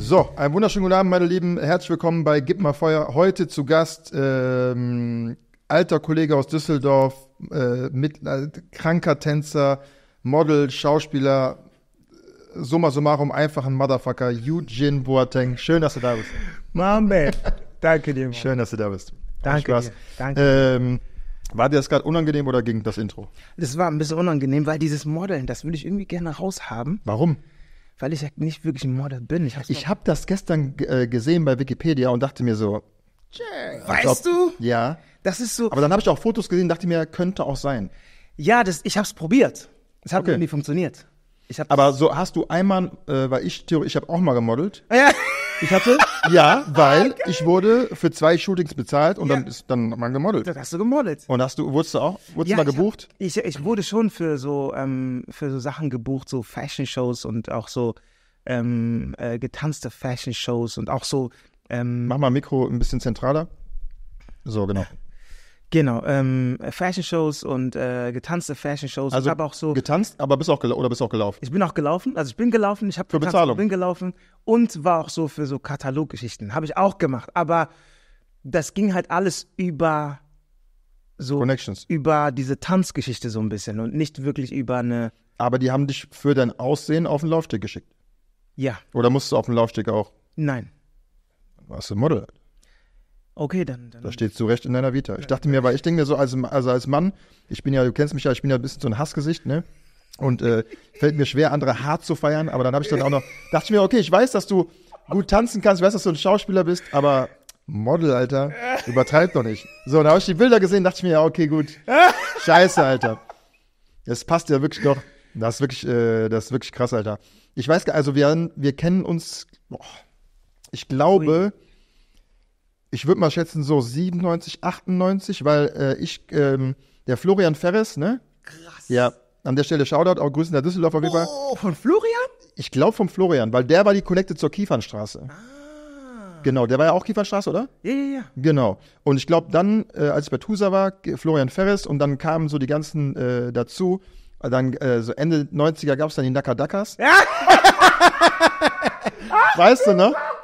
So, einen wunderschönen guten Abend, meine Lieben. Herzlich willkommen bei Gib mal Feuer. Heute zu Gast ähm, alter Kollege aus Düsseldorf, äh, mit, äh, kranker Tänzer, Model, Schauspieler, summa summarum einfach ein Motherfucker, Eugene Boateng. Schön, dass du da bist. Mame, danke dir. Mann. Schön, dass du da bist. Danke Spaß. dir. Danke. Ähm, war dir das gerade unangenehm oder ging das Intro? Das war ein bisschen unangenehm, weil dieses Modeln, das würde ich irgendwie gerne raushaben. Warum? Weil ich ja nicht wirklich ein Model bin. Ich habe hab das gestern äh, gesehen bei Wikipedia und dachte mir so, weißt du? Ja. Das ist so. Aber dann habe ich auch Fotos gesehen, und dachte mir, könnte auch sein. Ja, das, ich habe es probiert. Es hat okay. irgendwie funktioniert. Aber so hast du einmal, äh, weil ich theoretisch, ich habe auch mal gemodelt. Ja. Ich hatte, ja, weil okay. ich wurde für zwei Shootings bezahlt und ja. dann ist dann mal gemodelt. Dann hast du gemodelt. Und hast du, wurdest du auch, wurdest ja, du mal gebucht? Ich, hab, ich, ich, wurde schon für so, ähm, für so Sachen gebucht, so Fashion-Shows und auch so ähm, äh, getanzte Fashion-Shows und auch so. Ähm, Mach mal Mikro ein bisschen zentraler. So, genau. Genau, ähm, Fashion-Shows und äh, getanzte Fashion-Shows. Also ich habe auch so getanzt, aber bist auch oder bist auch gelaufen? Ich bin auch gelaufen, also ich bin gelaufen, ich habe für getanzt, Bezahlung bin gelaufen und war auch so für so Kataloggeschichten, habe ich auch gemacht. Aber das ging halt alles über so Connections, über diese Tanzgeschichte so ein bisschen und nicht wirklich über eine. Aber die haben dich für dein Aussehen auf den Laufsteg geschickt. Ja. Oder musst du auf den Laufsteg auch? Nein. Warst du Model? Okay, dann, dann. Da steht zu Recht in deiner Vita. Ich dachte mir, weil ich denke mir so, als, also als Mann, ich bin ja, du kennst mich ja, ich bin ja ein bisschen so ein Hassgesicht, ne? Und äh, fällt mir schwer, andere hart zu feiern, aber dann habe ich dann auch noch, dachte ich mir, okay, ich weiß, dass du gut tanzen kannst, ich weiß, dass du ein Schauspieler bist, aber Model, Alter, übertreib doch nicht. So, dann habe ich die Bilder gesehen, dachte ich mir, ja, okay, gut. Scheiße, Alter. Das passt ja wirklich doch. Das ist wirklich, äh, das ist wirklich krass, Alter. Ich weiß, also wir, wir kennen uns, boah, ich glaube. Ui ich würde mal schätzen, so 97, 98, weil äh, ich, ähm, der Florian Ferres, ne? Krass. Ja, an der Stelle Shoutout, auch Grüßen der Düsseldorfer Weber. Oh, von Florian? Ich glaube von Florian, weil der war die Kollekte zur Kiefernstraße. Ah. Genau, der war ja auch Kiefernstraße, oder? Ja, ja, ja. Genau. Und ich glaube dann, äh, als ich bei Tusa war, Florian Ferres und dann kamen so die ganzen äh, dazu. Dann äh, so Ende 90er gab es dann die Nackadakas. Ja. weißt du, ne?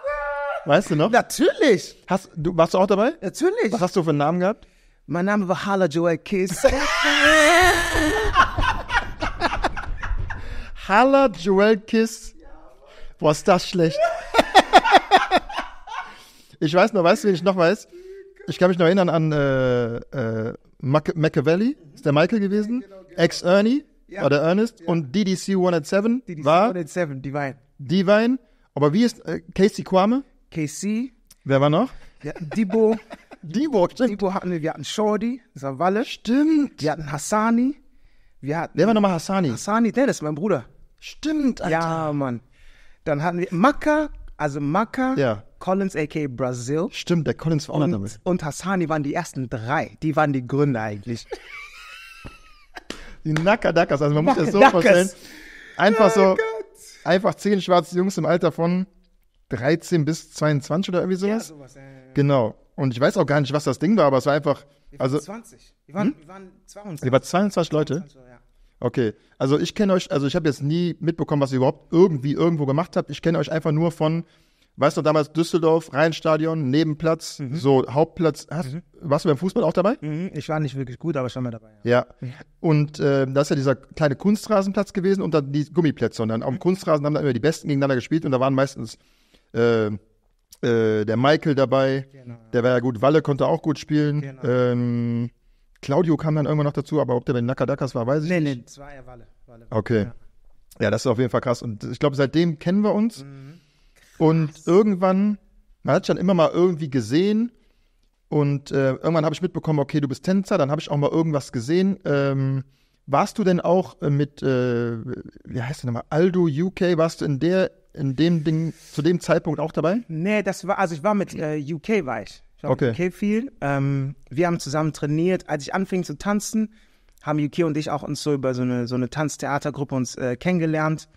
Weißt du noch? Natürlich. Hast, du, warst du auch dabei? Natürlich. Was hast du für einen Namen gehabt? Mein Name war Hala Joel Kiss. Hala Joel Kiss. Boah, ist das schlecht. ich weiß noch, weißt du, wen ich noch weiß? Ich kann mich noch erinnern an äh, äh, Machiavelli, ist der Michael gewesen, Ex-Ernie, ja. oder Ernest, und DDC 107 DDC war 107, Divine. Divine, aber wie ist äh, Casey Kwame? KC. Wer war noch? Wir hatten Debo. Debo, stimmt. Debo hatten wir, wir hatten Shorty, Savalle. Stimmt. Wir hatten Hassani. Wir hatten. Wer war nochmal Hassani? Hassani, der ist mein Bruder. Stimmt, Alter. Ja, Mann. Dann hatten wir Maka, also Maka, ja. Collins aka Brazil. Stimmt, der Collins war auch noch damit. Und Hassani waren die ersten drei. Die waren die Gründer eigentlich. die Nakadakas, also man muss das so vorstellen. Einfach so, einfach zehn schwarze Jungs im Alter von 13 bis 22 oder irgendwie sowas. Ja, sowas. Ja, genau. Und ich weiß auch gar nicht, was das Ding war, aber es war einfach. Wir also, 20. Wir waren, hm? wir waren 22. Ihr wart 22 Leute? 22, ja. Okay, also ich kenne euch, also ich habe jetzt nie mitbekommen, was ihr überhaupt irgendwie irgendwo gemacht habt. Ich kenne euch einfach nur von, weißt du, damals Düsseldorf, Rheinstadion, Nebenplatz, mhm. so Hauptplatz. Hast, mhm. Warst du beim Fußball auch dabei? Mhm. Ich war nicht wirklich gut, aber schon mal dabei. Ja, ja. Mhm. und äh, da ist ja dieser kleine Kunstrasenplatz gewesen und dann die Gummiplätze. Und dann auf dem Kunstrasen haben dann immer die Besten gegeneinander gespielt und da waren meistens äh, äh, der Michael dabei, genau. der war ja gut, Walle konnte auch gut spielen. Genau. Ähm, Claudio kam dann irgendwann noch dazu, aber ob der bei den Nakadakas war, weiß ich nee, nicht. Nee, nee, das war ja Walle. Walle okay. Ja. ja. das ist auf jeden Fall krass. Und ich glaube, seitdem kennen wir uns. Mhm. Und irgendwann, man hat schon immer mal irgendwie gesehen. Und äh, irgendwann habe ich mitbekommen, okay, du bist Tänzer, dann habe ich auch mal irgendwas gesehen. Ähm, warst du denn auch äh, mit, äh, wie heißt der nochmal, Aldo UK, warst du in der in dem Ding zu dem Zeitpunkt auch dabei? Nee, das war, also ich war mit äh, UK war ich. ich war okay. Mit UK viel. Ähm, wir haben zusammen trainiert. Als ich anfing zu tanzen, haben UK und ich auch uns so über so eine, so eine Tanztheatergruppe uns äh, kennengelernt.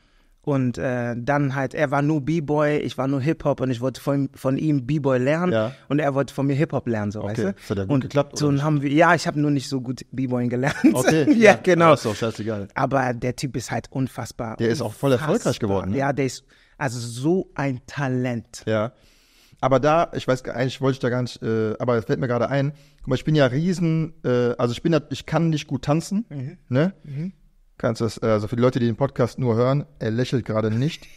Und äh, dann halt, er war nur B-Boy, ich war nur Hip-Hop und ich wollte von, von ihm B-Boy lernen ja. und er wollte von mir Hip-Hop lernen, so okay. weißt du? Das hat er gut und geklappt. So haben wir, ja, ich habe nur nicht so gut B-Boying gelernt. Okay. ja, ja, genau. Aber ist doch scheißegal. Aber der Typ ist halt unfassbar. Der unfassbar. ist auch voll erfolgreich geworden. Ne? Ja, der ist also so ein Talent. Ja. Aber da, ich weiß, eigentlich wollte ich da gar nicht, äh, aber es fällt mir gerade ein. Guck mal, ich bin ja riesen, äh, also ich bin, ja, ich kann nicht gut tanzen, mhm. ne? Mhm. Kannst das, äh, also für die Leute, die den Podcast nur hören, er lächelt gerade nicht.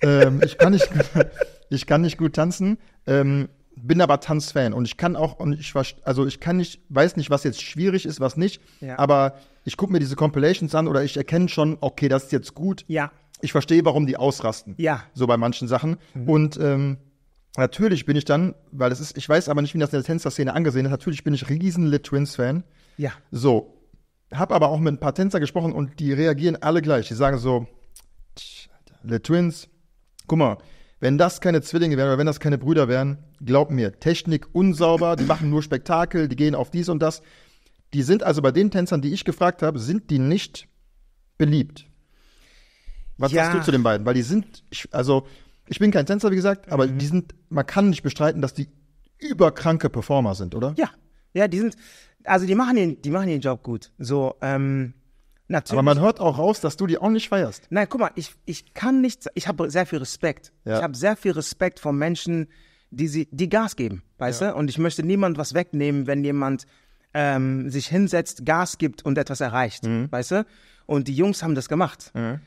ähm, ich kann nicht, ich kann nicht gut tanzen, ähm, bin aber Tanzfan und ich kann auch, und ich also ich kann nicht, weiß nicht, was jetzt schwierig ist, was nicht, ja. aber ich gucke mir diese Compilations an oder ich erkenne schon, okay, das ist jetzt gut. Ja ich verstehe, warum die ausrasten. Ja. So bei manchen Sachen. Mhm. Und ähm, natürlich bin ich dann, weil es ist, ich weiß aber nicht, wie das in der Tänzer-Szene angesehen ist, natürlich bin ich riesen Lit Twins-Fan. Ja. So. Hab aber auch mit ein paar Tänzer gesprochen und die reagieren alle gleich. Die sagen so, Lit Twins, guck mal, wenn das keine Zwillinge wären oder wenn das keine Brüder wären, glaub mir, Technik unsauber, die machen nur Spektakel, die gehen auf dies und das. Die sind also bei den Tänzern, die ich gefragt habe, sind die nicht beliebt. Was ja. sagst du zu den beiden? Weil die sind, also ich bin kein Tänzer, wie gesagt, aber mhm. die sind, man kann nicht bestreiten, dass die überkranke Performer sind, oder? Ja, ja, die sind, also die machen den, die machen den Job gut. So, ähm, natürlich. Aber man hört auch raus, dass du die auch nicht feierst. Nein, guck mal, ich, ich kann nicht, ich habe sehr viel Respekt. Ja. Ich habe sehr viel Respekt vor Menschen, die sie, die Gas geben, weißt ja. du? Und ich möchte niemand was wegnehmen, wenn jemand ähm, sich hinsetzt, Gas gibt und etwas erreicht, mhm. weißt du? Und die Jungs haben das gemacht. Mhm.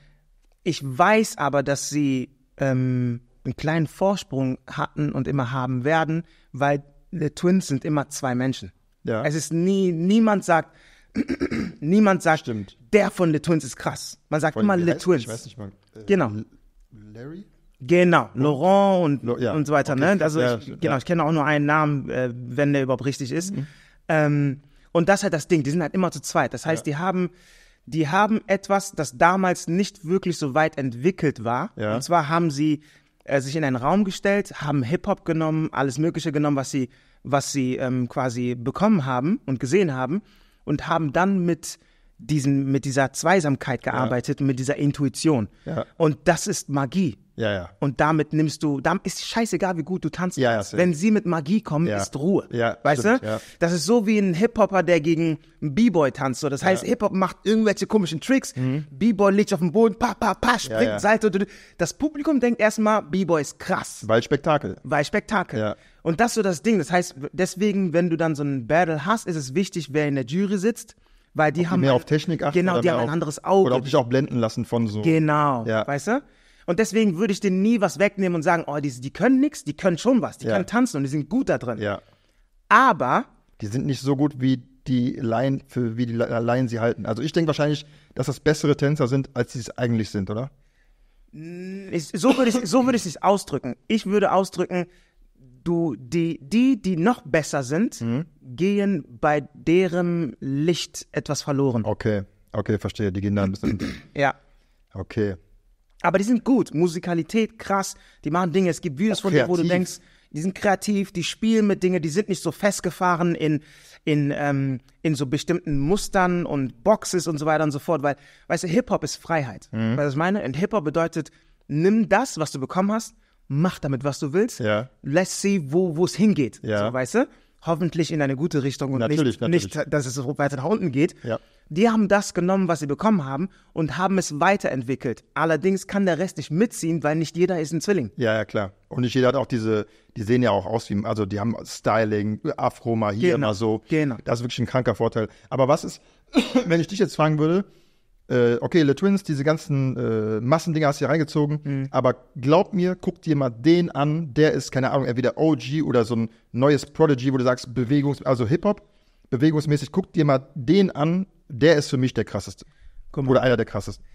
Ich weiß aber, dass sie ähm, einen kleinen Vorsprung hatten und immer haben werden, weil die Twins sind immer zwei Menschen. Ja. Es ist nie, niemand sagt, niemand sagt, Stimmt. der von The Twins ist krass. Man sagt Voll, immer The Twins. Ich weiß nicht mal. Äh, genau. Larry? Genau, Laurent und, Lo, ja. und so weiter. Ne? Okay. Ne? Also ja, ich, genau, ja. genau, ich kenne auch nur einen Namen, äh, wenn der überhaupt richtig ist. Mhm. Ähm, und das ist halt das Ding, die sind halt immer zu zweit. Das heißt, die haben die haben etwas, das damals nicht wirklich so weit entwickelt war. Ja. Und zwar haben sie äh, sich in einen Raum gestellt, haben Hip-Hop genommen, alles Mögliche genommen, was sie, was sie ähm, quasi bekommen haben und gesehen haben und haben dann mit diesen, mit dieser Zweisamkeit gearbeitet ja. und mit dieser Intuition. Ja. Und das ist Magie. Ja, ja. Und damit nimmst du, damit ist scheißegal, wie gut du tanzt. Ja, ja, Wenn sie mit Magie kommen, ja. ist Ruhe. Ja, weißt stimmt, du? Ja. Das ist so wie ein Hip-Hopper, der gegen einen B-Boy tanzt. So. Das heißt, Hip-Hop macht irgendwelche komischen Tricks. Mhm. B-Boy legt auf den Boden, pa, pa, pa, springt, ja, Salto. Das Publikum denkt erstmal, B-Boy ist krass. Weil Spektakel. Weil Spektakel. Ja. Und das ist so das Ding. Das heißt, deswegen, wenn du dann so einen Battle hast, ist es wichtig, wer in der Jury sitzt weil die ob haben mehr auf Technik achten genau die haben ein auf, anderes Auge oder ob dich auch blenden lassen von so genau ja. weißt du und deswegen würde ich denen nie was wegnehmen und sagen, oh, die, die können nichts, die können schon was, die ja. können tanzen und die sind gut da drin. Ja. Aber. Die sind nicht so gut wie die Laien, für wie die Laien sie halten. Also ich denke wahrscheinlich, dass das bessere Tänzer sind, als sie es eigentlich sind, oder? Hm, ich, so würde ich, so würde ich es ausdrücken. Ich würde ausdrücken, du, die, die, die noch besser sind, mhm. gehen bei deren Licht etwas verloren. Okay, okay, verstehe. Die gehen da ein bisschen. ja. Okay. Aber die sind gut. Musikalität, krass. Die machen Dinge. Es gibt Videos von dir, wo du denkst, die sind kreativ, die spielen mit Dingen, die sind nicht so festgefahren in, in, ähm, in so bestimmten Mustern und Boxes und so weiter und so fort. Weil, weißt du, Hip-Hop ist Freiheit. Mhm. Weißt du, was ich meine? Und Hip-Hop bedeutet, nimm das, was du bekommen hast, mach damit, was du willst. Ja. Let's see, wo es hingeht. Ja. So, weißt du? Hoffentlich in eine gute Richtung und natürlich, nicht, natürlich. nicht, dass es so weiter nach unten geht. Ja. Die haben das genommen, was sie bekommen haben und haben es weiterentwickelt. Allerdings kann der Rest nicht mitziehen, weil nicht jeder ist ein Zwilling. Ja, ja, klar. Und nicht jeder hat auch diese, die sehen ja auch aus wie, also die haben Styling, Afro mal hier, genau. mal so. Genau. Das ist wirklich ein kranker Vorteil. Aber was ist, wenn ich dich jetzt fragen würde, äh, okay, Le Twins, diese ganzen äh, Massendinger hast du hier reingezogen, mhm. aber glaub mir, guck dir mal den an, der ist, keine Ahnung, entweder OG oder so ein neues Prodigy, wo du sagst, Bewegungs-, also Hip-Hop, bewegungsmäßig, guck dir mal den an, der ist für mich der krasseste. Oder einer der krassesten.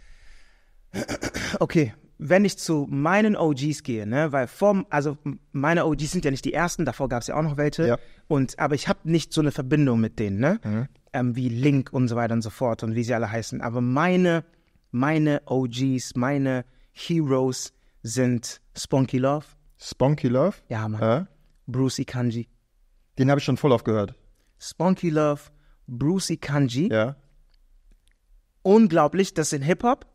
Okay, wenn ich zu meinen OGs gehe, ne, weil vom, also meine OGs sind ja nicht die ersten, davor gab es ja auch noch welche. Ja. Und, aber ich habe nicht so eine Verbindung mit denen, ne? Mhm. Ähm, wie Link und so weiter und so fort und wie sie alle heißen. Aber meine, meine OGs, meine Heroes sind Sponky Love. Sponky Love? Ja, Mann. Äh? Bruce Ikanji. Den habe ich schon voll aufgehört. Sponky Love, Brucey Kanji. Ja. Unglaublich, das sind Hip-Hop.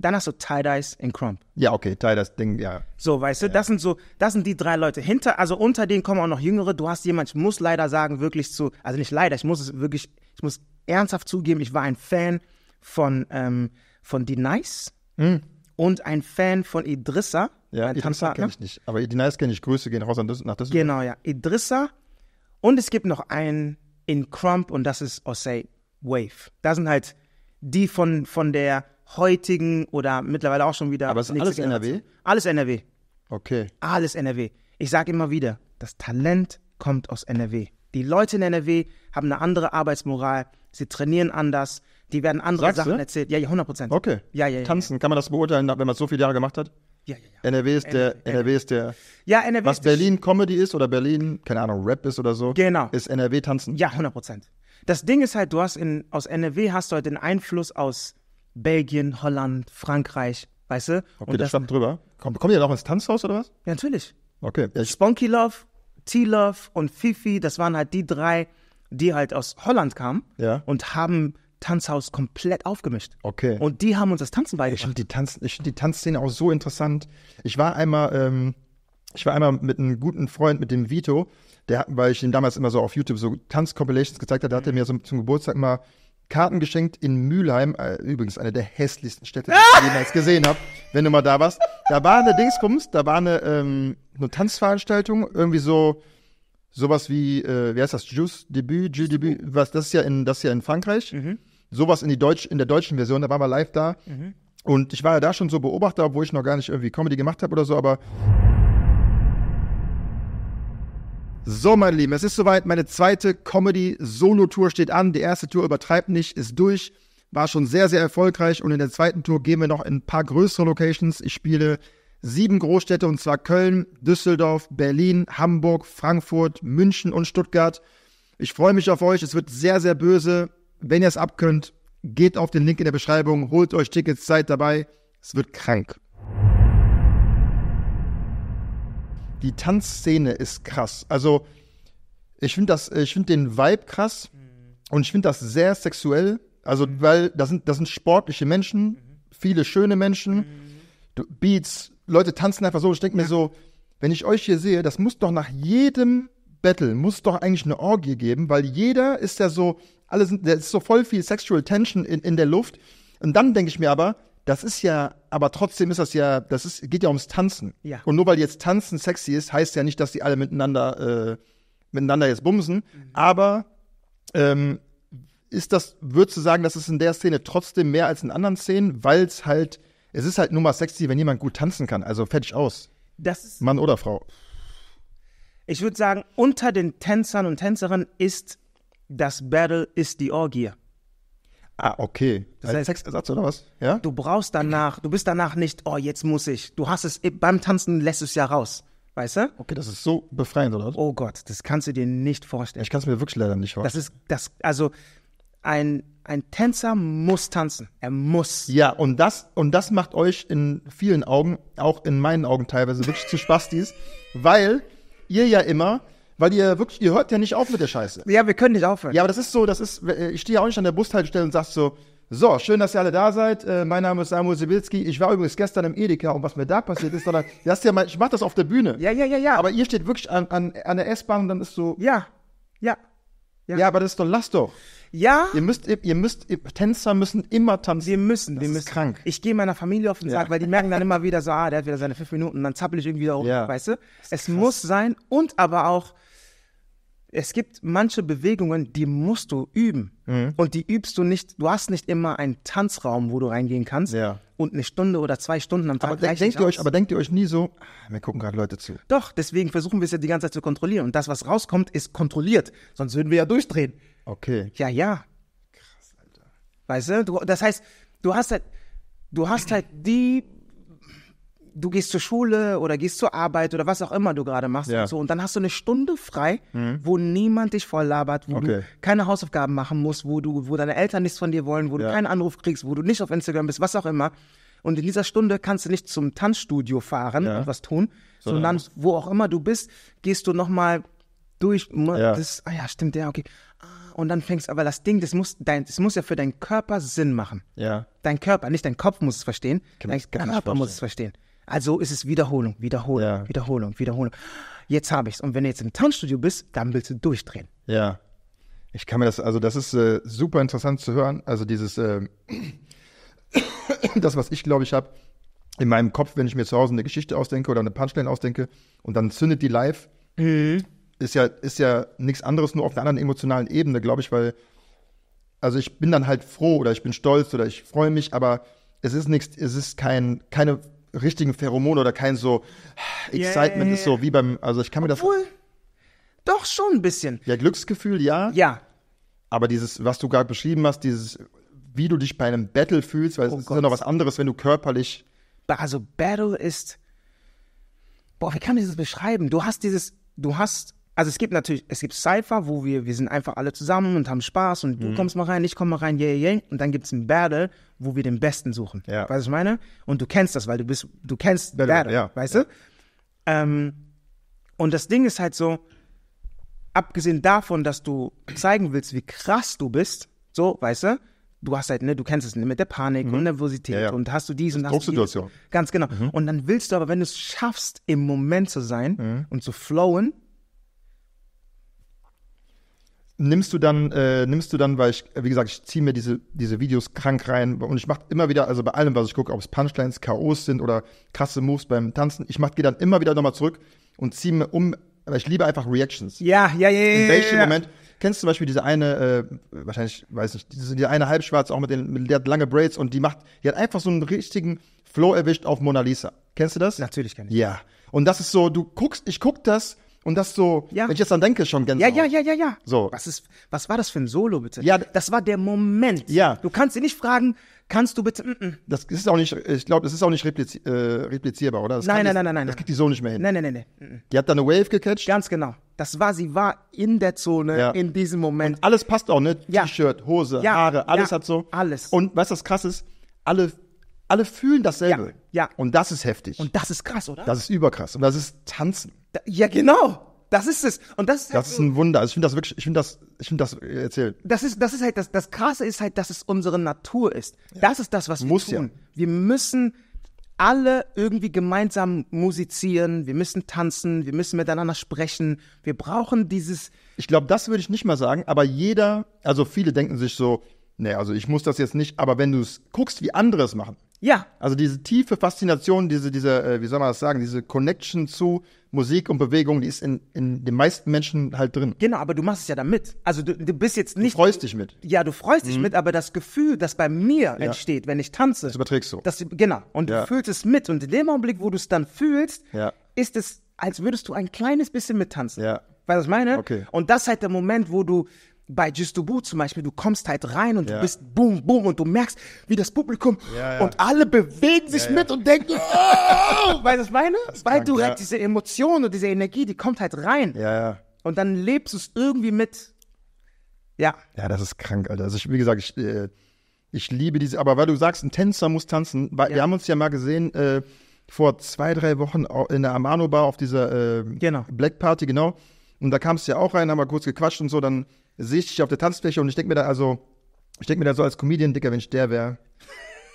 Dann hast du tie dice in Crump. Ja, okay, tie dice Ding, ja. So, weißt ja. du, das sind so, das sind die drei Leute. Hinter, also unter denen kommen auch noch Jüngere. Du hast jemanden, ich muss leider sagen, wirklich zu, also nicht leider, ich muss es wirklich, ich muss ernsthaft zugeben, ich war ein Fan von, ähm, von The Nice mhm. und ein Fan von Idrissa. Ja, Idrissa kenne ich nicht, aber The Nice kenne ich. Grüße gehen raus nach Düsseldorf. Genau, ja. Idrissa und es gibt noch einen in Crump und das ist Osei Wave. Da sind halt die von, von der heutigen oder mittlerweile auch schon wieder. Aber ist alles NRW? Alles NRW. Okay. Alles NRW. Ich sage immer wieder, das Talent kommt aus NRW. Die Leute in NRW haben eine andere Arbeitsmoral, sie trainieren anders, die werden andere Sagst Sachen du? erzählt. Ja, ja, 100 Prozent. Okay. Ja, ja, ja, Tanzen, kann man das beurteilen, wenn man es so viele Jahre gemacht hat? Ja, ja, NRW ist der, NRW, NRW ist der. Ja, NRW Was ist Berlin Comedy ist oder Berlin, keine Ahnung, Rap ist oder so. Genau. Ist NRW tanzen? Ja, 100 Prozent. Das Ding ist halt, du hast in, aus NRW hast du halt den Einfluss aus Belgien, Holland, Frankreich, weißt du? Okay, Und das stand drüber. Komm, die ihr auch ins Tanzhaus oder was? Ja, natürlich. Okay. Ich Sponky Love, T-Love und Fifi, das waren halt die drei, die halt aus Holland kamen ja. und haben Tanzhaus komplett aufgemischt. Okay. Und die haben uns das Tanzen beigebracht. Ich finde die, Tanz, find die Tanzszene auch so interessant. Ich war einmal, ähm, ich war einmal mit einem guten Freund, mit dem Vito, der, weil ich ihm damals immer so auf YouTube so Tanzcompilations gezeigt habe, da hat er mir so zum Geburtstag mal Karten geschenkt in Mülheim, äh, übrigens eine der hässlichsten Städte, die ich jemals gesehen habe, wenn du mal da warst. Da war eine Dingsbums, da war eine, ähm, eine Tanzveranstaltung, irgendwie so sowas wie, äh, wie heißt das, Juice Debüt, Jules Debüt, was, das ist ja in, das ist ja in Frankreich. Mhm. Sowas in die Deutsch, in der deutschen Version, da waren wir live da. Mhm. Und ich war ja da schon so Beobachter, obwohl ich noch gar nicht irgendwie Comedy gemacht habe oder so, aber. So, meine Lieben, es ist soweit. Meine zweite Comedy-Solo-Tour steht an. Die erste Tour übertreibt nicht, ist durch, war schon sehr, sehr erfolgreich. Und in der zweiten Tour gehen wir noch in ein paar größere Locations. Ich spiele sieben Großstädte, und zwar Köln, Düsseldorf, Berlin, Hamburg, Frankfurt, München und Stuttgart. Ich freue mich auf euch. Es wird sehr, sehr böse. Wenn ihr es abkönnt, geht auf den Link in der Beschreibung, holt euch Tickets, seid dabei. Es wird krank. Die Tanzszene ist krass. Also, ich finde das, ich finde den Vibe krass mhm. und ich finde das sehr sexuell. Also, mhm. weil das sind, das sind sportliche Menschen, mhm. viele schöne Menschen. Beats, Leute tanzen einfach so. Ich denke mir so, wenn ich euch hier sehe, das muss doch nach jedem Battle, muss doch eigentlich eine Orgie geben, weil jeder ist ja so, alle sind, da ist so voll viel Sexual Tension in, in der Luft. Und dann denke ich mir aber, das ist ja, aber trotzdem ist das ja, das ist, geht ja ums Tanzen. Ja. Und nur weil jetzt Tanzen sexy ist, heißt ja nicht, dass die alle miteinander, äh, miteinander jetzt bumsen. Mhm. Aber ähm, ist das, würdest du sagen, dass es in der Szene trotzdem mehr als in anderen Szenen, weil es halt es ist halt nur mal sexy, wenn jemand gut tanzen kann. Also fertig aus. Das ist Mann oder Frau. Ich würde sagen, unter den Tänzern und Tänzerinnen ist das Battle, ist die Orgie. Ah, okay. Das heißt, Als Sexersatz oder was? Ja? Du brauchst danach, du bist danach nicht, oh, jetzt muss ich. Du hast es beim Tanzen lässt es ja raus. Weißt du? Okay, das ist so befreiend, oder? Oh Gott, das kannst du dir nicht vorstellen. Ich kann es mir wirklich leider nicht vorstellen. Das ist das also ein ein Tänzer muss tanzen. Er muss. Ja, und das, und das macht euch in vielen Augen, auch in meinen Augen teilweise, wirklich zu Spastis, weil ihr ja immer, weil ihr wirklich, ihr hört ja nicht auf mit der Scheiße. Ja, wir können nicht aufhören. Ja, aber das ist so, das ist, ich stehe ja auch nicht an der Bushaltestelle und sag so, so, schön, dass ihr alle da seid. Äh, mein Name ist Samuel Sibilski. Ich war übrigens gestern im Edeka und was mir da passiert ist, sondern das ist ja mein, ich mach das auf der Bühne. Ja, ja, ja, ja. Aber ihr steht wirklich an, an, an der S-Bahn und dann ist so. Ja, ja, ja. Ja, aber das ist doch, lass doch. Ja. Ihr müsst, ihr, ihr müsst, ihr, Tänzer müssen immer tanzen. Sie müssen, das wir müssen. krank. Ich gehe meiner Familie auf den Sack, ja. weil die merken dann immer wieder so, ah, der hat wieder seine fünf Minuten, dann zappel ich irgendwie da oben, ja. weißt du? Es krass. muss sein und aber auch, es gibt manche Bewegungen, die musst du üben. Mhm. Und die übst du nicht, du hast nicht immer einen Tanzraum, wo du reingehen kannst. Ja. Und eine Stunde oder zwei Stunden am Tag. Aber, denk, denkt ihr euch, aber denkt ihr euch nie so, wir ah, gucken gerade Leute zu. Doch, deswegen versuchen wir es ja die ganze Zeit zu kontrollieren. Und das, was rauskommt, ist kontrolliert. Sonst würden wir ja durchdrehen. Okay. Ja, ja. Krass, Alter. Weißt du, du das heißt, du hast halt, du hast halt die du gehst zur Schule oder gehst zur Arbeit oder was auch immer du gerade machst ja. und so. Und dann hast du eine Stunde frei, mhm. wo niemand dich voll labert, wo okay. du keine Hausaufgaben machen musst, wo du, wo deine Eltern nichts von dir wollen, wo ja. du keinen Anruf kriegst, wo du nicht auf Instagram bist, was auch immer. Und in dieser Stunde kannst du nicht zum Tanzstudio fahren ja. und was tun, so, sondern wo auch immer du bist, gehst du nochmal durch. Das, ah ja, stimmt, ja, okay. Ah, und dann fängst aber das Ding, das muss, dein, das muss ja für deinen Körper Sinn machen. Ja. Dein Körper, nicht dein Kopf muss es verstehen, dein Körper muss es verstehen. Also ist es Wiederholung, Wiederholung, ja. Wiederholung, Wiederholung. Jetzt habe ich es. Und wenn du jetzt im Tanzstudio bist, dann willst du durchdrehen. Ja. Ich kann mir das, also das ist äh, super interessant zu hören. Also dieses, äh, das, was ich glaube ich habe in meinem Kopf, wenn ich mir zu Hause eine Geschichte ausdenke oder eine Punchline ausdenke und dann zündet die live, mhm. ist ja, ist ja nichts anderes, nur auf einer anderen emotionalen Ebene, glaube ich, weil, also ich bin dann halt froh oder ich bin stolz oder ich freue mich, aber es ist nichts, es ist kein, keine richtigen Pheromon oder kein so Excitement yeah, ist so wie beim, also ich kann mir das. Obwohl, doch schon ein bisschen. Ja, Glücksgefühl, ja. Ja. Aber dieses, was du gerade beschrieben hast, dieses, wie du dich bei einem Battle fühlst, weil oh es Gott. ist ja noch was anderes, wenn du körperlich. Also Battle ist. Boah, wie kann man das beschreiben? Du hast dieses, du hast also es gibt natürlich, es gibt Cypher, wo wir, wir sind einfach alle zusammen und haben Spaß und du mhm. kommst mal rein, ich komme mal rein, yeah, yeah, yeah. Und dann gibt es ein Battle, wo wir den Besten suchen. Ja. Weißt du, was ich meine? Und du kennst das, weil du bist, du kennst Battle, Battle ja. weißt ja. du? Ähm, und das Ding ist halt so, abgesehen davon, dass du zeigen willst, wie krass du bist, so, weißt du, du hast halt, ne, du kennst es ne, mit der Panik mhm. und Nervosität ja, ja. und hast du dies und hast du dies. Ganz genau. Mhm. Und dann willst du aber, wenn du es schaffst, im Moment zu sein mhm. und zu flowen, nimmst du dann, äh, nimmst du dann, weil ich, wie gesagt, ich ziehe mir diese, diese Videos krank rein und ich mache immer wieder, also bei allem, was ich gucke, ob es Punchlines, K.O.s sind oder krasse Moves beim Tanzen, ich mach, gehe dann immer wieder nochmal zurück und ziehe mir um, weil ich liebe einfach Reactions. Ja, ja, ja, ja. In welchem ja, ja. Moment, kennst du zum Beispiel diese eine, äh, wahrscheinlich, weiß nicht, diese, die eine Halbschwarze, auch mit den, mit, der hat lange Braids und die macht, die hat einfach so einen richtigen Flow erwischt auf Mona Lisa. Kennst du das? Natürlich kenn ich. Ja. Und das ist so, du guckst, ich guck das, und das so, ja. wenn ich jetzt dann denke, schon Gänsehaut. Ja, ja, ja, ja, ja. So. Was ist, was war das für ein Solo bitte? Ja. Das war der Moment. Ja. Du kannst sie nicht fragen, kannst du bitte, mm -mm. Das ist auch nicht, ich glaube, das ist auch nicht repliz äh, replizierbar, oder? Das nein, nein, nein, nein, nein. Das kriegt die so nicht mehr hin. Nein, nein, nein, nein. Mm, mm. Die hat da eine Wave gecatcht. Ganz genau. Das war, sie war in der Zone, ja. in diesem Moment. Und alles passt auch, ne? Ja. T-Shirt, Hose, ja. Haare, alles hat so. Alles. Und weißt du, was krass ist? Alle alle fühlen dasselbe. Ja, ja, Und das ist heftig. Und das ist krass, oder? Das ist überkrass. Und das ist Tanzen. Ja, genau. Das ist es. Und das ist, halt ist ein Wunder. Also ich finde das wirklich, ich finde das, ich finde das, äh, erzähl. Das ist, das ist halt, das, das Krasse ist halt, dass es unsere Natur ist. Ja. Das ist das, was wir Muss tun. Ja. Wir müssen alle irgendwie gemeinsam musizieren, wir müssen tanzen, wir müssen miteinander sprechen, wir brauchen dieses. Ich glaube, das würde ich nicht mal sagen, aber jeder, also viele denken sich so, nee, also ich muss das jetzt nicht, aber wenn du es guckst, wie andere es machen, ja. Also diese tiefe Faszination, diese, diese, äh, wie soll man das sagen, diese Connection zu Musik und Bewegung, die ist in, in den meisten Menschen halt drin. Genau, aber du machst es ja damit. Also du, du bist jetzt nicht. Du freust dich mit. Ja, du freust mhm. dich mit, aber das Gefühl, das bei mir ja. entsteht, wenn ich tanze. Das überträgst du. Das, genau. Und ja. du fühlst es mit. Und in dem Augenblick, wo du es dann fühlst, ja. ist es, als würdest du ein kleines bisschen mittanzen. Ja. Weißt du, was ich meine? Okay. Und das ist halt der Moment, wo du, bei Just Do zum Beispiel, du kommst halt rein und ja. du bist boom, boom und du merkst, wie das Publikum ja, ja. und alle bewegen sich mit und denken, oh! weißt du, was meine? Das Weil krank, du halt diese Emotion und diese Energie, die kommt halt rein. Ja, ja. Und dann lebst du es irgendwie mit. Ja. Ja, das ist krank, Alter. Also ich, wie gesagt, ich, äh, ich liebe diese, aber weil du sagst, ein Tänzer muss tanzen, weil wir haben uns ja mal gesehen, äh, vor zwei, drei Wochen in der Amano Bar auf dieser äh, genau. Black Party, genau. Und da kamst du ja auch rein, haben wir kurz gequatscht und so, dann sehe ich dich auf der Tanzfläche und ich denke mir da also, ich denke mir da so als Comedian, Dicker, wenn ich der wäre,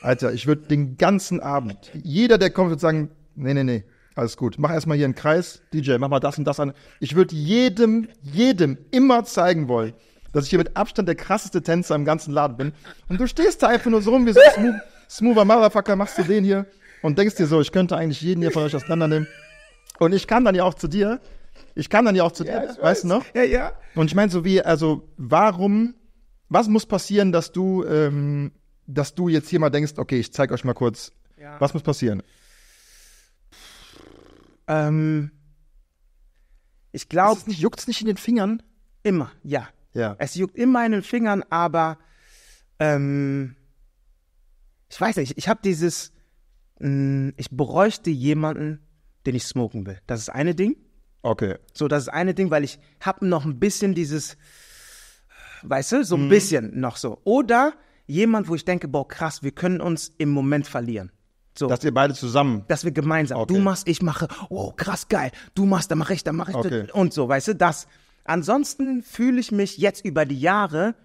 Alter, ich würde den ganzen Abend, jeder, der kommt, würde sagen, nee, nee, nee, alles gut, mach erstmal hier einen Kreis, DJ, mach mal das und das an. Ich würde jedem, jedem immer zeigen wollen, dass ich hier mit Abstand der krasseste Tänzer im ganzen Laden bin. Und du stehst da einfach nur so rum wie so ein Smooth, smoother Motherfucker, machst du den hier und denkst dir so, ich könnte eigentlich jeden hier von euch auseinandernehmen. Und ich kam dann ja auch zu dir ich kam dann ja auch zu ja, weißt weiß. du noch? Ja, ja. Und ich meine, so wie, also, warum, was muss passieren, dass du, ähm, dass du jetzt hier mal denkst, okay, ich zeig euch mal kurz, ja. was muss passieren? Ähm, ich glaube. Juckt es nicht in den Fingern? Immer, ja. ja. Es juckt immer in den Fingern, aber ähm, ich weiß nicht, ich, ich habe dieses, mh, mm, ich bräuchte jemanden, den ich smoken will. Das ist eine Ding. Okay. So, das ist eine Ding, weil ich habe noch ein bisschen dieses, weißt du, so ein mhm. bisschen noch so. Oder jemand, wo ich denke, boah, krass, wir können uns im Moment verlieren. So. Dass ihr beide zusammen. Dass wir gemeinsam. Okay. Du machst, ich mache. Oh, krass, geil. Du machst, dann mache ich, dann mache ich. Okay. Und so, weißt du, das. Ansonsten fühle ich mich jetzt über die Jahre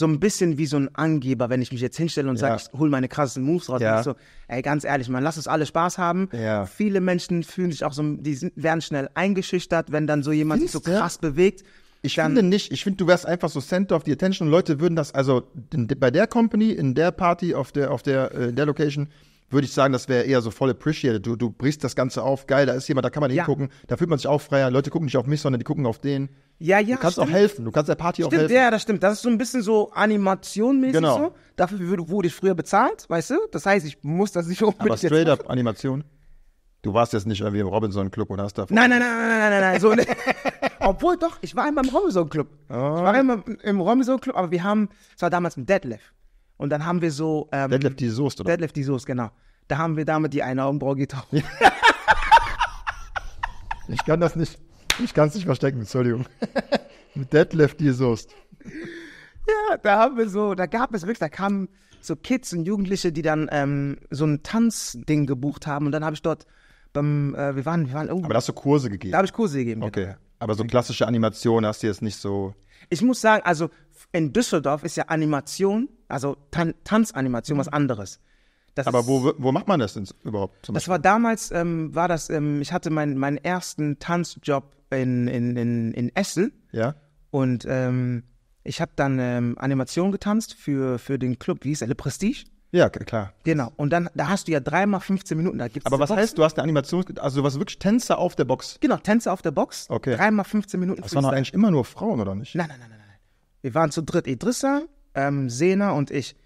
so ein bisschen wie so ein Angeber, wenn ich mich jetzt hinstelle und ja. sage, ich hole meine krassen Moves raus. Ja. so, ey, ganz ehrlich, man, lass uns alle Spaß haben. Ja. Viele Menschen fühlen sich auch so, die sind, werden schnell eingeschüchtert, wenn dann so jemand Findest sich so krass bewegt. Ich dann, finde nicht, ich finde, du wärst einfach so Center of the Attention und Leute würden das, also in, bei der Company, in der Party, auf der, auf der, äh, der Location, würde ich sagen, das wäre eher so voll appreciated. Du, du brichst das Ganze auf, geil, da ist jemand, da kann man ja. hingucken, da fühlt man sich auch freier. Leute gucken nicht auf mich, sondern die gucken auf den. Ja, ja. Du kannst stimmt. auch helfen, du kannst der Party stimmt, auch helfen. Ja, das stimmt. Das ist so ein bisschen so Animationmäßig genau. so. Dafür wurde ich früher bezahlt, weißt du? Das heißt, ich muss das nicht unbedingt. Aber straight up Animation. Du warst jetzt nicht irgendwie im Robinson Club und hast da. Nein, nein, nein, nein, nein, nein, nein. So, ne. Obwohl doch, ich war einmal im Robinson Club. Oh. Ich war ah. einmal im Robinson Club, aber wir haben, es war damals mit Deadlift. Und dann haben wir so. Ähm, Deadlift die Soest, oder? Deadlift die Soest, genau. Da haben wir damit die eine Augenbraue getroffen. ich kann das nicht. Ich kann es nicht verstecken, Entschuldigung. Mit Deadlift die Soest. Ja, da haben wir so. Da gab es wirklich. Da kamen so Kids und Jugendliche, die dann ähm, so ein Tanzding gebucht haben. Und dann habe ich dort. Beim, äh, wir waren, wir waren irgendwo. Oh. Aber da hast du Kurse gegeben. Da habe ich Kurse gegeben. Okay. Genau. Aber so klassische Animation hast du jetzt nicht so. Ich muss sagen, also in Düsseldorf ist ja Animation also Tan Tanzanimation, was mhm. anderes. Das Aber ist, wo, wo macht man das denn überhaupt? das war damals, ähm, war das, ähm, ich hatte mein, meinen ersten Tanzjob in, in, in, in Essen. Ja. Und ähm, ich habe dann ähm, Animation getanzt für, für den Club, wie hieß er, Le Prestige? Ja, klar. Genau. Und dann, da hast du ja dreimal 15 Minuten. Da gibt's Aber was Box. heißt, du hast eine Animation, also du warst wirklich Tänzer auf der Box? Genau, Tänzer auf der Box. Okay. Dreimal 15 Minuten. Das waren doch eigentlich immer nur Frauen, oder nicht? Nein, nein, nein, nein. Wir waren zu dritt. Idrissa, ähm, Sena und ich.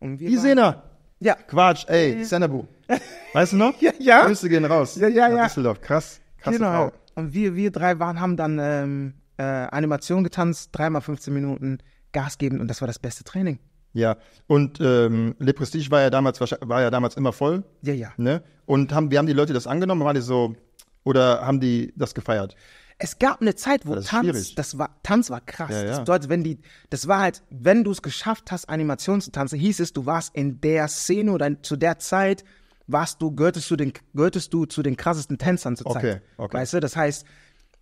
Und wir Wie waren- Sena? Ja. Quatsch, ey, äh. Senabu. Weißt du noch? Ja, ja. Grüße gehen raus. Ja, ja, Nach ja. Düsseldorf, krass. Krasse Genau. Frau. Und wir, wir drei waren, haben dann ähm, äh, Animation getanzt, dreimal 15 Minuten, Gas geben und das war das beste Training. Ja, und ähm, Le Prestige war ja damals war ja damals immer voll, Ja, ja. ne? Und haben wir haben die Leute das angenommen, waren die so oder haben die das gefeiert? Es gab eine Zeit, wo das Tanz, das war, Tanz war krass. Ja, ja. Das bedeutet, wenn die, das war halt, wenn du es geschafft hast, Animation zu tanzen, hieß es, du warst in der Szene oder zu der Zeit, warst du, gehörtest du, den, gehörtest du zu den krassesten Tänzern zur okay, Zeit. Okay. Weißt du, das heißt,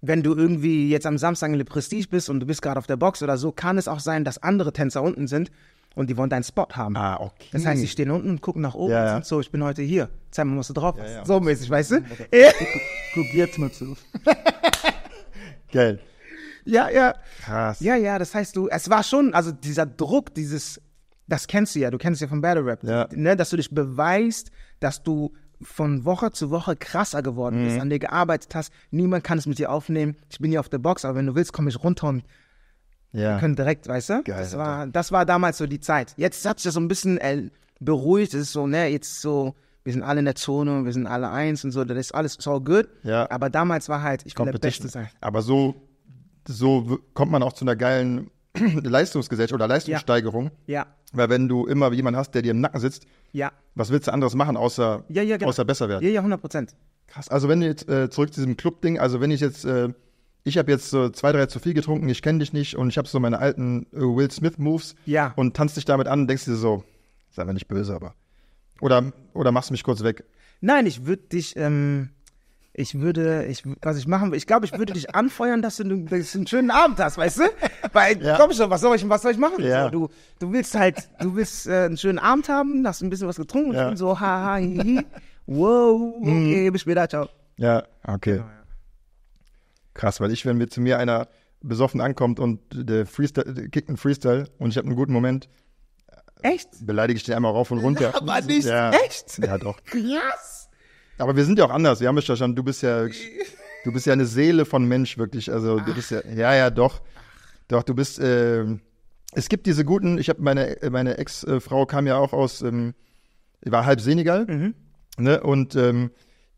wenn du irgendwie jetzt am Samstag in Le Prestige bist und du bist gerade auf der Box oder so, kann es auch sein, dass andere Tänzer unten sind und die wollen deinen Spot haben. Ah, okay. Das heißt, die stehen unten und gucken nach oben ja, und sind so, ich bin heute hier. Zeig mal, was du drauf hast. Ja, so mäßig, weißt du? Guck jetzt mal zu. Geil. Ja, ja. Krass. Ja, ja, das heißt du, es war schon, also dieser Druck, dieses, das kennst du ja, du kennst ja von Battle Rap, ja. ne, dass du dich beweist, dass du von Woche zu Woche krasser geworden mhm. bist, an dir gearbeitet hast, niemand kann es mit dir aufnehmen, ich bin hier auf der Box, aber wenn du willst, komme ich runter und ja. wir können direkt, weißt du? Geil, das, war, das war damals so die Zeit. Jetzt hat sich das so ein bisschen äh, beruhigt, es ist so, ne, jetzt so, wir sind alle in der Zone, wir sind alle eins und so, das ist alles so good. Ja. Aber damals war halt, ich komme der Beste sein. Aber so, so kommt man auch zu einer geilen Leistungsgesellschaft oder Leistungssteigerung. Ja. ja. Weil wenn du immer jemanden hast, der dir im Nacken sitzt, ja. was willst du anderes machen, außer, ja, ja, genau. außer besser werden? Ja, ja, 100 Prozent. Krass. Also wenn du jetzt äh, zurück zu diesem Club-Ding, also wenn ich jetzt, äh, ich habe jetzt so zwei, drei zu viel getrunken, ich kenne dich nicht und ich habe so meine alten äh, Will Smith-Moves ja. und tanzt dich damit an und denkst dir so, sei mir nicht böse, aber oder, oder machst du mich kurz weg? Nein, ich würde dich, ähm, ich würde, ich, was ich machen will, ich glaube, ich würde dich anfeuern, dass du, dass du einen schönen Abend hast, weißt du? Weil, ja. komm schon, was soll ich, was soll ich machen? Ja. So, du, du willst halt, du willst äh, einen schönen Abend haben, hast ein bisschen was getrunken ja. und so, haha, hi, hi, wow, mhm. okay, hm. bis später, ciao. Ja, okay. Genau, ja. Krass, weil ich, wenn mir zu mir einer besoffen ankommt und der Freestyle, der kickt einen Freestyle und ich habe einen guten Moment, Echt? Beleidige ich den einmal rauf und runter. Aber nicht ja. echt? Ja, doch. Krass. Aber wir sind ja auch anders. Wir haben es ja schon, du bist ja, du bist ja eine Seele von Mensch, wirklich. Also, du bist ja, ja, ja, doch. Doch, du bist, äh, es gibt diese guten, ich habe meine, meine Ex-Frau kam ja auch aus, ähm, war halb Senegal, mhm. ne, und, ähm,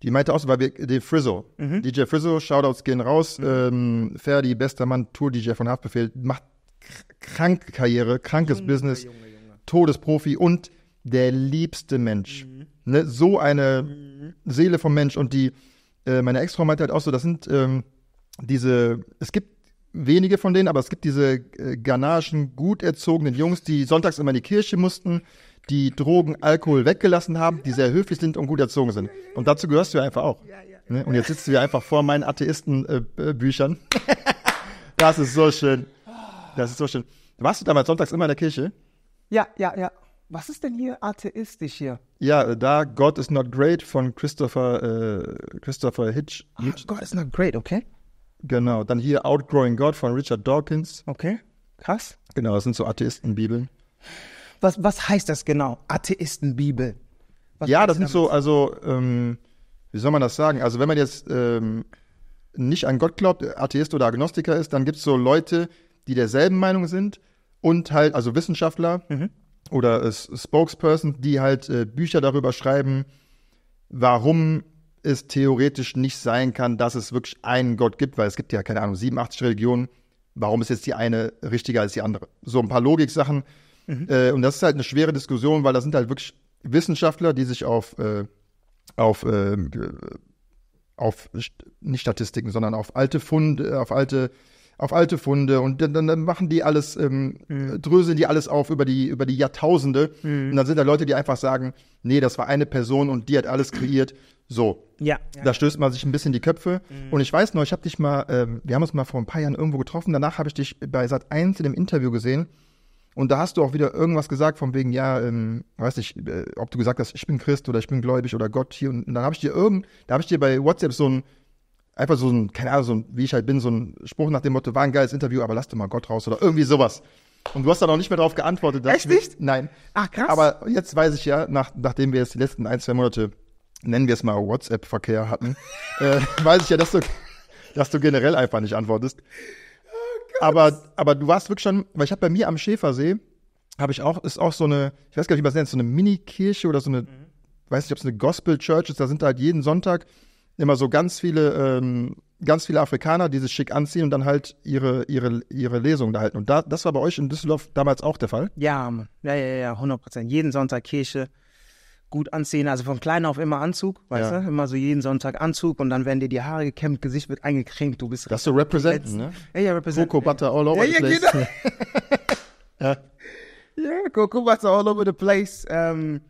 die meinte auch so, weil wir, die Frizzo, mhm. DJ Frizzo, Shoutouts gehen raus, mhm. ähm, Ferdi, bester Mann, Tour-DJ von Haftbefehl, macht kranke Karriere, krankes Junge, Business. Junge, Junge. Todesprofi und der liebste Mensch. Mhm. Ne, so eine mhm. Seele vom Mensch. Und die, äh, meine Ex-Frau meinte halt auch so, das sind ähm, diese, es gibt wenige von denen, aber es gibt diese äh, ghanaischen, gut erzogenen Jungs, die sonntags immer in die Kirche mussten, die Drogen, Alkohol weggelassen haben, die sehr höflich sind und gut erzogen sind. Und dazu gehörst du ja einfach auch. Ja, ja, ne? Und jetzt sitzen wir einfach vor meinen Atheisten-Büchern. Äh, äh das ist so schön. Das ist so schön. Warst du damals sonntags immer in der Kirche? Ja, ja, ja. Was ist denn hier atheistisch hier? Ja, äh, da God is not great von Christopher, äh, Christopher Hitch. Ah, God is not great, okay. Genau, dann hier Outgrowing God von Richard Dawkins. Okay, krass. Genau, das sind so Atheistenbibeln. Was, was heißt das genau, Atheistenbibel? Was ja, das sind so, also, ähm, wie soll man das sagen? Also, wenn man jetzt ähm, nicht an Gott glaubt, Atheist oder Agnostiker ist, dann gibt es so Leute, die derselben Meinung sind, und halt, also Wissenschaftler mhm. oder äh, Spokesperson, die halt äh, Bücher darüber schreiben, warum es theoretisch nicht sein kann, dass es wirklich einen Gott gibt, weil es gibt ja, keine Ahnung, 87 Religionen. Warum ist jetzt die eine richtiger als die andere? So ein paar Logiksachen. Mhm. Äh, und das ist halt eine schwere Diskussion, weil da sind halt wirklich Wissenschaftler, die sich auf, äh, auf, ähm, äh, auf nicht Statistiken, sondern auf alte Funde, äh, auf alte auf alte Funde und dann, dann machen die alles, ähm, mhm. dröseln die alles auf über die, über die Jahrtausende. Mhm. Und dann sind da Leute, die einfach sagen, nee, das war eine Person und die hat alles kreiert. So. Ja. Da stößt man sich ein bisschen die Köpfe. Mhm. Und ich weiß noch, ich habe dich mal, ähm, wir haben uns mal vor ein paar Jahren irgendwo getroffen, danach habe ich dich bei Sat 1 in dem Interview gesehen. Und da hast du auch wieder irgendwas gesagt, von wegen, ja, ähm, weiß nicht, äh, ob du gesagt hast, ich bin Christ oder ich bin gläubig oder Gott hier. Und, und dann habe ich dir irgend, da habe ich dir bei WhatsApp so ein einfach so ein, keine Ahnung, so ein, wie ich halt bin, so ein Spruch nach dem Motto, war ein geiles Interview, aber lass doch mal Gott raus oder irgendwie sowas. Und du hast dann auch nicht mehr darauf geantwortet. Echt wir, nicht? Nein. Ach, krass. Aber jetzt weiß ich ja, nach, nachdem wir jetzt die letzten ein, zwei Monate, nennen wir es mal WhatsApp-Verkehr hatten, äh, weiß ich ja, dass du, dass du generell einfach nicht antwortest. Oh, aber, aber du warst wirklich schon, weil ich habe bei mir am Schäfersee, habe ich auch, ist auch so eine, ich weiß gar nicht, wie man es nennt, so eine Mini-Kirche oder so eine, mhm. weiß nicht, ob es eine Gospel-Church ist, da sind halt jeden Sonntag immer so ganz viele, ähm, ganz viele Afrikaner, die sich schick anziehen und dann halt ihre, ihre, ihre Lesung da halten. Und da, das war bei euch in Düsseldorf damals auch der Fall? Ja, ja, ja, ja, 100 Prozent. Jeden Sonntag Kirche, gut anziehen, also von klein auf immer Anzug, weißt ja. du? Immer so jeden Sonntag Anzug und dann werden dir die Haare gekämmt, Gesicht wird eingecremt, du bist... Das so representen, ne? Ja, ja, representen. Coco Butter all over ja, the place. Genau. ja, yeah, Coco Butter all over the place. Ähm,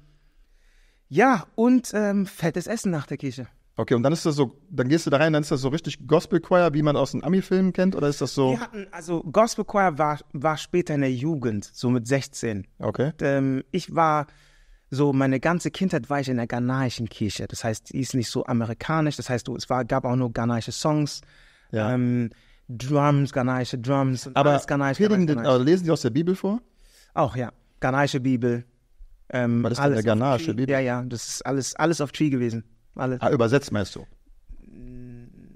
ja, und ähm, fettes Essen nach der Kirche. Okay, und dann ist das so, dann gehst du da rein, dann ist das so richtig Gospel Choir, wie man aus den Ami-Filmen kennt, oder ist das so? Wir hatten, also Gospel Choir war, war später in der Jugend, so mit 16. Okay. Und, ähm, ich war so, meine ganze Kindheit war ich in der ghanaischen Kirche. Das heißt, die ist nicht so amerikanisch, das heißt, es war, gab auch nur ghanaische Songs. Ja. Ähm, Drums, ghanaische Drums. Aber alles ghanaisch, predigen ghanaisch, ghanaisch. Äh, lesen die aus der Bibel vor? Auch, ja. Ghanaische Bibel. Ähm, War das alles eine ghanaische Bibel? Ja, ja, das ist alles, alles auf Tree gewesen. Alles. Ah, übersetzt meinst du?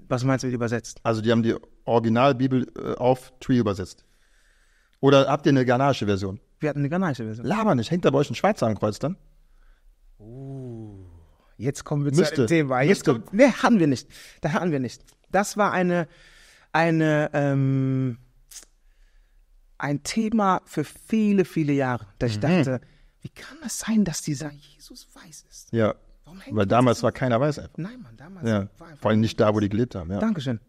Was meinst du mit übersetzt? Also die haben die Originalbibel äh, auf Tree übersetzt. Oder habt ihr eine ghanaische Version? Wir hatten eine ghanaische Version. Laber nicht, hängt da bei euch ein Schweizer am Kreuz dann? Uh, jetzt kommen wir Müsste. zu einem Thema. Jetzt kommt, ne, hatten wir nicht. Da hatten wir nicht. Das war eine, eine, ähm, ein Thema für viele, viele Jahre. Da ich mhm. dachte, wie kann das sein, dass dieser Jesus weiß ist? Ja. Weil damals war keiner weiß einfach. Nein, Mann, damals ja. war einfach. Vor allem nicht da, wo die gelebt haben. Ja. Dankeschön.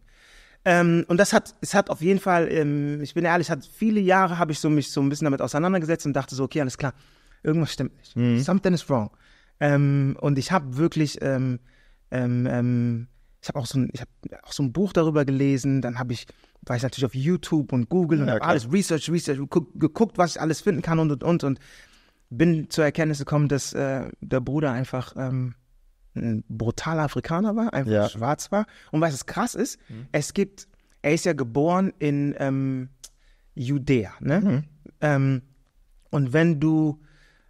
Ähm, und das hat, es hat auf jeden Fall, ähm, ich bin ehrlich, hat viele Jahre habe ich so mich so ein bisschen damit auseinandergesetzt und dachte so, okay, alles klar, irgendwas stimmt nicht, mhm. something is wrong. Ähm, und ich habe wirklich, ähm, ähm, ähm, ich habe auch so ein, auch so ein Buch darüber gelesen. Dann habe ich, war ich natürlich auf YouTube und Google und ja, alles Research, Research geguckt, was ich alles finden kann und und und und bin zur Erkenntnis gekommen, dass äh, der Bruder einfach ähm, ein brutaler Afrikaner war, einfach ja. schwarz war. Und was es krass ist, mhm. es gibt, er ist ja geboren in ähm, Judäa, ne? Mhm. Ähm, und wenn du,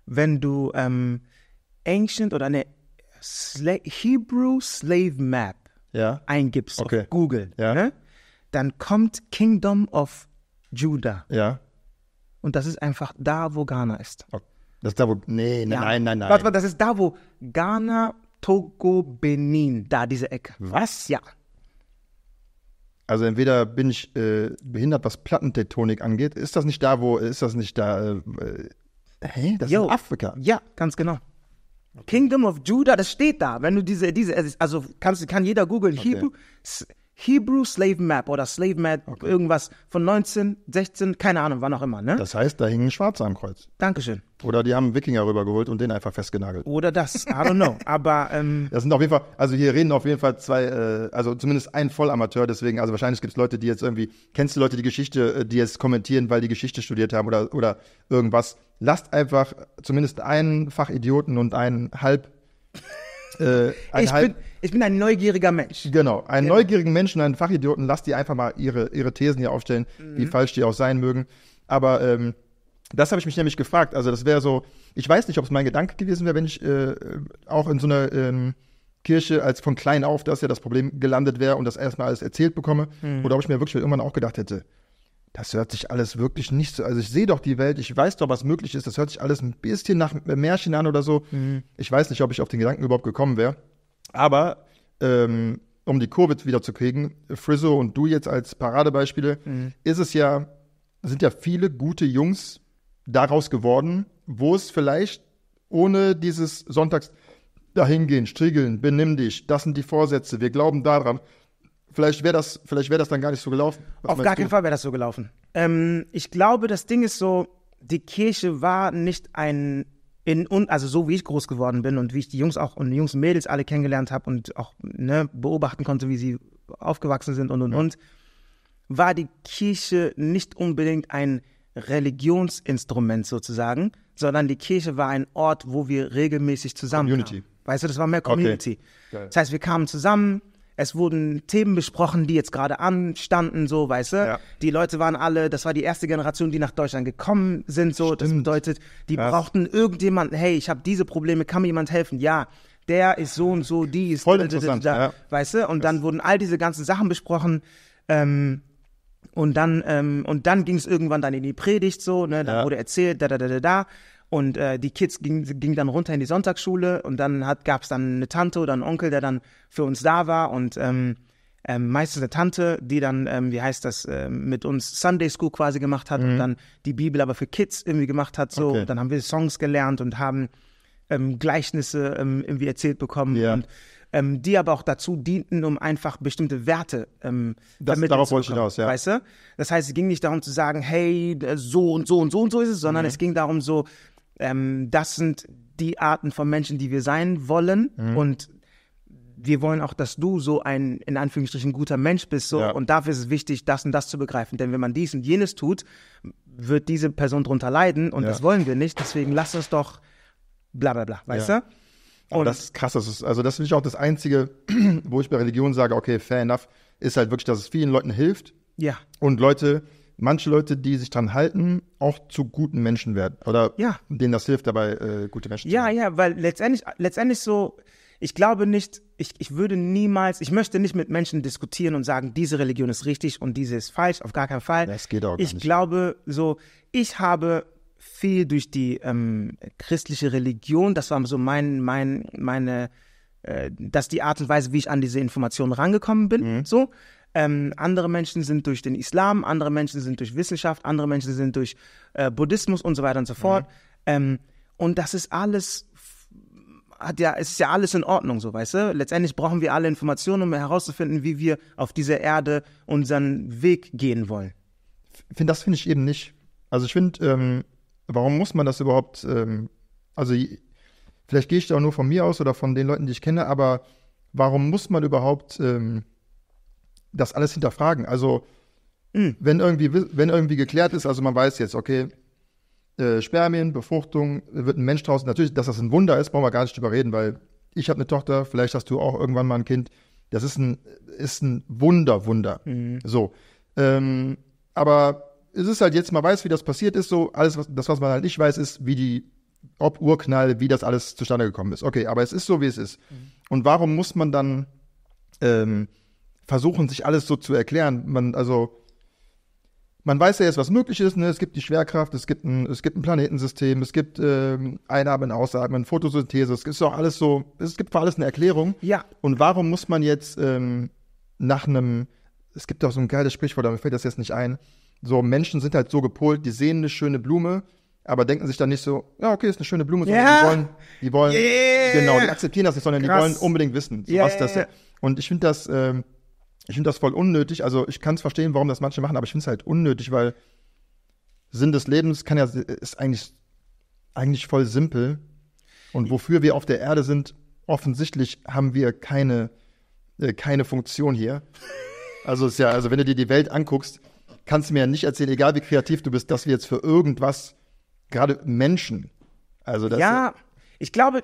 wenn du ähm, Ancient oder eine Sla Hebrew Slave Map ja. eingibst okay. auf Google, ja. ne? dann kommt Kingdom of Judah. Ja. Und das ist einfach da, wo Ghana ist. Okay. Das ist da, wo. Nee, nein, ja. nein, nein, nein. Warte mal, das ist da, wo Ghana, Togo, Benin, da diese Ecke. Was? Ja. Also entweder bin ich äh, behindert, was Plattentektonik angeht. Ist das nicht da, wo. Ist das nicht da. Äh, äh hä? Das Yo. ist Afrika. Ja, ganz genau. Kingdom of Judah, das steht da. Wenn du diese, diese, also kannst, kann jeder googeln. Okay. Hebrew, Hebrew Slave Map oder Slave Map, okay. irgendwas von 19, 16, keine Ahnung, wann auch immer. Ne? Das heißt, da hing ein Schwarzer am Kreuz. Dankeschön. Oder die haben einen Wikinger rübergeholt und den einfach festgenagelt. Oder das, I don't know. Aber ähm, das sind auf jeden Fall, also hier reden auf jeden Fall zwei, äh, also zumindest ein Vollamateur. Deswegen, also wahrscheinlich gibt es Leute, die jetzt irgendwie kennst du Leute, die Geschichte, äh, die jetzt kommentieren, weil die Geschichte studiert haben oder oder irgendwas. Lasst einfach zumindest einen Fachidioten und einen halb äh, ich, bin, ich bin ein neugieriger Mensch. Genau, einen genau. neugierigen Menschen, einen Fachidioten, lass die einfach mal ihre, ihre Thesen hier aufstellen, mhm. wie falsch die auch sein mögen. Aber ähm, das habe ich mich nämlich gefragt. Also das wäre so, ich weiß nicht, ob es mein Gedanke gewesen wäre, wenn ich äh, auch in so einer ähm, Kirche als von klein auf, dass ja das Problem gelandet wäre und das erstmal alles erzählt bekomme. Mhm. Oder ob ich mir wirklich irgendwann auch gedacht hätte, das hört sich alles wirklich nicht so. Also ich sehe doch die Welt, ich weiß doch, was möglich ist. Das hört sich alles ein bisschen nach Märchen an oder so. Mhm. Ich weiß nicht, ob ich auf den Gedanken überhaupt gekommen wäre. Aber ähm, um die Kurve wieder zu kriegen, Frizzo und du jetzt als Paradebeispiele, mhm. ist es ja, sind ja viele gute Jungs daraus geworden, wo es vielleicht ohne dieses Sonntags dahingehen, striegeln, benimm dich, das sind die Vorsätze, wir glauben daran. Vielleicht wäre das, vielleicht wär das dann gar nicht so gelaufen. Was Auf gar keinen Fall wäre das so gelaufen. Ähm, ich glaube, das Ding ist so, die Kirche war nicht ein in und also so wie ich groß geworden bin und wie ich die Jungs auch und Jungs und Mädels alle kennengelernt habe und auch ne, beobachten konnte, wie sie aufgewachsen sind und und ja. und, war die Kirche nicht unbedingt ein Religionsinstrument sozusagen, sondern die Kirche war ein Ort, wo wir regelmäßig zusammen. Community. Weißt du, das war mehr Community. Okay. Das heißt, wir kamen zusammen, es wurden Themen besprochen, die jetzt gerade anstanden, so, weißt du? Ja. Die Leute waren alle, das war die erste Generation, die nach Deutschland gekommen sind, so. Stimmt. Das bedeutet, die ja. brauchten irgendjemanden, hey, ich habe diese Probleme, kann mir jemand helfen? Ja der ist so und so, die ist Voll interessant, da, ja. weißt du? Und yes. dann wurden all diese ganzen Sachen besprochen. Ähm, und dann ähm, dann ging es irgendwann dann in die Predigt so, ne? Da ja. wurde erzählt, da da da da da. Und äh, die Kids gingen ging dann runter in die Sonntagsschule und dann gab es dann eine Tante oder einen Onkel, der dann für uns da war und ähm, ähm, meistens eine Tante, die dann, ähm, wie heißt das, ähm, mit uns Sunday School quasi gemacht hat mhm. und dann die Bibel aber für Kids irgendwie gemacht hat. So, okay. und dann haben wir Songs gelernt und haben ähm, Gleichnisse ähm, irgendwie erzählt bekommen. Ja. Und, ähm, die aber auch dazu dienten, um einfach bestimmte Werte ähm, das, darauf wollte ich hinaus, ja. Weißt du? Das heißt, es ging nicht darum zu sagen, hey, so und so und so und so ist es, sondern mhm. es ging darum so, ähm, das sind die Arten von Menschen, die wir sein wollen mhm. und wir wollen auch, dass du so ein, in Anführungsstrichen, guter Mensch bist. So. Ja. Und dafür ist es wichtig, das und das zu begreifen. Denn wenn man dies und jenes tut, wird diese Person darunter leiden und ja. das wollen wir nicht. Deswegen lass es doch bla bla bla, weißt ja. du? Und das ist krass. Das ist, also das ist auch das Einzige, wo ich bei Religion sage, okay, fair enough, ist halt wirklich, dass es vielen Leuten hilft. Ja. Und Leute manche Leute, die sich dran halten, auch zu guten Menschen werden. Oder ja. denen das hilft dabei, äh, gute Menschen ja, zu werden. Ja, ja, weil letztendlich, letztendlich so, ich glaube nicht, ich, ich würde niemals, ich möchte nicht mit Menschen diskutieren und sagen, diese Religion ist richtig und diese ist falsch, auf gar keinen Fall. Das geht auch gar ich nicht. Ich glaube so, ich habe viel durch die ähm, christliche Religion, das war so mein, mein, meine, äh, das die Art und Weise, wie ich an diese Informationen rangekommen bin, mhm. so. Ähm, andere Menschen sind durch den Islam, andere Menschen sind durch Wissenschaft, andere Menschen sind durch äh, Buddhismus und so weiter und so fort. Mhm. Ähm, und das ist alles, hat ja, ist ja alles in Ordnung, so weißt du? Letztendlich brauchen wir alle Informationen, um herauszufinden, wie wir auf dieser Erde unseren Weg gehen wollen. Find, das finde ich eben nicht. Also ich finde, ähm, warum muss man das überhaupt, ähm, also vielleicht gehe ich da auch nur von mir aus oder von den Leuten, die ich kenne, aber warum muss man überhaupt ähm, das alles hinterfragen. Also, mhm. wenn, irgendwie, wenn irgendwie geklärt ist, also man weiß jetzt, okay, äh, Spermien, Befruchtung, wird ein Mensch draußen. Natürlich, dass das ein Wunder ist, brauchen wir gar nicht drüber reden, weil ich habe eine Tochter, vielleicht hast du auch irgendwann mal ein Kind. Das ist ein, ist ein Wunder, Wunder. Mhm. So. Ähm, aber es ist halt jetzt, man weiß, wie das passiert ist, so alles, was, das, was man halt nicht weiß, ist, wie die, ob Urknall, wie das alles zustande gekommen ist. Okay, aber es ist so, wie es ist. Mhm. Und warum muss man dann ähm, versuchen, sich alles so zu erklären. Man, also, man weiß ja jetzt, was möglich ist. Ne? Es gibt die Schwerkraft, es gibt ein, es gibt ein Planetensystem, es gibt ähm, Einatmen, Ausatmen, Photosynthese. Es ist auch alles so, es gibt für alles eine Erklärung. Ja. Und warum muss man jetzt ähm, nach einem, es gibt auch so ein geiles Sprichwort, aber mir fällt das jetzt nicht ein. So, Menschen sind halt so gepolt, die sehen eine schöne Blume, aber denken sich dann nicht so, ja, okay, ist eine schöne Blume, sondern yeah. die wollen, die wollen, yeah. genau, die akzeptieren das nicht, sondern Krass. die wollen unbedingt wissen, so, yeah. was das ist. Und ich finde das, ähm, ich finde das voll unnötig. Also ich kann es verstehen, warum das manche machen, aber ich finde es halt unnötig, weil Sinn des Lebens kann ja ist eigentlich eigentlich voll simpel. Und wofür wir auf der Erde sind, offensichtlich haben wir keine äh, keine Funktion hier. Also ist ja, also wenn du dir die Welt anguckst, kannst du mir ja nicht erzählen, egal wie kreativ du bist, dass wir jetzt für irgendwas gerade Menschen. Also das ja, ich glaube,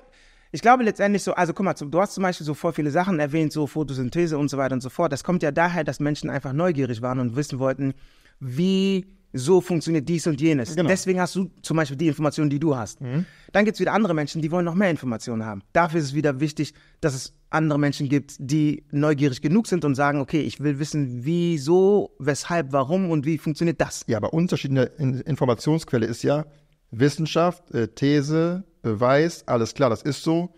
ich glaube letztendlich so, also guck mal, du hast zum Beispiel so voll viele Sachen erwähnt, so Photosynthese und so weiter und so fort. Das kommt ja daher, dass Menschen einfach neugierig waren und wissen wollten, wie so funktioniert dies und jenes. Genau. Deswegen hast du zum Beispiel die Informationen, die du hast. Mhm. Dann gibt es wieder andere Menschen, die wollen noch mehr Informationen haben. Dafür ist es wieder wichtig, dass es andere Menschen gibt, die neugierig genug sind und sagen, okay, ich will wissen, wieso, weshalb, warum und wie funktioniert das. Ja, aber unterschiedliche Informationsquelle ist ja Wissenschaft, äh, These, Beweis, alles klar, das ist so,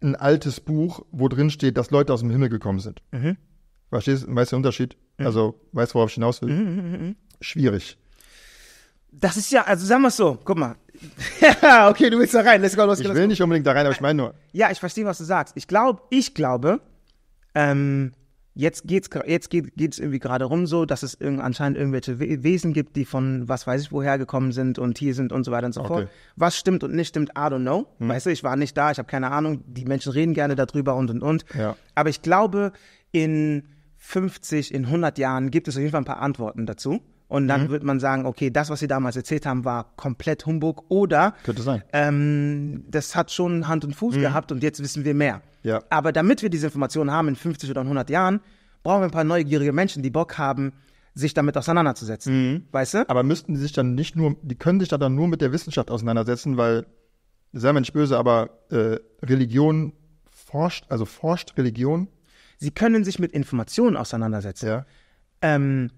ein altes Buch, wo drin steht, dass Leute aus dem Himmel gekommen sind. Mhm. Verstehst du? Weißt du den Unterschied? Mhm. Also, weißt du, worauf ich hinaus will? Mhm, mhm, mhm, mhm. Schwierig. Das ist ja, also sagen wir es so, guck mal. okay, du willst da rein, let's go, los. Ich will go. nicht unbedingt da rein, aber ich äh, meine nur. Ja, ich verstehe, was du sagst. Ich glaube, ich glaube, ähm, Jetzt geht's jetzt geht geht's irgendwie gerade rum so, dass es irg anscheinend irgendwelche Wesen gibt, die von was weiß ich woher gekommen sind und hier sind und so weiter und so okay. fort. Was stimmt und nicht stimmt, I don't know. Hm. Weißt du, ich war nicht da, ich habe keine Ahnung. Die Menschen reden gerne darüber und und und. Ja. Aber ich glaube in 50, in 100 Jahren gibt es auf jeden Fall ein paar Antworten dazu. Und dann mhm. wird man sagen, okay, das, was sie damals erzählt haben, war komplett Humbug. Oder Könnte sein. Ähm, das hat schon Hand und Fuß mhm. gehabt und jetzt wissen wir mehr. Ja. Aber damit wir diese Informationen haben in 50 oder 100 Jahren, brauchen wir ein paar neugierige Menschen, die Bock haben, sich damit auseinanderzusetzen. Mhm. Weißt du? Aber müssten die sich dann nicht nur, die können sich dann nur mit der Wissenschaft auseinandersetzen, weil, sei mir nicht böse, aber äh, Religion forscht, also forscht Religion. Sie können sich mit Informationen auseinandersetzen. Ja. Ähm,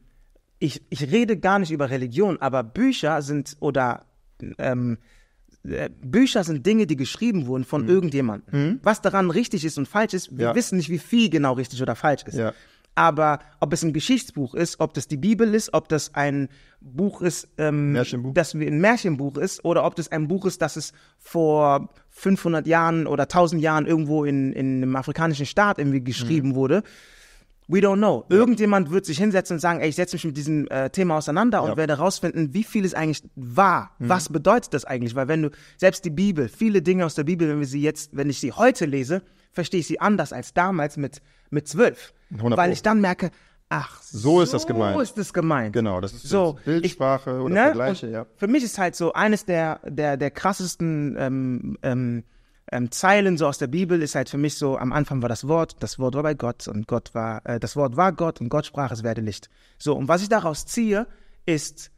ich, ich rede gar nicht über Religion, aber Bücher sind oder ähm, äh, Bücher sind Dinge, die geschrieben wurden von mhm. irgendjemandem. Mhm. Was daran richtig ist und falsch ist, wir ja. wissen nicht, wie viel genau richtig oder falsch ist. Ja. Aber ob es ein Geschichtsbuch ist, ob das die Bibel ist, ob das ein Buch ist, ähm, Märchenbuch. das ein Märchenbuch ist, oder ob das ein Buch ist, das es vor 500 Jahren oder 1000 Jahren irgendwo in, in einem afrikanischen Staat irgendwie mhm. geschrieben mhm. wurde, We don't know. Ja. Irgendjemand wird sich hinsetzen und sagen, ey, ich setze mich mit diesem äh, Thema auseinander und ja. werde herausfinden, wie viel es eigentlich war. Mhm. Was bedeutet das eigentlich? Weil wenn du, selbst die Bibel, viele Dinge aus der Bibel, wenn wir sie jetzt, wenn ich sie heute lese, verstehe ich sie anders als damals mit, mit zwölf. Weil ich dann merke, ach, so ist das gemeint. So ist das gemeint. Genau, das ist so, Bildsprache ich, oder ne? Vergleiche, ja. Für mich ist halt so eines der, der, der krassesten, ähm, ähm, ähm, Zeilen so aus der Bibel ist halt für mich so, am Anfang war das Wort, das Wort war bei Gott und Gott war, äh, das Wort war Gott und Gott sprach, es werde Licht. So, und was ich daraus ziehe, ist,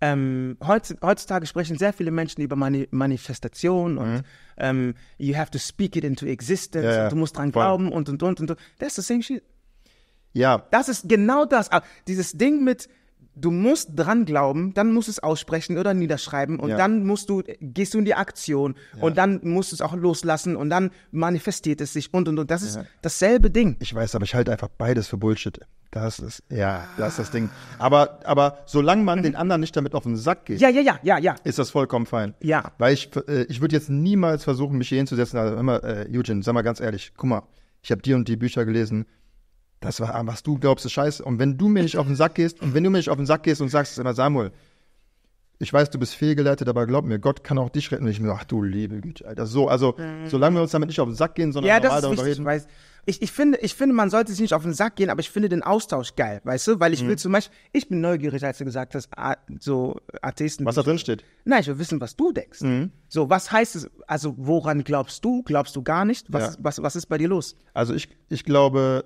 ähm, heutzutage sprechen sehr viele Menschen über Mani Manifestation und mhm. ähm, you have to speak it into existence ja, und du musst dran Voll. glauben und und und und. That's the same shit. Ja. Das ist genau das. Ah, dieses Ding mit, du musst dran glauben, dann musst du es aussprechen oder niederschreiben und ja. dann musst du, gehst du in die Aktion ja. und dann musst du es auch loslassen und dann manifestiert es sich und und und. Das ist ja. dasselbe Ding. Ich weiß, aber ich halte einfach beides für Bullshit. Das ist, ja, das ist das Ding. Ah. Aber, aber solange man den anderen nicht damit auf den Sack geht. Ja, ja, ja, ja, ja. Ist das vollkommen fein. Ja. Weil ich, äh, ich würde jetzt niemals versuchen, mich hier hinzusetzen, also immer, äh, Eugene, sag mal ganz ehrlich, guck mal, ich habe die und die Bücher gelesen, das war, was ah, du glaubst, ist scheiße. Und wenn du mir nicht auf den Sack gehst, und wenn du mir nicht auf den Sack gehst und sagst, immer Samuel, ich weiß, du bist fehlgeleitet, aber glaub mir, Gott kann auch dich retten. Und ich mir, ach du liebe Güte, Alter. So, also, mhm. solange wir uns damit nicht auf den Sack gehen, sondern ja, normal das ist darüber wichtig, reden. Ich, ich, finde, ich finde, man sollte sich nicht auf den Sack gehen, aber ich finde den Austausch geil, weißt du? Weil ich mhm. will zum Beispiel, ich bin neugierig, als du gesagt hast, so Atheisten. Was da drin steht? Nein, ich will wissen, was du denkst. Mhm. So, was heißt es? Also, woran glaubst du? Glaubst du gar nicht? Was, ja. was, was ist bei dir los? Also, ich, ich glaube,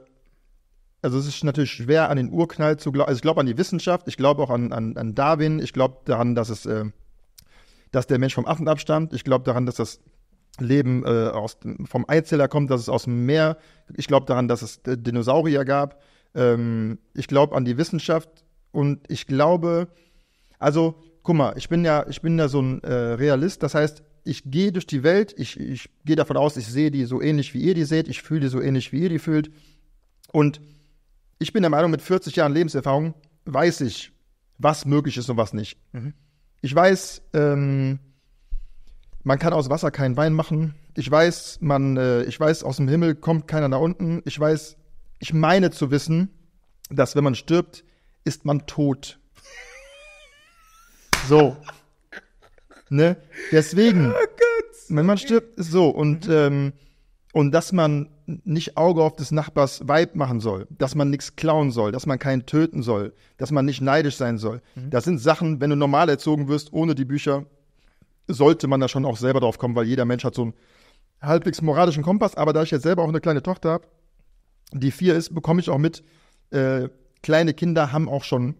also es ist natürlich schwer, an den Urknall zu glauben. Also ich glaube an die Wissenschaft, ich glaube auch an, an, an Darwin, ich glaube daran, dass es, äh, dass der Mensch vom Affen abstammt, ich glaube daran, dass das Leben äh, aus, vom Eizeller kommt, dass es aus dem Meer, ich glaube daran, dass es äh, Dinosaurier gab, ähm, ich glaube an die Wissenschaft und ich glaube, also guck mal, ich bin ja, ich bin ja so ein äh, Realist, das heißt, ich gehe durch die Welt, ich, ich gehe davon aus, ich sehe die so ähnlich, wie ihr die seht, ich fühle die so ähnlich, wie ihr die fühlt und ich bin der Meinung, mit 40 Jahren Lebenserfahrung weiß ich, was möglich ist und was nicht. Mhm. Ich weiß, ähm, man kann aus Wasser keinen Wein machen. Ich weiß, man, äh, ich weiß, aus dem Himmel kommt keiner nach unten. Ich weiß, ich meine zu wissen, dass wenn man stirbt, ist man tot. So. ne? Deswegen, oh Gott. wenn man stirbt, ist so. Und mhm. ähm, und dass man nicht Auge auf des Nachbars Weib machen soll, dass man nichts klauen soll, dass man keinen töten soll, dass man nicht neidisch sein soll. Mhm. Das sind Sachen, wenn du normal erzogen wirst, ohne die Bücher, sollte man da schon auch selber drauf kommen, weil jeder Mensch hat so einen halbwegs moralischen Kompass. Aber da ich jetzt selber auch eine kleine Tochter habe, die vier ist, bekomme ich auch mit, äh, kleine Kinder haben auch schon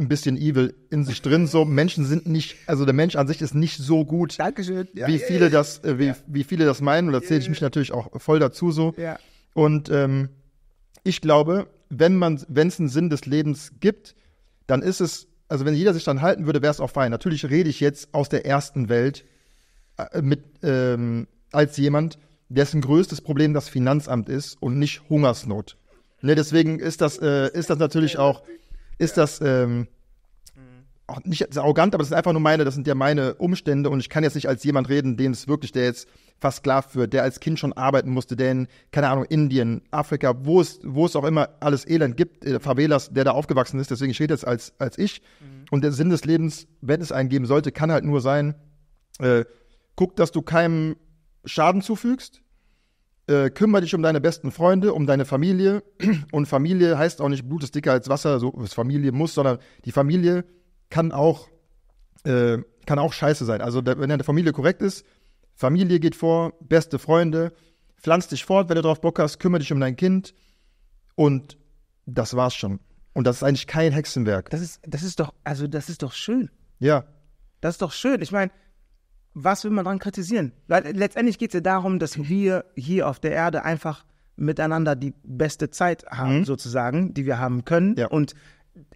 ein bisschen evil in sich drin. So Menschen sind nicht, also der Mensch an sich ist nicht so gut, Dankeschön. Ja, wie viele das, äh, wie, ja. wie viele das meinen. Und da zähle ich mich natürlich auch voll dazu so. Ja. Und ähm, ich glaube, wenn man, wenn es einen Sinn des Lebens gibt, dann ist es, also wenn jeder sich dann halten würde, wäre es auch fein. Natürlich rede ich jetzt aus der ersten Welt äh, mit ähm, als jemand, dessen größtes Problem das Finanzamt ist und nicht Hungersnot. Ne, deswegen ist das, äh, ist das natürlich auch ist ja. das ähm, auch nicht arrogant, aber das sind einfach nur meine, das sind ja meine Umstände und ich kann jetzt nicht als jemand reden, dem es wirklich, der jetzt fast versklavt wird, der als Kind schon arbeiten musste, der in, keine Ahnung, Indien, Afrika, wo es, wo es auch immer alles Elend gibt, äh, Favelas, der da aufgewachsen ist, deswegen steht jetzt als, als ich. Mhm. Und der Sinn des Lebens, wenn es einen geben sollte, kann halt nur sein, äh, guck, dass du keinem Schaden zufügst, äh, kümmere dich um deine besten Freunde, um deine Familie. Und Familie heißt auch nicht, Blut ist dicker als Wasser, so was Familie muss, sondern die Familie kann auch, äh, kann auch scheiße sein. Also wenn deine Familie korrekt ist, Familie geht vor, beste Freunde, pflanz dich fort, wenn du drauf Bock hast, kümmere dich um dein Kind. Und das war's schon. Und das ist eigentlich kein Hexenwerk. Das ist, das ist doch, also das ist doch schön. Ja. Das ist doch schön. Ich meine, was will man daran kritisieren? Weil äh, Letztendlich geht es ja darum, dass wir hier auf der Erde einfach miteinander die beste Zeit haben, mhm. sozusagen, die wir haben können. Ja. Und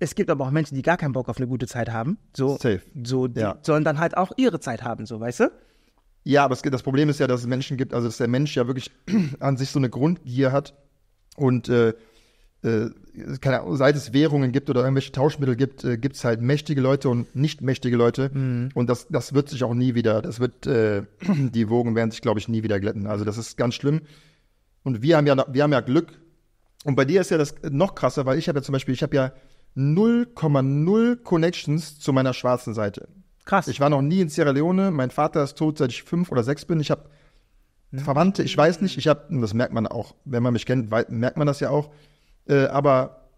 es gibt aber auch Menschen, die gar keinen Bock auf eine gute Zeit haben. So, Safe. so die ja. sollen dann halt auch ihre Zeit haben, so weißt du? Ja, aber es, das Problem ist ja, dass es Menschen gibt, also dass der Mensch ja wirklich an sich so eine Grundgier hat und äh, äh, keine Ahnung, seit es Währungen gibt oder irgendwelche Tauschmittel gibt, äh, gibt es halt mächtige Leute und nicht mächtige Leute. Mhm. Und das, das wird sich auch nie wieder, das wird, äh, die Wogen werden sich, glaube ich, nie wieder glätten. Also das ist ganz schlimm. Und wir haben ja, wir haben ja Glück. Und bei dir ist ja das noch krasser, weil ich habe ja zum Beispiel, ich habe ja 0,0 Connections zu meiner schwarzen Seite. Krass. Ich war noch nie in Sierra Leone. Mein Vater ist tot, seit ich fünf oder sechs bin. Ich habe mhm. Verwandte, ich weiß nicht. Ich habe, das merkt man auch, wenn man mich kennt, merkt man das ja auch äh, aber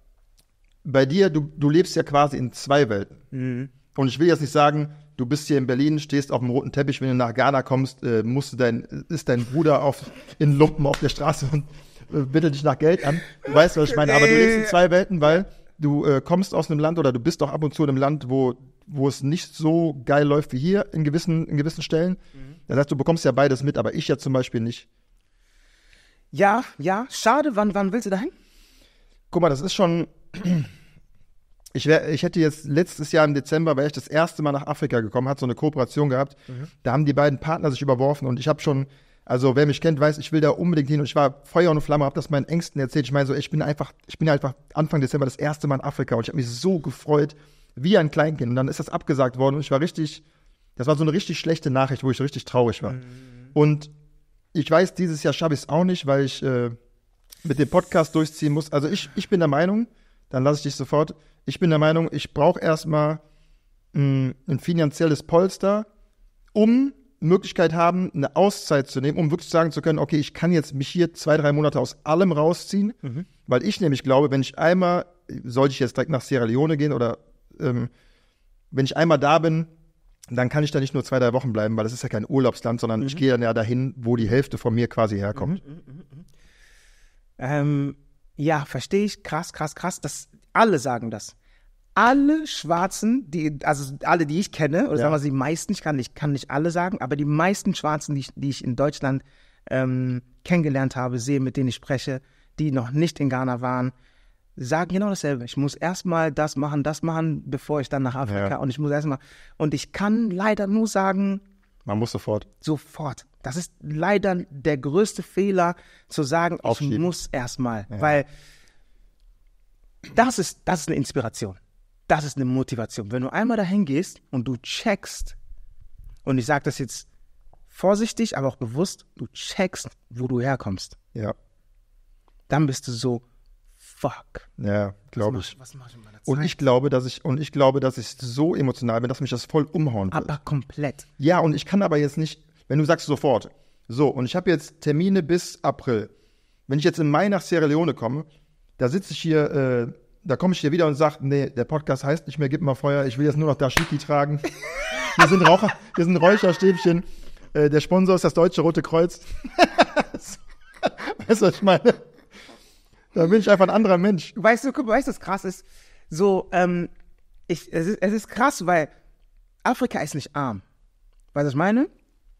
bei dir, du, du lebst ja quasi in zwei Welten. Mhm. Und ich will jetzt nicht sagen, du bist hier in Berlin, stehst auf dem roten Teppich, wenn du nach Ghana kommst, äh, musst du dein, ist dein Bruder auf, in Lumpen auf der Straße und äh, bittet dich nach Geld an. Du weißt, was ich meine, aber du lebst in zwei Welten, weil du äh, kommst aus einem Land oder du bist doch ab und zu in einem Land, wo, wo es nicht so geil läuft wie hier in gewissen, in gewissen Stellen. Mhm. Das heißt, du bekommst ja beides mit, aber ich ja zum Beispiel nicht. Ja, ja, schade, wann, wann willst du da hin? guck mal, das ist schon. Ich, wär, ich hätte jetzt letztes Jahr im Dezember, weil ich das erste Mal nach Afrika gekommen, hat so eine Kooperation gehabt. Mhm. Da haben die beiden Partner sich überworfen und ich habe schon, also wer mich kennt, weiß, ich will da unbedingt hin und ich war Feuer und Flamme, habe das meinen Ängsten erzählt. Ich meine so, ich bin einfach, ich bin einfach Anfang Dezember das erste Mal in Afrika und ich habe mich so gefreut wie ein Kleinkind und dann ist das abgesagt worden und ich war richtig, das war so eine richtig schlechte Nachricht, wo ich richtig traurig war. Mhm. Und ich weiß, dieses Jahr schaffe ich es auch nicht, weil ich äh, mit dem Podcast durchziehen muss. Also ich, ich bin der Meinung, dann lasse ich dich sofort. Ich bin der Meinung, ich brauche erstmal ein, mm, ein finanzielles Polster, um Möglichkeit haben, eine Auszeit zu nehmen, um wirklich sagen zu können, okay, ich kann jetzt mich hier zwei, drei Monate aus allem rausziehen, mhm. weil ich nämlich glaube, wenn ich einmal, sollte ich jetzt direkt nach Sierra Leone gehen oder ähm, wenn ich einmal da bin, dann kann ich da nicht nur zwei, drei Wochen bleiben, weil das ist ja kein Urlaubsland, sondern mhm. ich gehe dann ja dahin, wo die Hälfte von mir quasi herkommt. Mhm, mhm, mhm, mhm. Ähm, ja, verstehe ich. Krass, krass, krass. Das, alle sagen das. Alle Schwarzen, die, also alle, die ich kenne, oder ja. sagen wir die meisten, ich kann nicht, kann nicht alle sagen, aber die meisten Schwarzen, die ich, die ich in Deutschland ähm, kennengelernt habe, sehe, mit denen ich spreche, die noch nicht in Ghana waren, sagen genau dasselbe. Ich muss erstmal das machen, das machen, bevor ich dann nach Afrika ja. und ich muss erstmal. Und ich kann leider nur sagen, man muss sofort. Sofort. Das ist leider der größte Fehler, zu sagen, ich muss erstmal. Ja. Weil das ist, das ist eine Inspiration. Das ist eine Motivation. Wenn du einmal dahin gehst und du checkst, und ich sage das jetzt vorsichtig, aber auch bewusst, du checkst, wo du herkommst. Ja. Dann bist du so, fuck. Ja, glaube ich. Was mache ich in meiner Zeit? Und ich glaube, dass ich und ich glaube, dass ich so emotional bin, dass mich das voll umhauen wird. Aber komplett. Ja, und ich kann aber jetzt nicht, wenn du sagst sofort, so und ich habe jetzt Termine bis April. Wenn ich jetzt im Mai nach Sierra Leone komme, da sitze ich hier, äh, da komme ich hier wieder und sage, nee, der Podcast heißt nicht mehr, gib mal Feuer, ich will jetzt nur noch Dashiki tragen. Wir sind Raucher, wir sind Räucherstäbchen. Äh, der Sponsor ist das Deutsche Rote Kreuz. weißt du, was ich meine? Da bin ich einfach ein anderer Mensch. Weißt du, guck, weißt du, was krass ist? So, ähm, ich, es, ist, es ist krass, weil Afrika ist nicht arm. Weißt du, was ich meine?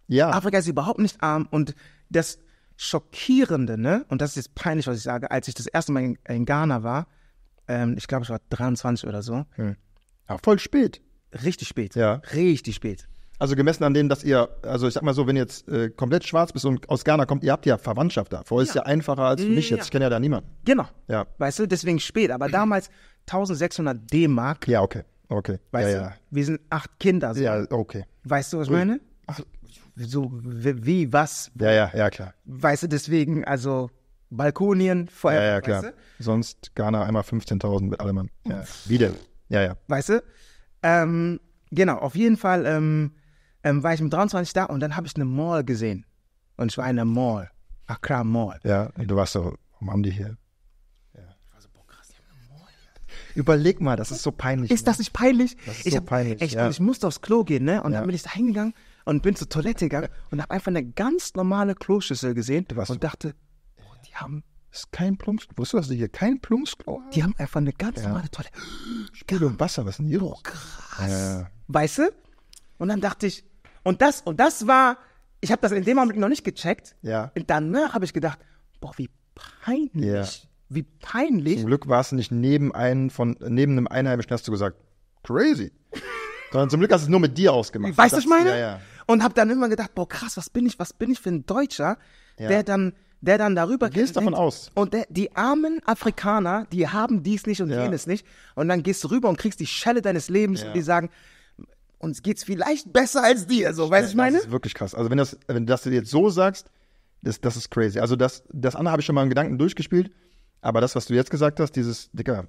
Ja. Afrika ist überhaupt nicht arm und das Schockierende, ne? Und das ist jetzt peinlich, was ich sage, als ich das erste Mal in, in Ghana war, ähm, ich glaube, ich war 23 oder so. Hm. Ja, voll spät. Richtig spät. Ja. Richtig spät. Also gemessen an dem, dass ihr, also ich sag mal so, wenn ihr jetzt äh, komplett schwarz bist und aus Ghana kommt, ihr habt ja Verwandtschaft da. Vorher ja. ist ja einfacher als für mich ja. jetzt. Ich kenne ja da niemanden. Genau. Ja. Weißt du, deswegen spät. Aber damals 1600 D-Mark. Ja, okay. Okay. Weißt ja, du, wir sind acht Kinder. So. Ja, okay. Weißt du, was ich meine? Ach. So, wie, was? Ja, ja, ja, klar. Weißt du, deswegen, also Balkonien, Feuer. Ja, ja, klar. Weißt du? Sonst Ghana einmal 15.000 mit allem. Ja. Wieder. Ja, ja. Weißt du? Ähm, genau, auf jeden Fall. Ähm, ähm, war ich mit 23 da und dann habe ich eine Mall gesehen. Und ich war in der Mall, Accra Mall. Ja, du warst so, warum haben die hier? Ja. Also, boah, krass, die haben eine Mall. Überleg mal, das ist so peinlich. Ist ne? das nicht peinlich? Das ist ich so hab, peinlich. Echt, ja. ich musste aufs Klo gehen, ne? Und ja. dann bin ich da hingegangen und bin zur Toilette gegangen und habe einfach eine ganz normale Kloschüssel gesehen und dachte, oh, die haben ist kein Plumps. Wusstest du, dass die hier kein Plumpsklo haben? Die haben einfach eine ganz ja. normale Toilette. Spül und Wasser, was ist denn hier? Oh, krass. Äh. Weißt du? Und dann dachte ich, und das, und das war, ich habe das in dem Augenblick noch nicht gecheckt. Ja. Und danach habe ich gedacht, boah, wie peinlich. Yeah. Wie peinlich. Zum Glück warst du nicht neben einem von neben einem Einheimischen, hast du gesagt, crazy. Sondern zum Glück hast du es nur mit dir ausgemacht. Weißt du, was ich meine? Ja, ja. Und habe dann immer gedacht, boah, krass, was bin ich, was bin ich für ein Deutscher, ja. der dann der dann darüber gehst davon denkt, aus. Und der, die armen Afrikaner, die haben dies nicht und jenes nicht. Und dann gehst du rüber und kriegst die Schelle deines Lebens und die sagen, uns geht's vielleicht besser als dir, so, weißt du, ja, ich meine? Das ist wirklich krass. Also, wenn das, wenn das du jetzt so sagst, das, das ist crazy. Also, das, das andere habe ich schon mal in Gedanken durchgespielt, aber das, was du jetzt gesagt hast, dieses, Dicker,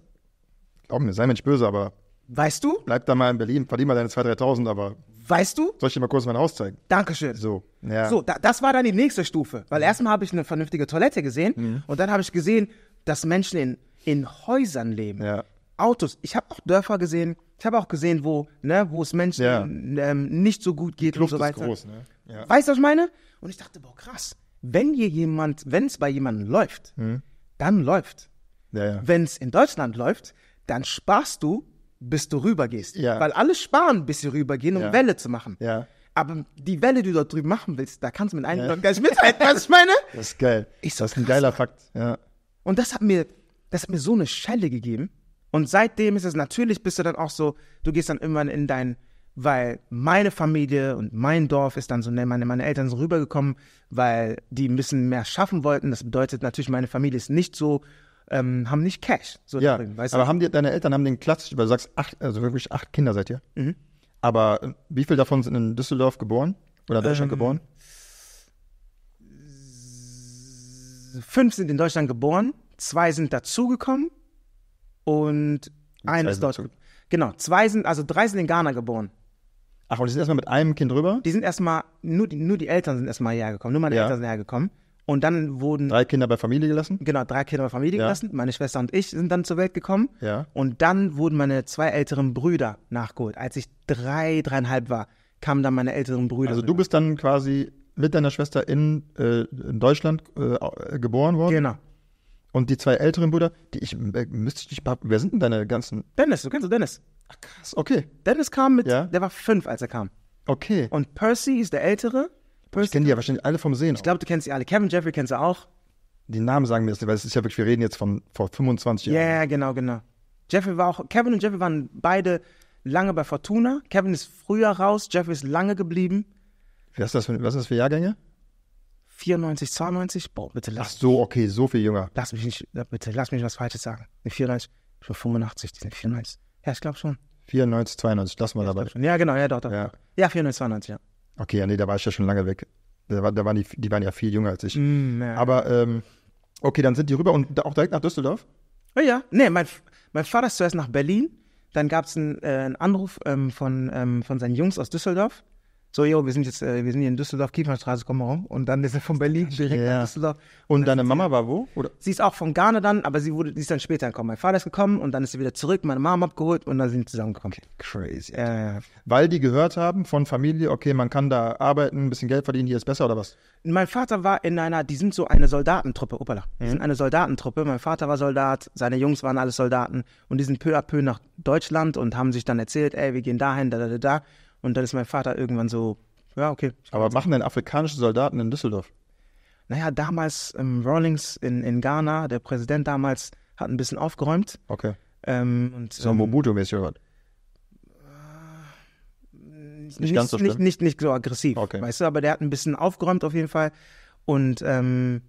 glaub mir, sei mir nicht böse, aber. Weißt du? Bleib da mal in Berlin, verdien mal deine 2.000, 3.000, aber. Weißt du? Soll ich dir mal kurz mein Haus zeigen? Dankeschön. So, ja. So, da, das war dann die nächste Stufe, weil mhm. erstmal habe ich eine vernünftige Toilette gesehen mhm. und dann habe ich gesehen, dass Menschen in, in Häusern leben, ja. Autos. Ich habe auch Dörfer gesehen. Ich habe auch gesehen, wo, ne, wo es Menschen ja. ähm, nicht so gut geht und so weiter. Ist groß, ne? ja. Weißt du, was ich meine? Und ich dachte, boah, krass. Wenn hier jemand, wenn es bei jemandem läuft, hm. dann läuft. Ja, ja. Wenn es in Deutschland läuft, dann sparst du, bis du rübergehst. Ja. Weil alle sparen, bis sie rübergehen, um ja. Welle zu machen. Ja. Aber die Welle, die du dort drüben machen willst, da kannst du mit einem ja. gar nicht mithalten, was ich meine. Das ist geil. Ich so, das ist ein geiler Fakt. Ja. Und das hat mir, das hat mir so eine Schelle gegeben. Und seitdem ist es natürlich, bist du dann auch so, du gehst dann irgendwann in dein, weil meine Familie und mein Dorf ist dann so, ne, meine, meine Eltern sind rübergekommen, weil die ein bisschen mehr schaffen wollten. Das bedeutet natürlich, meine Familie ist nicht so, ähm, haben nicht Cash. So ja, drin, aber du? haben die, deine Eltern haben den klassisch, weil du sagst, acht, also wirklich acht Kinder seid ihr. Mhm. Aber äh, wie viele davon sind in Düsseldorf geboren oder in Deutschland ähm, geboren? Fünf sind in Deutschland geboren, zwei sind dazugekommen und eine ist Deutsch. Genau, zwei sind, also drei sind in Ghana geboren. Ach, und die sind erstmal mit einem Kind rüber? Die sind erstmal, nur die, nur die Eltern sind erstmal hergekommen, nur meine ja. Eltern sind hergekommen. Und dann wurden. Drei Kinder bei Familie gelassen? Genau, drei Kinder bei Familie ja. gelassen. Meine Schwester und ich sind dann zur Welt gekommen. Ja. Und dann wurden meine zwei älteren Brüder nachgeholt. Als ich drei, dreieinhalb war, kamen dann meine älteren Brüder. Also du bist dann quasi mit deiner Schwester in, äh, in Deutschland äh, geboren worden? Genau. Und die zwei älteren Brüder, die ich, äh, müsste ich nicht wer sind denn deine ganzen? Dennis, du kennst Dennis. Ach krass, okay. Dennis kam mit, ja? der war fünf, als er kam. Okay. Und Percy ist der Ältere. Percy ich kenne die ja wahrscheinlich alle vom Sehen. Ich glaube, du kennst sie alle. Kevin Jeffrey kennst du auch. Die Namen sagen mir das nicht, weil es ist ja wirklich, wir reden jetzt von vor 25 Jahren. Ja, yeah, genau, genau. Jeffrey war auch, Kevin und Jeffrey waren beide lange bei Fortuna. Kevin ist früher raus, Jeffrey ist lange geblieben. Was ist das für, was ist das für Jahrgänge? 94, 92, boah, bitte lass. mich. Ach so, okay, so viel jünger. Lass mich nicht, bitte, lass mich was Falsches sagen. Eine 94, ich bin 85, die sind 94. Ja, ich glaube schon. 94, 92, lass mal ja, dabei. Ja, genau, ja, doch, doch. Ja, ja 94, 92, ja. Okay, ja, nee, da war ich ja schon lange weg. Da, da waren die, die waren ja viel jünger als ich. Mm, ja. Aber, ähm, okay, dann sind die rüber und auch direkt nach Düsseldorf? Oh ja, nee, mein, mein Vater ist zuerst nach Berlin. Dann gab es einen, äh, Anruf ähm, von, ähm, von seinen Jungs aus Düsseldorf so, jo, wir sind jetzt, äh, wir sind hier in Düsseldorf, Kiefernstraße, komm mal rum. Und dann ist er von Berlin direkt ja. nach Düsseldorf. Und, und deine Mama war wo? Oder? Sie ist auch von Ghana dann, aber sie wurde, sie ist dann später gekommen. Mein Vater ist gekommen und dann ist sie wieder zurück, meine Mama abgeholt und dann sind sie zusammengekommen. Okay, crazy. Äh, Weil die gehört haben von Familie, okay, man kann da arbeiten, ein bisschen Geld verdienen, hier ist besser oder was? Mein Vater war in einer, die sind so eine Soldatentruppe, opala, die mhm. sind eine Soldatentruppe. Mein Vater war Soldat, seine Jungs waren alle Soldaten und die sind peu à peu nach Deutschland und haben sich dann erzählt, ey, wir gehen dahin, da, da, da, da. Und dann ist mein Vater irgendwann so, ja, okay. Aber machen denn afrikanische Soldaten in Düsseldorf? Naja, damals im ähm, Rawlings in, in Ghana, der Präsident damals hat ein bisschen aufgeräumt. Okay. Ähm, und, so ähm, Mobutu-mäßig oder was? Nicht, äh, nicht, ganz so nicht, nicht, nicht, so aggressiv, okay. weißt du, aber der hat ein bisschen aufgeräumt auf jeden Fall. Und ähm,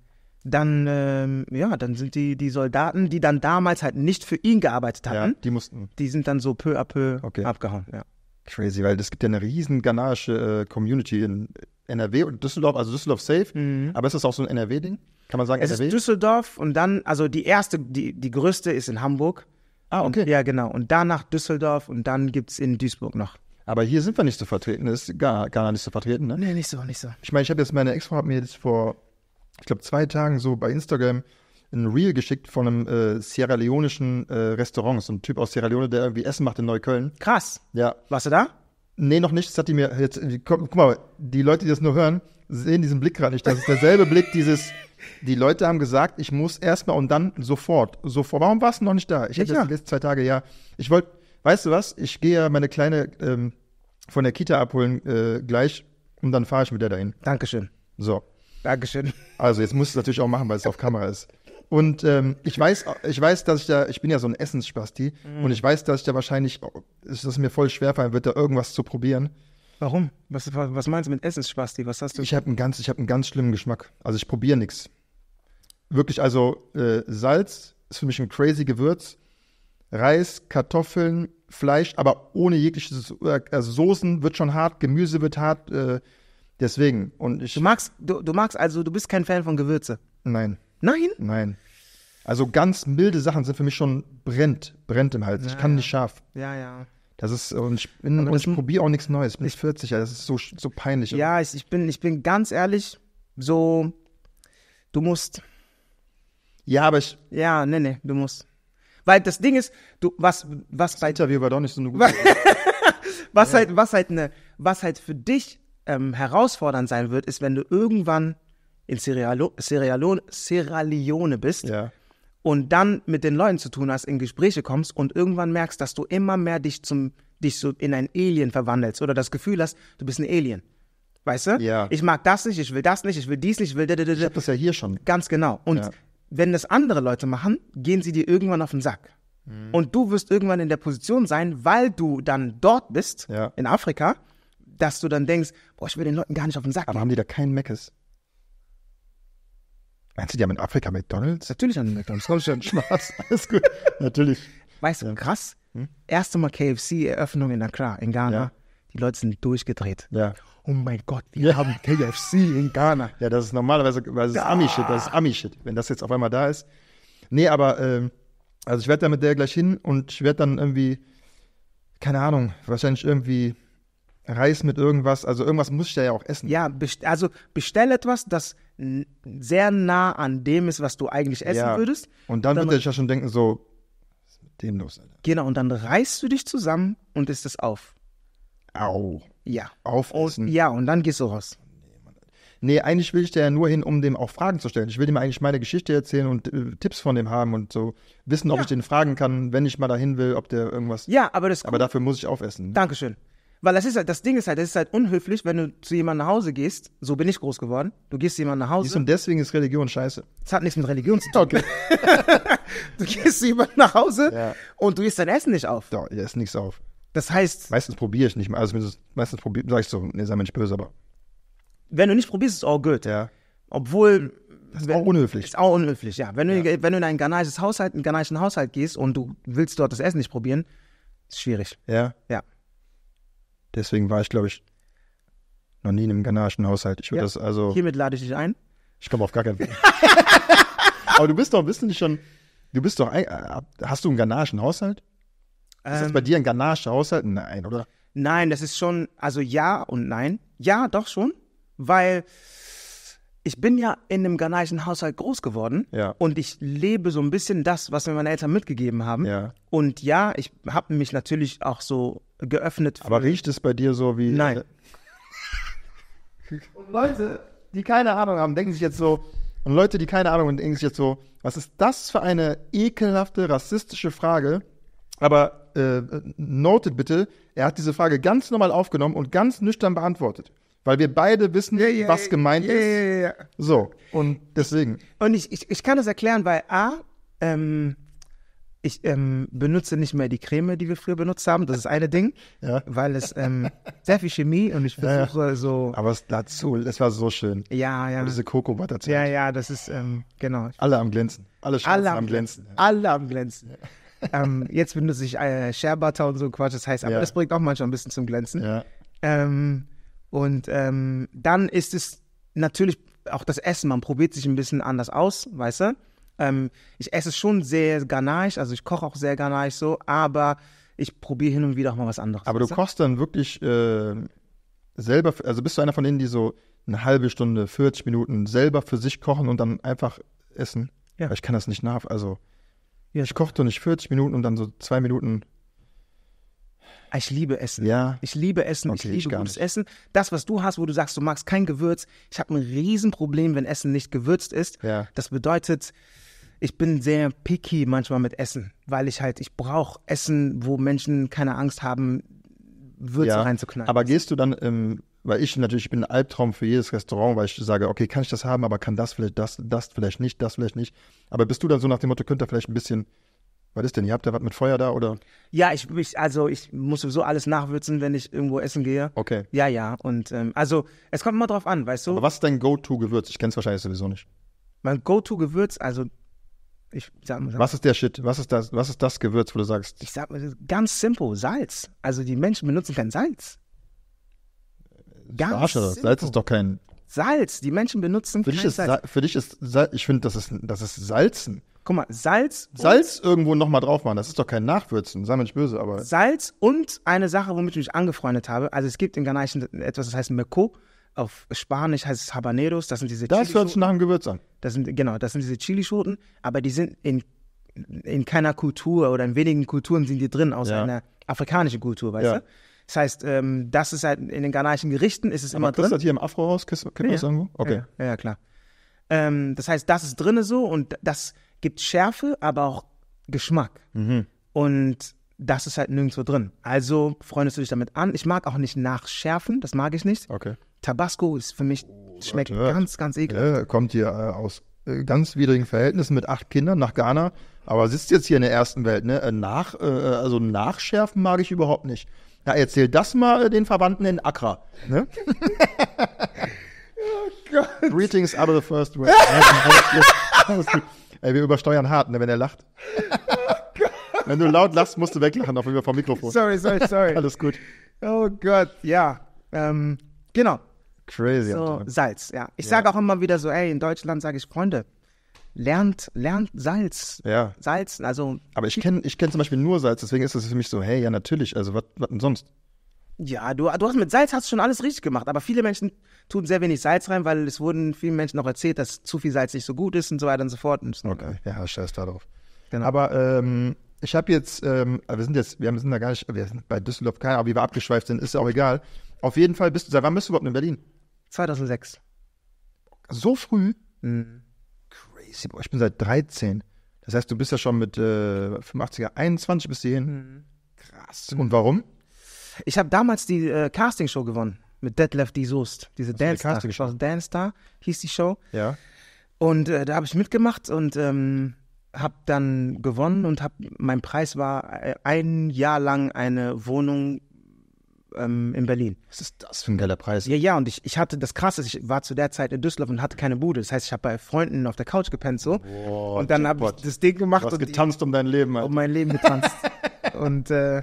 dann, ähm, ja, dann sind die, die Soldaten, die dann damals halt nicht für ihn gearbeitet hatten, ja, die mussten. Die sind dann so peu à peu okay. abgehauen, ja. Crazy, weil es gibt ja eine riesen ghanaische äh, Community in NRW und Düsseldorf, also Düsseldorf safe, mhm. aber ist das auch so ein NRW-Ding? Kann man sagen, es NRW? ist Düsseldorf und dann, also die erste, die, die größte ist in Hamburg. Ah, okay. Und, ja, genau. Und danach Düsseldorf und dann gibt es in Duisburg noch. Aber hier sind wir nicht so vertreten, ist gar, gar nicht so vertreten, ne? Nee, nicht so, nicht so. Ich meine, ich habe jetzt, meine Ex-Frau hat mir jetzt vor, ich glaube, zwei Tagen so bei Instagram ein Reel geschickt von einem äh, Sierra Leoneischen äh, Restaurant. So ein Typ aus Sierra Leone, der irgendwie Essen macht in Neukölln. Krass. Ja. Warst du da? Nee, noch nicht. Das hat die mir jetzt. Guck, guck mal, die Leute, die das nur hören, sehen diesen Blick gerade nicht. Das ist derselbe Blick, dieses. Die Leute haben gesagt, ich muss erstmal und dann sofort. Sofort. Warum warst du noch nicht da? Ich hätte ja. die letzten zwei Tage, ja. Ich wollte, weißt du was? Ich gehe ja meine Kleine ähm, von der Kita abholen äh, gleich und dann fahre ich mit der dahin. Dankeschön. So. Dankeschön. Also jetzt musst du es natürlich auch machen, weil es auf Kamera ist. Und ähm, ich weiß, ich weiß, dass ich da, ich bin ja so ein Essensspasti mhm. und ich weiß, dass ich da wahrscheinlich, dass es mir voll schwer fallen wird, da irgendwas zu probieren. Warum? Was, was meinst du mit Essensspasti? Was hast du? Ich habe einen ganz, ich habe einen ganz schlimmen Geschmack. Also ich probiere nichts. Wirklich, also äh, Salz ist für mich ein crazy Gewürz. Reis, Kartoffeln, Fleisch, aber ohne jegliche also Soßen wird schon hart, Gemüse wird hart. Äh, deswegen und ich. Du magst, du, du magst also, du bist kein Fan von Gewürze. Nein. Nein? Nein. Also ganz milde Sachen sind für mich schon brennt, brennt im Hals. Ja, ich kann ja. nicht scharf. Ja, ja. Das ist, und ich, ich probiere auch nichts Neues. Ich bin ich 40, das ist so, so peinlich. Ja, ich, ich, bin, ich bin ganz ehrlich, so, du musst. Ja, aber ich. Ja, nee, nee, du musst. Weil das Ding ist, du, was, was das bei. Interview war doch nicht so eine gute. was ja. halt, was halt ne, was halt für dich ähm, herausfordernd sein wird, ist, wenn du irgendwann in Sierra, Sierra, Leone bist ja. und dann mit den Leuten zu tun hast, in Gespräche kommst und irgendwann merkst, dass du immer mehr dich zum dich so in ein Alien verwandelst oder das Gefühl hast, du bist ein Alien. Weißt du? Ja. Ich mag das nicht, ich will das nicht, ich will dies nicht, ich will. Ich hab das ja hier schon. Ganz genau. Und ja. wenn das andere Leute machen, gehen sie dir irgendwann auf den Sack. Mhm. Und du wirst irgendwann in der Position sein, weil du dann dort bist, ja. in Afrika, dass du dann denkst, boah, ich will den Leuten gar nicht auf den Sack. Aber haben die da keinen Meckes? Meinst du, die haben in Afrika McDonalds? Natürlich haben die McDonalds. Komm schon, Spaß. Alles gut. Natürlich. Weißt du, krass. Hm? Erste Mal KFC-Eröffnung in Accra, in Ghana. Ja. Die Leute sind durchgedreht. Ja. Oh mein Gott, wir ja. haben KFC in Ghana. Ja, das ist normalerweise, das ist Ami-Shit, das ist Ami-Shit, wenn das jetzt auf einmal da ist. Nee, aber, ähm, also ich werde da mit der gleich hin und ich werde dann irgendwie, keine Ahnung, wahrscheinlich irgendwie Reis mit irgendwas, also irgendwas muss ich ja auch essen. Ja, also bestell etwas, das sehr nah an dem ist, was du eigentlich essen ja. würdest. Und dann, dann würde ich ja schon denken, so, was ist mit dem los? Alter? Genau, und dann reißt du dich zusammen und isst es auf. Au. Ja. Aufessen. ja, und dann gehst du raus. Nee, eigentlich will ich da ja nur hin, um dem auch Fragen zu stellen. Ich will dem eigentlich meine Geschichte erzählen und äh, Tipps von dem haben und so wissen, ob ja. ich den fragen kann, wenn ich mal dahin will, ob der irgendwas. Ja, aber das. Aber cool. dafür muss ich aufessen. Dankeschön. Weil das ist halt, das Ding ist halt, das ist halt unhöflich, wenn du zu jemandem nach Hause gehst. So bin ich groß geworden. Du gehst zu jemandem nach Hause. und deswegen ist Religion scheiße. Das hat nichts mit Religion zu tun. Okay. du gehst zu jemandem nach Hause ja. und du isst dein Essen nicht auf. Ja, ich esse nichts auf. Das heißt. Meistens probiere ich nicht mal. Also meistens probiere sag ich so, nee, sei mir nicht böse, aber. Wenn du nicht probierst, ist all good. Ja. Obwohl. Das ist auch unhöflich. Ist auch unhöflich, ja. Wenn du, ja. Wenn du in einen ghanaischen Haushalt, Haushalt gehst und du willst dort das Essen nicht probieren, ist schwierig. Ja. Ja. Deswegen war ich, glaube ich, noch nie in einem ghanaischen Haushalt. Ich würde ja. das also. Hiermit lade ich dich ein. Ich komme auf gar keinen Fall. Aber du bist doch, bist du nicht schon, du bist doch, äh, hast du einen ghanaischen Haushalt? Ähm, ist das bei ähm. dir ein ghanaischer Haushalt? Nein, oder? Nein, das ist schon, also ja und nein. Ja, doch schon, weil ich bin ja in einem ghanaischen Haushalt groß geworden ja. und ich lebe so ein bisschen das, was mir meine Eltern mitgegeben haben. Ja. Und ja, ich habe mich natürlich auch so geöffnet. Aber riecht es bei dir so wie. Nein. Äh, und Leute, die keine Ahnung haben, denken sich jetzt so. Und Leute, die keine Ahnung haben, denken sich jetzt so, was ist das für eine ekelhafte, rassistische Frage? Aber äh, notet bitte, er hat diese Frage ganz normal aufgenommen und ganz nüchtern beantwortet. Weil wir beide wissen, yeah, yeah, was gemeint yeah, ist. So, und deswegen. Und ich, ich, ich kann das erklären, weil A, ähm, ich ähm, benutze nicht mehr die Creme, die wir früher benutzt haben. Das ist eine Ding, ja. weil es ähm, sehr viel Chemie und ich versuche ja, so. Aber es dazu, das war so schön. Ja, ja. Und diese Coco Butter Ja, ja, das ist ähm, genau. Alle am glänzen. Alle, alle am glänzen. glänzen. Alle am glänzen. jetzt benutze ich äh, Share Butter und so Quatsch. Das heißt, aber das bringt auch manchmal ein bisschen zum Glänzen. Ja. Ähm, und ähm, dann ist es natürlich auch das Essen. Man probiert sich ein bisschen anders aus, weißt du? Ähm, ich esse schon sehr ghanaisch, also ich koche auch sehr ghanaisch so, aber ich probiere hin und wieder auch mal was anderes. Aber du kochst dann wirklich äh, selber, also bist du einer von denen, die so eine halbe Stunde, 40 Minuten selber für sich kochen und dann einfach essen? Ja. Weil ich kann das nicht nach, also ja. ich koche doch nicht 40 Minuten und dann so zwei Minuten ah, ich liebe Essen. Ja. Ich liebe Essen. Okay, ich liebe ich gutes nicht. Essen. Das, was du hast, wo du sagst, du magst kein Gewürz. Ich habe ein Riesenproblem, wenn Essen nicht gewürzt ist. Ja. Das bedeutet, ich bin sehr picky manchmal mit Essen, weil ich halt, ich brauche Essen, wo Menschen keine Angst haben, Würze ja, reinzuknallen. Aber gehst du dann, ähm, weil ich natürlich, ich bin ein Albtraum für jedes Restaurant, weil ich sage, okay, kann ich das haben, aber kann das vielleicht, das, das vielleicht nicht, das vielleicht nicht. Aber bist du dann so nach dem Motto, könnt ihr vielleicht ein bisschen was ist denn? Ihr habt da was mit Feuer da oder? Ja, ich, ich also ich muss sowieso alles nachwürzen, wenn ich irgendwo essen gehe. Okay. Ja, ja. Und ähm, also es kommt immer drauf an, weißt du. Aber was ist dein Go-To-Gewürz? Ich kenne es wahrscheinlich sowieso nicht. Mein Go-To-Gewürz, also ich sag mal, sag mal, was ist der Shit? Was ist das? Was ist das Gewürz, wo du sagst? Ich sag mal, ganz simpel, Salz. Also die Menschen benutzen kein Salz. Ganz Arsch, Salz ist doch kein Salz. Die Menschen benutzen für kein dich ist Salz. Sa für dich ist Salz. Ich finde, das ist das ist Salzen. Guck mal, Salz. Salz irgendwo nochmal drauf machen. Das ist doch kein Nachwürzen. Sei mir nicht böse, aber. Salz und eine Sache, womit ich mich angefreundet habe. Also es gibt in Ghanaischen etwas, das heißt Meko auf Spanisch heißt es Habaneros, das sind diese Das hört sich nach einem Gewürz an. Das sind, genau, das sind diese Chilischoten, aber die sind in, in keiner Kultur oder in wenigen Kulturen sind die drin, außer ja. einer afrikanischen Kultur, weißt ja. du? Das heißt, ähm, das ist halt in den ghanaischen Gerichten ist es aber immer drin. Ist das hier im Afrohaus, raus? Kennt man ja. das irgendwo? Okay. Ja, ja klar. Ähm, das heißt, das ist drin so und das gibt Schärfe, aber auch Geschmack. Mhm. Und das ist halt nirgendwo drin. Also freundest du dich damit an. Ich mag auch nicht nachschärfen, das mag ich nicht. Okay. Tabasco ist für mich, oh, schmeckt Gott, ganz, ganz ekelhaft. Ja, kommt hier äh, aus äh, ganz widrigen Verhältnissen mit acht Kindern nach Ghana, aber sitzt jetzt hier in der ersten Welt, ne? Äh, nach, äh, also nachschärfen mag ich überhaupt nicht. Ja, erzähl das mal äh, den Verwandten in Accra, ne? oh Greetings, out of the first world. Ey, wir übersteuern hart, ne, wenn er lacht. oh Wenn du laut lachst, musst du weglachen, auf jeden Fall vom Mikrofon. Sorry, sorry, sorry. Alles gut. Oh Gott, ja. Ähm, Genau. Crazy. So, Salz, ja. Ich ja. sage auch immer wieder so, ey, in Deutschland sage ich, Freunde, lernt, lernt Salz. Ja. Salz, also. Aber ich kenne ich kenn zum Beispiel nur Salz, deswegen ist das für mich so, hey, ja, natürlich, also was denn sonst? Ja, du, du hast mit Salz hast schon alles richtig gemacht, aber viele Menschen tun sehr wenig Salz rein, weil es wurden vielen Menschen auch erzählt, dass zu viel Salz nicht so gut ist und so weiter und so fort. Und so. Okay, äh, ja, scheiß da drauf. Genau. Aber ähm, ich habe jetzt, ähm, wir sind jetzt, wir sind da gar nicht, wir sind bei Düsseldorf, keine, aber wie wir abgeschweift sind, ist ja auch egal. Auf jeden Fall bist du, seit wann bist du überhaupt in Berlin? 2006. So früh? Mhm. Crazy, boah, ich bin seit 13. Das heißt, du bist ja schon mit äh, 85er, 21 bist du hin. Mhm. Krass. Und warum? Ich habe damals die äh, Castingshow gewonnen mit Detlef die Soest. Diese Dance Star. Die Show. Dance Star hieß die Show. Ja. Und äh, da habe ich mitgemacht und ähm, habe dann gewonnen und hab, mein Preis war äh, ein Jahr lang eine Wohnung ähm, in Berlin. Was ist das für ein geiler Preis? Ja, ja, und ich, ich hatte das Krasse, ich war zu der Zeit in Düsseldorf und hatte keine Bude. Das heißt, ich habe bei Freunden auf der Couch gepennt so. Wow, und dann habe ich das Ding gemacht. Du hast und getanzt die, um dein Leben. Alter. Um mein Leben getanzt. und äh,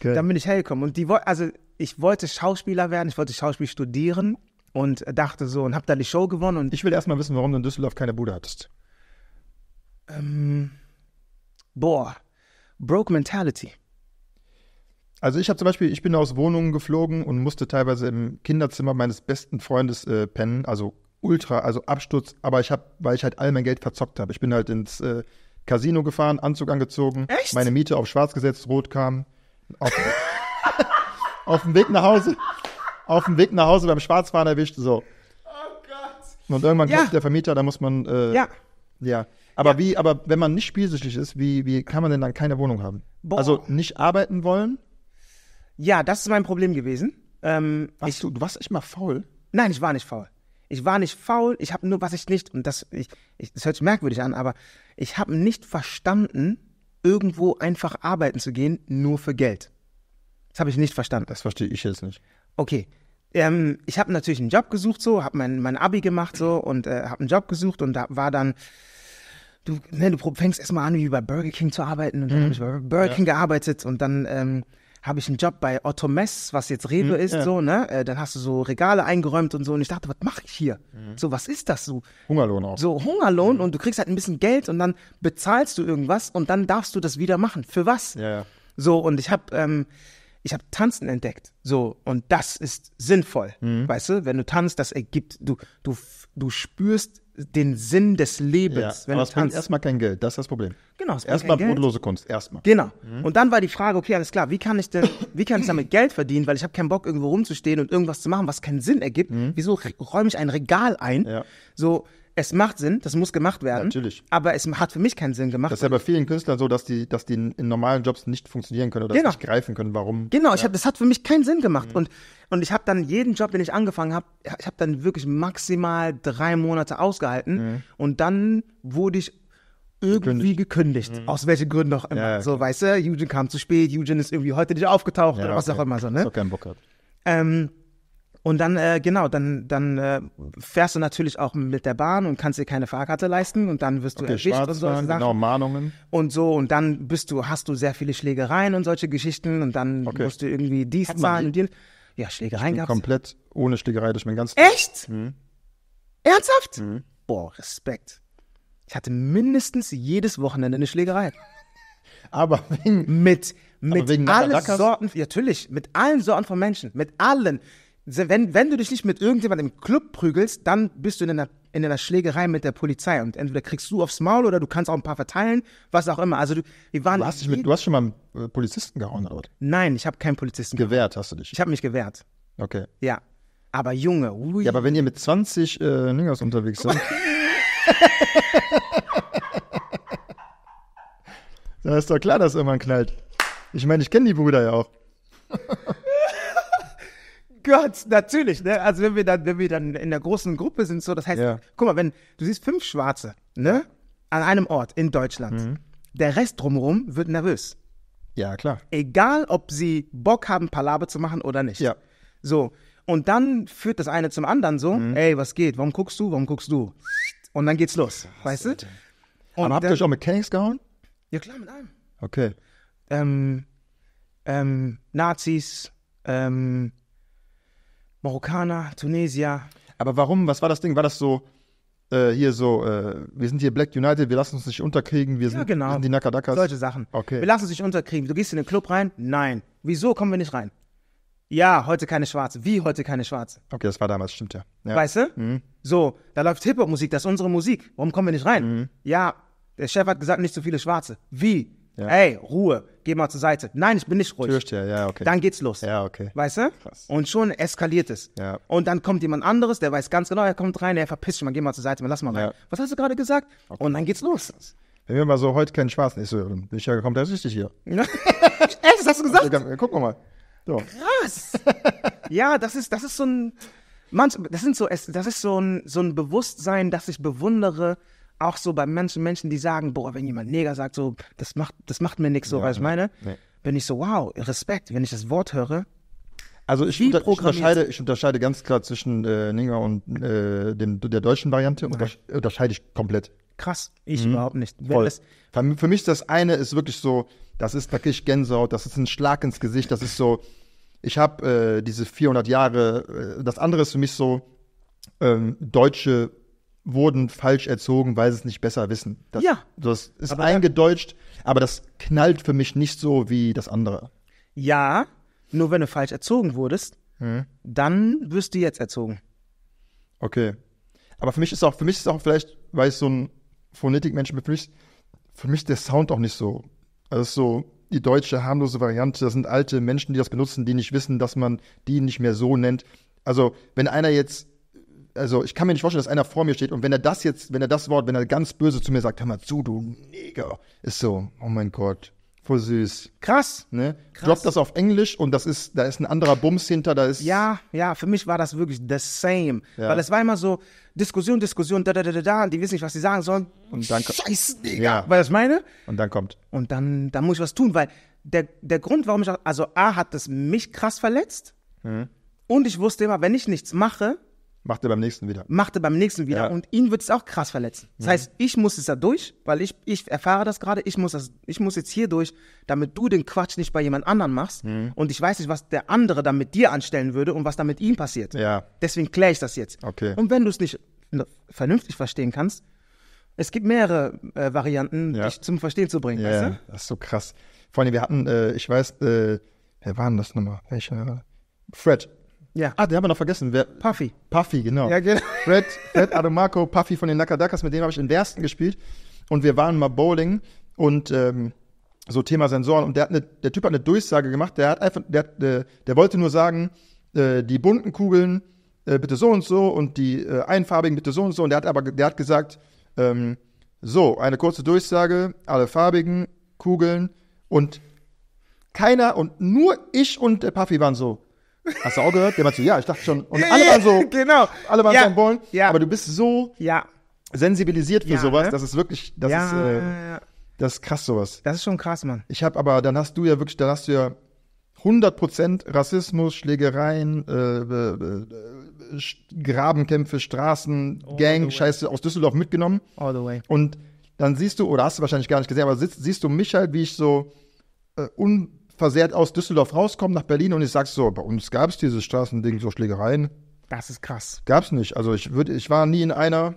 okay. dann bin ich hergekommen. Und die also ich wollte Schauspieler werden, ich wollte Schauspiel studieren und dachte so und habe dann die Show gewonnen. Und ich will erstmal wissen, warum du in Düsseldorf keine Bude hattest. Ähm, boah, Broke Mentality. Also ich habe zum Beispiel, ich bin aus Wohnungen geflogen und musste teilweise im Kinderzimmer meines besten Freundes äh, pennen, also ultra, also Absturz, aber ich habe, weil ich halt all mein Geld verzockt habe. Ich bin halt ins äh, Casino gefahren, Anzug angezogen, Echt? meine Miete auf schwarz gesetzt, rot kam. Auf, auf dem Weg nach Hause, auf dem Weg nach Hause beim Schwarzfahren erwischt, so. Oh Gott. Und irgendwann ja. kommt der Vermieter, da muss man, äh, ja. ja. Aber ja. wie, aber wenn man nicht spielsüchtig ist, wie, wie kann man denn dann keine Wohnung haben? Boah. Also nicht arbeiten wollen, ja, das ist mein Problem gewesen. Ähm, ich, du, du warst echt mal faul? Nein, ich war nicht faul. Ich war nicht faul, ich habe nur, was ich nicht, und das, ich, ich, das hört sich merkwürdig an, aber ich habe nicht verstanden, irgendwo einfach arbeiten zu gehen, nur für Geld. Das habe ich nicht verstanden. Das verstehe ich jetzt nicht. Okay. Ähm, ich habe natürlich einen Job gesucht, so, habe mein, mein Abi gemacht, so, und äh, habe einen Job gesucht und da war dann, du, ne, du fängst erstmal an, wie bei Burger King zu arbeiten und dann mhm. habe ich bei Burger ja. King gearbeitet und dann ähm, habe ich einen Job bei Otto Mess, was jetzt Rewe mhm, ist, ja. so, ne? Äh, dann hast du so Regale eingeräumt und so. Und ich dachte, was mache ich hier? Mhm. So, was ist das so? Hungerlohn auch. So, Hungerlohn mhm. und du kriegst halt ein bisschen Geld und dann bezahlst du irgendwas und dann darfst du das wieder machen. Für was? Ja. So, und ich habe ähm, ich habe Tanzen entdeckt. So, und das ist sinnvoll. Mhm. Weißt du, wenn du tanzt, das ergibt, du, du, du spürst den Sinn des Lebens. Ja, wenn aber du bringt erstmal kein Geld, das ist das Problem. Genau. Erstmal brotlose Kunst, erstmal. Genau. Mhm. Und dann war die Frage, okay, alles klar, wie kann ich denn, wie kann ich damit Geld verdienen, weil ich habe keinen Bock, irgendwo rumzustehen und irgendwas zu machen, was keinen Sinn ergibt. Mhm. Wieso räume ich ein Regal ein? Ja. So, es macht Sinn, das muss gemacht werden. Natürlich. Aber es hat für mich keinen Sinn gemacht. Das ist ja bei vielen Künstlern so, dass die, dass die in normalen Jobs nicht funktionieren können oder genau. nicht greifen können, warum. Genau, ja. hab, das hat für mich keinen Sinn gemacht. Mhm. Und, und ich habe dann jeden Job, den ich angefangen habe, ich habe dann wirklich maximal drei Monate ausgehalten. Mhm. Und dann wurde ich irgendwie gekündigt. gekündigt. Mhm. Aus welchen Gründen auch immer. Ja, ja, so, weißt du, Eugene kam zu spät, Eugene ist irgendwie heute nicht aufgetaucht oder was auch immer so, ne? So keinen Bock hat. Ähm, und dann, äh, genau, dann, dann äh, fährst du natürlich auch mit der Bahn und kannst dir keine Fahrkarte leisten und dann wirst du okay, erwischt und solche Sachen. Genau, Mahnungen. Und so, und dann bist du, hast du sehr viele Schlägereien und solche Geschichten und dann okay. musst du irgendwie dies Hat zahlen und die. Ja, Schlägereien ich bin komplett ohne Schlägerei durch mein ganzes Echt? Hm? Ernsthaft? Hm? Boah, Respekt. Ich hatte mindestens jedes Wochenende eine Schlägerei. aber wegen, mit, mit aber wegen allen Sorten, ja, natürlich, mit allen Sorten von Menschen, mit allen wenn, wenn du dich nicht mit irgendjemandem im Club prügelst, dann bist du in einer, in einer Schlägerei mit der Polizei und entweder kriegst du aufs Maul oder du kannst auch ein paar verteilen, was auch immer. Also du, wir waren du hast, dich mit, du hast schon mal einen äh, Polizisten gehauen, oder? Nein, ich habe keinen Polizisten Gewehrt hast du dich? Ich habe mich gewehrt. Okay. Ja. Aber Junge, ui. Ja, aber wenn ihr mit 20 äh, Ningers unterwegs seid. dann ist doch klar, dass irgendwann knallt. Ich meine, ich kenne die Brüder ja auch. Gott, natürlich. Ne? Also wenn wir dann, wenn wir dann in der großen Gruppe sind, so, das heißt, ja. guck mal, wenn du siehst fünf Schwarze, ne, an einem Ort in Deutschland, mhm. der Rest drumherum wird nervös. Ja, klar. Egal, ob sie Bock haben, Palabe zu machen oder nicht. Ja. So. Und dann führt das eine zum anderen so, mhm. ey, was geht? Warum guckst du? Warum guckst du? Und dann geht's los. Was weißt du? Und Aber habt ihr euch auch mit Kennings gehauen? Ja, klar, mit allem. Okay. Ähm, ähm, Nazis, ähm, Marokkaner, Tunesier. Aber warum? Was war das Ding? War das so äh, hier so, äh, wir sind hier Black United, wir lassen uns nicht unterkriegen, wir sind, ja, genau. wir sind die Nakadakas? Solche Sachen. Okay. Wir lassen uns nicht unterkriegen. Du gehst in den Club rein? Nein. Wieso kommen wir nicht rein? Ja, heute keine Schwarze. Wie heute keine Schwarze? Okay, das war damals, stimmt ja. ja. Weißt du? Mhm. So, da läuft Hip-Hop-Musik, das ist unsere Musik. Warum kommen wir nicht rein? Mhm. Ja, der Chef hat gesagt, nicht so viele Schwarze. Wie? Ja. Ey, Ruhe, geh mal zur Seite. Nein, ich bin nicht ruhig. Türsteher, ja, okay. Dann geht's los. Ja, okay. Weißt du? Krass. Und schon eskaliert es. Ja. Und dann kommt jemand anderes, der weiß ganz genau, er kommt rein, er verpisst dich mal, geh mal zur Seite, mal lass mal rein. Ja. Was hast du gerade gesagt? Okay. Und dann geht's los. Wenn wir mal so heute keinen Spaß, ich so, bin ich ja komplett richtig hier. Ey, was hast du gesagt? Also, guck mal. So. Krass. ja, das ist, das ist so ein, manch, das sind so, das ist so ein, so ein Bewusstsein, dass ich bewundere, auch so bei manchen Menschen, die sagen, boah, wenn jemand Neger sagt, so, das macht, das macht mir nichts, so, ja, was ich meine, nee. bin ich so, wow, Respekt, wenn ich das Wort höre. Also ich, unter, ich unterscheide, ich unterscheide ganz klar zwischen äh, Neger und äh, dem, der deutschen Variante, okay. unterscheide ich komplett. Krass, ich mhm. überhaupt nicht. Voll. Das, für, für mich das eine ist wirklich so, das ist wirklich Gänsehaut, das ist ein Schlag ins Gesicht, das ist so, ich habe äh, diese 400 Jahre, äh, das andere ist für mich so, ähm, deutsche wurden falsch erzogen, weil sie es nicht besser wissen. Das, ja. Das ist aber eingedeutscht, aber das knallt für mich nicht so wie das andere. Ja, nur wenn du falsch erzogen wurdest, hm. dann wirst du jetzt erzogen. Okay. Aber für mich ist auch, für mich ist auch vielleicht, weil ich so ein Phonetikmensch bin, für mich, für mich der Sound auch nicht so. Also so die deutsche harmlose Variante, das sind alte Menschen, die das benutzen, die nicht wissen, dass man die nicht mehr so nennt. Also, wenn einer jetzt also ich kann mir nicht vorstellen, dass einer vor mir steht und wenn er das jetzt, wenn er das Wort, wenn er ganz böse zu mir sagt, hör mal zu, du Neger, ist so, oh mein Gott, voll süß. Krass, ne? Krass. Droppt das auf Englisch und das ist, da ist ein anderer Bums hinter, da ist. Ja, ja, für mich war das wirklich the same. Ja. Weil es war immer so Diskussion, Diskussion, da, da, da, da, da, die wissen nicht, was sie sagen sollen. Und dann Scheiß, Digga. Ja. Weil das meine? Und dann kommt. Und dann, dann muss ich was tun, weil der, der Grund, warum ich, also A, hat das mich krass verletzt. Mhm. Und ich wusste immer, wenn ich nichts mache, Macht er beim nächsten wieder. Macht er beim nächsten wieder. Ja. Und ihn wird es auch krass verletzen. Das mhm. heißt, ich muss es da durch, weil ich, ich erfahre das gerade, ich muss ich muss jetzt hier durch, damit du den Quatsch nicht bei jemand anderen machst. Mhm. Und ich weiß nicht, was der andere dann mit dir anstellen würde und was dann mit ihm passiert. Ja. Deswegen kläre ich das jetzt. Okay. Und wenn du es nicht vernünftig verstehen kannst, es gibt mehrere äh, Varianten, ja. dich zum Verstehen zu bringen. Ja, weißt du? das ist so krass. Vor allem, wir hatten, äh, ich weiß, äh, wer war denn das nochmal? Welcher? Fred. Ja. Ah, den haben wir noch vergessen. Wer, Puffy. Puffy, genau. Ja, genau. Fred, Fred Adomako, Puffy von den Nakadakas, mit dem habe ich in Wersten gespielt. Und wir waren mal Bowling und ähm, so Thema Sensoren. Und der, hat eine, der Typ hat eine Durchsage gemacht. Der hat einfach, der, der, äh, der wollte nur sagen, äh, die bunten Kugeln äh, bitte so und so und die äh, einfarbigen bitte so und so. Und der hat aber, der hat gesagt, ähm, so, eine kurze Durchsage, alle farbigen Kugeln und keiner und nur ich und der Puffy waren so. Hast du auch gehört? Der meinte so, ja, ich dachte schon. Und genau. alle waren so, genau. alle waren ja. so am Bollen. Ja. Aber du bist so ja. sensibilisiert für ja, sowas, ne? das ist wirklich, das ja, ist, äh, das ist krass sowas. Das ist schon krass, Mann. Ich habe aber, dann hast du ja wirklich, dann hast du ja 100% Rassismus, Schlägereien, äh, äh, äh, Grabenkämpfe, Straßen, All Gang, Scheiße aus Düsseldorf mitgenommen. All the way. Und dann siehst du, oder hast du wahrscheinlich gar nicht gesehen, aber siehst, siehst du mich halt, wie ich so äh, un versehrt aus Düsseldorf rauskommen nach Berlin und ich sag's so, bei uns gab es dieses Straßending, so Schlägereien. Das ist krass. Gab es nicht. Also ich würde, ich war nie in einer.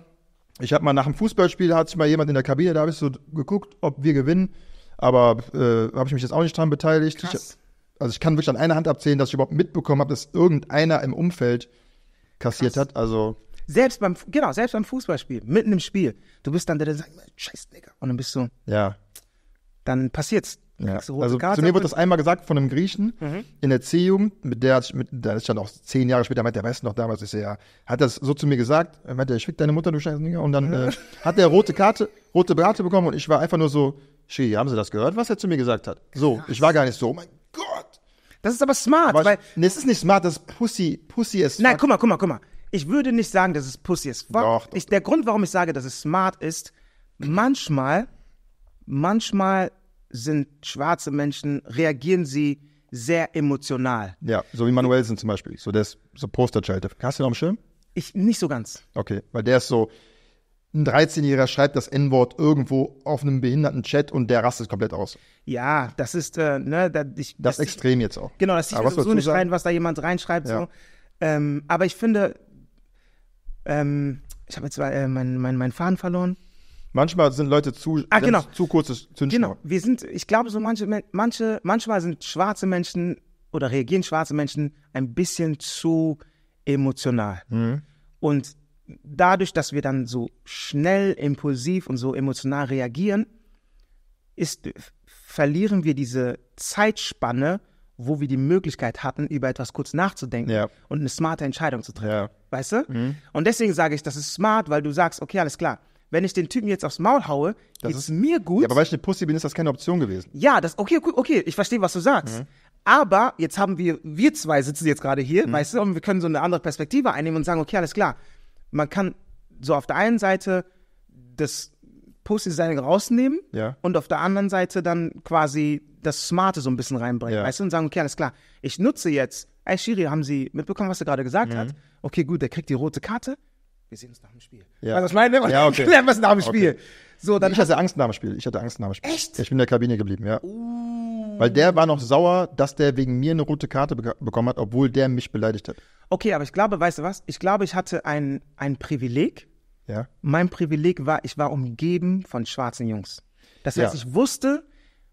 Ich habe mal nach dem Fußballspiel, da hat sich mal jemand in der Kabine, da habe ich so geguckt, ob wir gewinnen. Aber äh, habe ich mich jetzt auch nicht dran beteiligt. Krass. Ich, also ich kann wirklich an einer Hand abzählen, dass ich überhaupt mitbekommen habe, dass irgendeiner im Umfeld kassiert krass. hat. Also selbst beim genau selbst beim Fußballspiel mitten im Spiel, du bist dann der, der sagt, Scheiß Digga. und dann bist du ja, dann passiert's ja. also Karte zu mir wird das einmal gesagt von einem Griechen mhm. in der C-Jugend, mit der, mit, da ist dann auch zehn Jahre später, meinte der weiß noch damals, ist er ja, hat das so zu mir gesagt, er meinte, schickt deine Mutter, du Scheißinger, und dann äh, hat er rote Karte, rote Karte bekommen und ich war einfach nur so, Schiri, haben Sie das gehört, was er zu mir gesagt hat? So, Krass. ich war gar nicht so, oh mein Gott. Das ist aber smart, aber weil. Nee, es ist nicht smart, das ist Pussy, Pussy ist. Nein, guck mal, guck mal, guck mal. Ich würde nicht sagen, dass es Pussy ist. Doch, doch, ich, der Grund, warum ich sage, dass es smart ist, manchmal, manchmal sind schwarze Menschen, reagieren sie sehr emotional. Ja, so wie Manuelsen zum Beispiel. So der ist so Posterchild. Hast du noch einen Schirm? Ich nicht so ganz. Okay, weil der ist so, ein 13-Jähriger schreibt das N-Wort irgendwo auf einem behinderten Chat und der rastet komplett aus. Ja, das ist, äh, ne, da, ich, das, das Extrem ich, jetzt auch. Genau, das ist so nicht rein, was da jemand reinschreibt. Ja. So. Ähm, aber ich finde, ähm, ich habe jetzt äh, meinen mein, mein Faden verloren. Manchmal sind Leute zu, ah, genau. zu kurze Zündschnur. Genau, wir sind, ich glaube, so manche, manche, manchmal sind schwarze Menschen oder reagieren schwarze Menschen ein bisschen zu emotional. Mhm. Und dadurch, dass wir dann so schnell, impulsiv und so emotional reagieren, ist, verlieren wir diese Zeitspanne, wo wir die Möglichkeit hatten, über etwas kurz nachzudenken ja. und eine smarte Entscheidung zu treffen. Ja. Weißt du? Mhm. Und deswegen sage ich, das ist smart, weil du sagst, okay, alles klar, wenn ich den Typen jetzt aufs Maul haue, das geht's ist, mir gut. Ja, aber weil ich eine Pussy bin, ist das keine Option gewesen. Ja, das, okay, okay, okay ich verstehe, was du sagst. Mhm. Aber jetzt haben wir, wir zwei sitzen jetzt gerade hier, mhm. weißt du, und wir können so eine andere Perspektive einnehmen und sagen, okay, alles klar. Man kann so auf der einen Seite das Pussy-Design rausnehmen ja. und auf der anderen Seite dann quasi das Smarte so ein bisschen reinbringen, ja. weißt du, und sagen, okay, alles klar, ich nutze jetzt, ey Shiri, haben Sie mitbekommen, was er gerade gesagt mhm. hat? Okay, gut, der kriegt die rote Karte, wir sehen uns nach dem Spiel. Ja. Weißt du, was ich meine? Man ja, okay. Klären wir es nach dem Spiel. Okay. So, dann ich hatte Angst nach dem Spiel. Ich hatte Angst nach dem Spiel. Echt? Ich bin in der Kabine geblieben, ja. Uh. Weil der war noch sauer, dass der wegen mir eine rote Karte be bekommen hat, obwohl der mich beleidigt hat. Okay, aber ich glaube, weißt du was? Ich glaube, ich hatte ein, ein Privileg. Ja. Mein Privileg war, ich war umgeben von schwarzen Jungs. Das heißt, ja. ich wusste,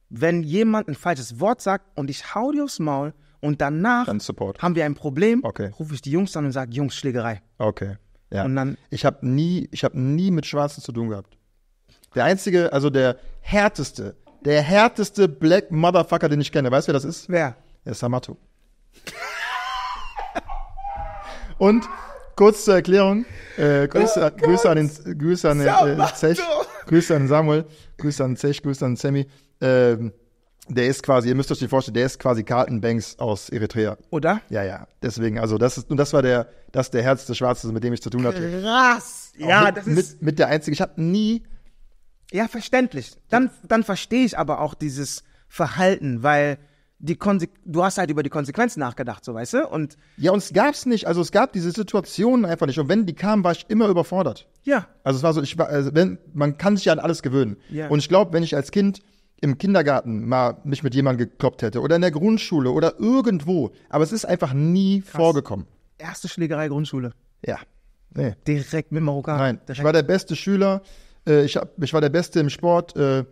wenn jemand ein falsches Wort sagt und ich hau dir aufs Maul und danach haben wir ein Problem, okay. rufe ich die Jungs an und sage, Jungs, Schlägerei. Okay. Ja. Und dann ich habe nie, ich habe nie mit Schwarzen zu tun gehabt. Der einzige, also der härteste, der härteste Black Motherfucker, den ich kenne. Weißt du, wer das ist? Wer? Der Samato. Und kurz zur Erklärung, äh, Grüße, oh, Grüße, an den, Grüße an äh, Zech, Grüße an Samuel, Grüße an Zech, Grüße an Sammy. Ähm, der ist quasi, ihr müsst euch den vorstellen, der ist quasi Carlton Banks aus Eritrea. Oder? Ja, ja. Deswegen, also das ist, und das war der, das ist der Herz des Schwarzen, mit dem ich zu tun hatte. Krass! ja, mit, das ist. Mit, mit der einzige, ich habe nie. Ja, verständlich. Dann, dann verstehe ich aber auch dieses Verhalten, weil die Konse du hast halt über die Konsequenzen nachgedacht, so weißt du? Und ja, und es gab's nicht. Also es gab diese Situationen einfach nicht. Und wenn die kamen, war ich immer überfordert. Ja. Also es war so, ich war, also wenn, man kann sich ja an alles gewöhnen. Ja. Und ich glaube, wenn ich als Kind im Kindergarten mal mich mit jemandem gekloppt hätte oder in der Grundschule oder irgendwo. Aber es ist einfach nie Krass. vorgekommen. Erste Schlägerei Grundschule. Ja. Nee. Direkt mit Marokkan. Nein, Direkt. ich war der beste Schüler. Äh, ich, hab, ich war der Beste im Sport. Äh,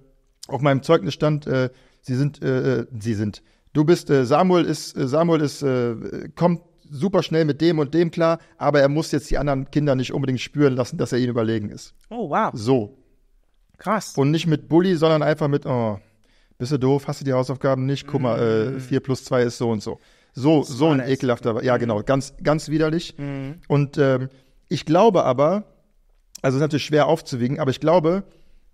auf meinem Zeugnis stand, äh, sie sind, äh, äh, sie sind. Du bist, äh, Samuel ist, Samuel ist, kommt super schnell mit dem und dem klar, aber er muss jetzt die anderen Kinder nicht unbedingt spüren lassen, dass er ihnen überlegen ist. Oh, wow. So. Krass. Und nicht mit Bully, sondern einfach mit, oh, bist du doof, hast du die Hausaufgaben nicht? Guck mal, äh, 4 mhm. plus 2 ist so und so. So, so ein ekelhafter, ja genau, ganz, ganz widerlich. Mhm. Und ähm, ich glaube aber, also es ist natürlich schwer aufzuwiegen, aber ich glaube,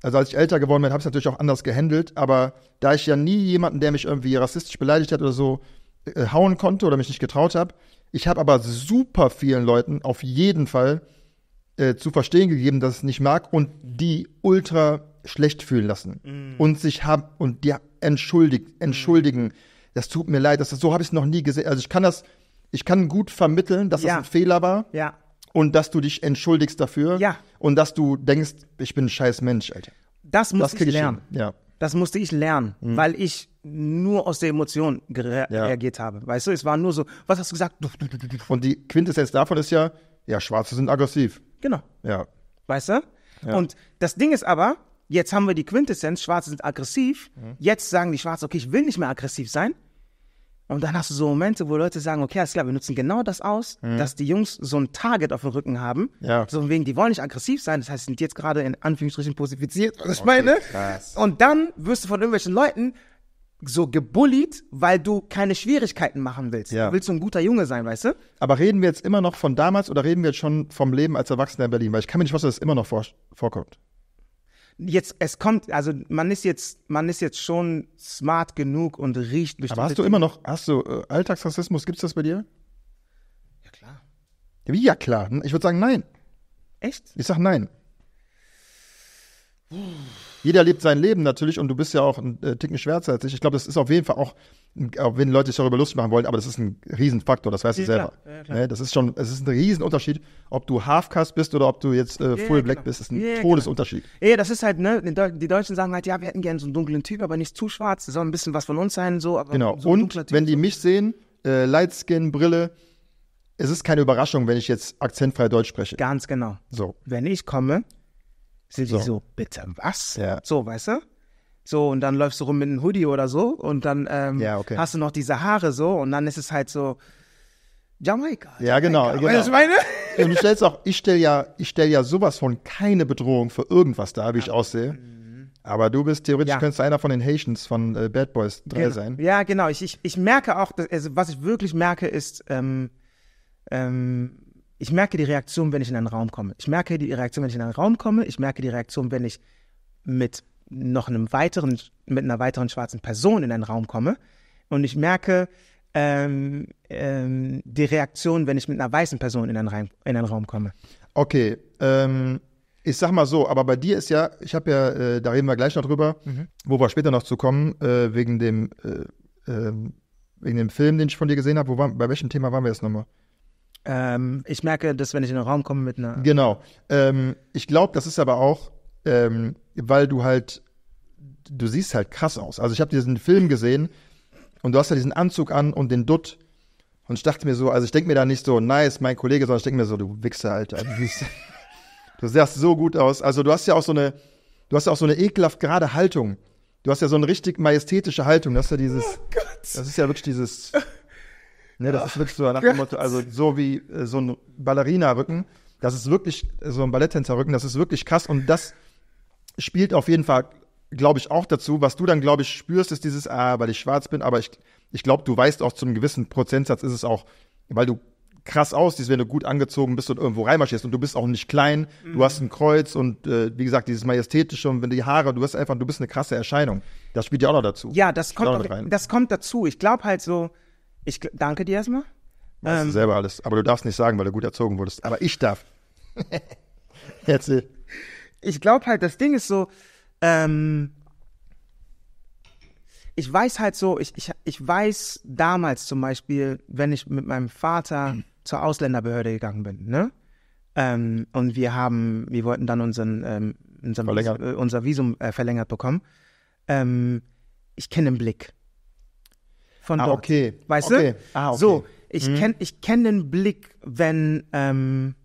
also als ich älter geworden bin, habe ich es natürlich auch anders gehandelt, aber da ich ja nie jemanden, der mich irgendwie rassistisch beleidigt hat oder so, äh, hauen konnte oder mich nicht getraut habe, ich habe aber super vielen Leuten auf jeden Fall äh, zu verstehen gegeben, dass es nicht mag und die ultra schlecht fühlen lassen mhm. und sich haben und die entschuldigt, mm. entschuldigen. Mhm. Das tut mir leid, das, so habe ich es noch nie gesehen. Also ich kann das, ich kann gut vermitteln, dass ja. das ein Fehler war. Ja. Und dass du dich entschuldigst dafür. Ja. Und dass du denkst, ich bin ein scheiß Mensch, Alter. Das muss das ich lernen. Ich ja. Das musste ich lernen, mhm. weil ich nur aus der Emotion ja. reagiert habe. Weißt du, es war nur so, was hast du gesagt? Und die Quintessenz davon ist ja, ja, Schwarze sind aggressiv. Genau. Ja. Weißt du? Ja. Und das Ding ist aber, jetzt haben wir die Quintessenz, Schwarze sind aggressiv. Mhm. Jetzt sagen die Schwarzen, okay, ich will nicht mehr aggressiv sein. Und dann hast du so Momente, wo Leute sagen, okay, alles klar, wir nutzen genau das aus, mhm. dass die Jungs so ein Target auf dem Rücken haben. Ja. So von wegen, die wollen nicht aggressiv sein. Das heißt, sind jetzt gerade in Anführungsstrichen positiviert, was ich okay, meine. Krass. Und dann wirst du von irgendwelchen Leuten so gebullied, weil du keine Schwierigkeiten machen willst. Ja. Du willst so ein guter Junge sein, weißt du? Aber reden wir jetzt immer noch von damals oder reden wir jetzt schon vom Leben als Erwachsener in Berlin? Weil ich kann mir nicht vorstellen, dass es immer noch vor, vorkommt. Jetzt, es kommt, also man ist jetzt, man ist jetzt schon smart genug und riecht bestimmt. Aber hast du immer noch, hast du äh, Alltagsrassismus, gibt's das bei dir? Ja, klar. Wie, ja, klar. Ich würde sagen, nein. Echt? Ich sag nein. Puh jeder lebt sein Leben natürlich und du bist ja auch ein äh, Ticken schwärzer als ich. Ich glaube, das ist auf jeden Fall auch, auch wenn Leute sich darüber lustig machen wollen, aber das ist ein Riesenfaktor, das weißt ja, du selber. Ja, ne? Das ist schon, es ist ein Riesenunterschied, ob du Halfcast bist oder ob du jetzt äh, Full ja, Black bist. Das ist ein ja, Todesunterschied. Genau. Ja, das ist halt, ne, die Deutschen sagen halt, ja, wir hätten gerne so einen dunklen Typ, aber nicht zu schwarz, Das soll ein bisschen was von uns sein, so. genau, so und typ, wenn die mich sehen, äh, Lightskin, Brille, es ist keine Überraschung, wenn ich jetzt akzentfrei Deutsch spreche. Ganz genau. So. Wenn ich komme, sind so. die so, bitte was? Ja. So, weißt du? So, und dann läufst du rum mit einem Hoodie oder so und dann ähm, ja, okay. hast du noch diese Haare so und dann ist es halt so Jamaika. Jamaika. Ja, genau. genau. Weißt du, meine? und du stellst auch, ich stelle ja, stell ja sowas von keine Bedrohung für irgendwas da, wie ich aussehe. Mhm. Aber du bist theoretisch, ja. könntest einer von den Haitians von äh, Bad Boys 3 genau. sein. Ja, genau. Ich, ich, ich merke auch, dass, also, was ich wirklich merke, ist, ähm, ähm, ich merke die Reaktion, wenn ich in einen Raum komme. Ich merke die Reaktion, wenn ich in einen Raum komme. Ich merke die Reaktion, wenn ich mit noch einem weiteren, mit einer weiteren schwarzen Person in einen Raum komme. Und ich merke ähm, ähm, die Reaktion, wenn ich mit einer weißen Person in einen, Reim, in einen Raum komme. Okay, ähm, ich sag mal so, aber bei dir ist ja, ich habe ja, äh, da reden wir gleich noch drüber, mhm. wo wir später noch zu kommen, äh, wegen dem äh, ähm, wegen dem Film, den ich von dir gesehen habe. Bei welchem Thema waren wir jetzt nochmal? Ähm, ich merke das, wenn ich in den Raum komme mit einer. Genau. Ähm, ich glaube, das ist aber auch, ähm, weil du halt, du siehst halt krass aus. Also ich habe diesen Film gesehen und du hast ja diesen Anzug an und den Dutt. Und ich dachte mir so, also ich denke mir da nicht so, nice, mein Kollege, sondern ich denke mir so, du Wichser, Alter. Du, siehst, du sahst so gut aus. Also du hast ja auch so eine, du hast ja auch so eine ekelhaft gerade Haltung. Du hast ja so eine richtig majestätische Haltung. Das ist ja dieses. Oh Gott. Das ist ja wirklich dieses Ne, das ist wirklich so nach dem Motto, also so wie äh, so ein Ballerina-Rücken, das ist wirklich so ein Balletttänzer-Rücken, das ist wirklich krass und das spielt auf jeden Fall, glaube ich, auch dazu. Was du dann, glaube ich, spürst, ist dieses, ah, weil ich schwarz bin, aber ich, ich glaube, du weißt auch zum gewissen Prozentsatz ist es auch, weil du krass aussiehst, wenn du gut angezogen bist und irgendwo reinmarschierst und du bist auch nicht klein, mhm. du hast ein Kreuz und äh, wie gesagt, dieses majestätische und wenn die Haare, du bist einfach, du bist eine krasse Erscheinung. Das spielt ja auch noch dazu. Ja, das, kommt, auch, rein. das kommt dazu. Ich glaube halt so, ich danke dir erstmal. Weißt ähm, du selber alles. Aber du darfst nicht sagen, weil du gut erzogen wurdest. Aber ich darf. Erzähl. Ich glaube halt, das Ding ist so, ähm, ich weiß halt so, ich, ich, ich weiß damals zum Beispiel, wenn ich mit meinem Vater mhm. zur Ausländerbehörde gegangen bin, ne? Ähm, und wir haben, wir wollten dann unseren, ähm, unseren Visum, äh, unser Visum äh, verlängert bekommen. Ähm, ich kenne den Blick von ah, dort. Okay. Weißt okay. du? Ah, okay. So, ich hm. kenne kenn den Blick, wenn, ähm,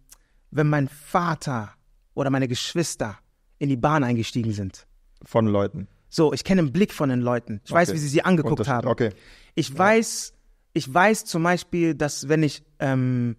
wenn mein Vater oder meine Geschwister in die Bahn eingestiegen sind. Von Leuten. So, ich kenne den Blick von den Leuten. Ich okay. weiß, wie sie sie angeguckt haben. Okay. Ich ja. weiß, ich weiß zum Beispiel, dass wenn ich ähm,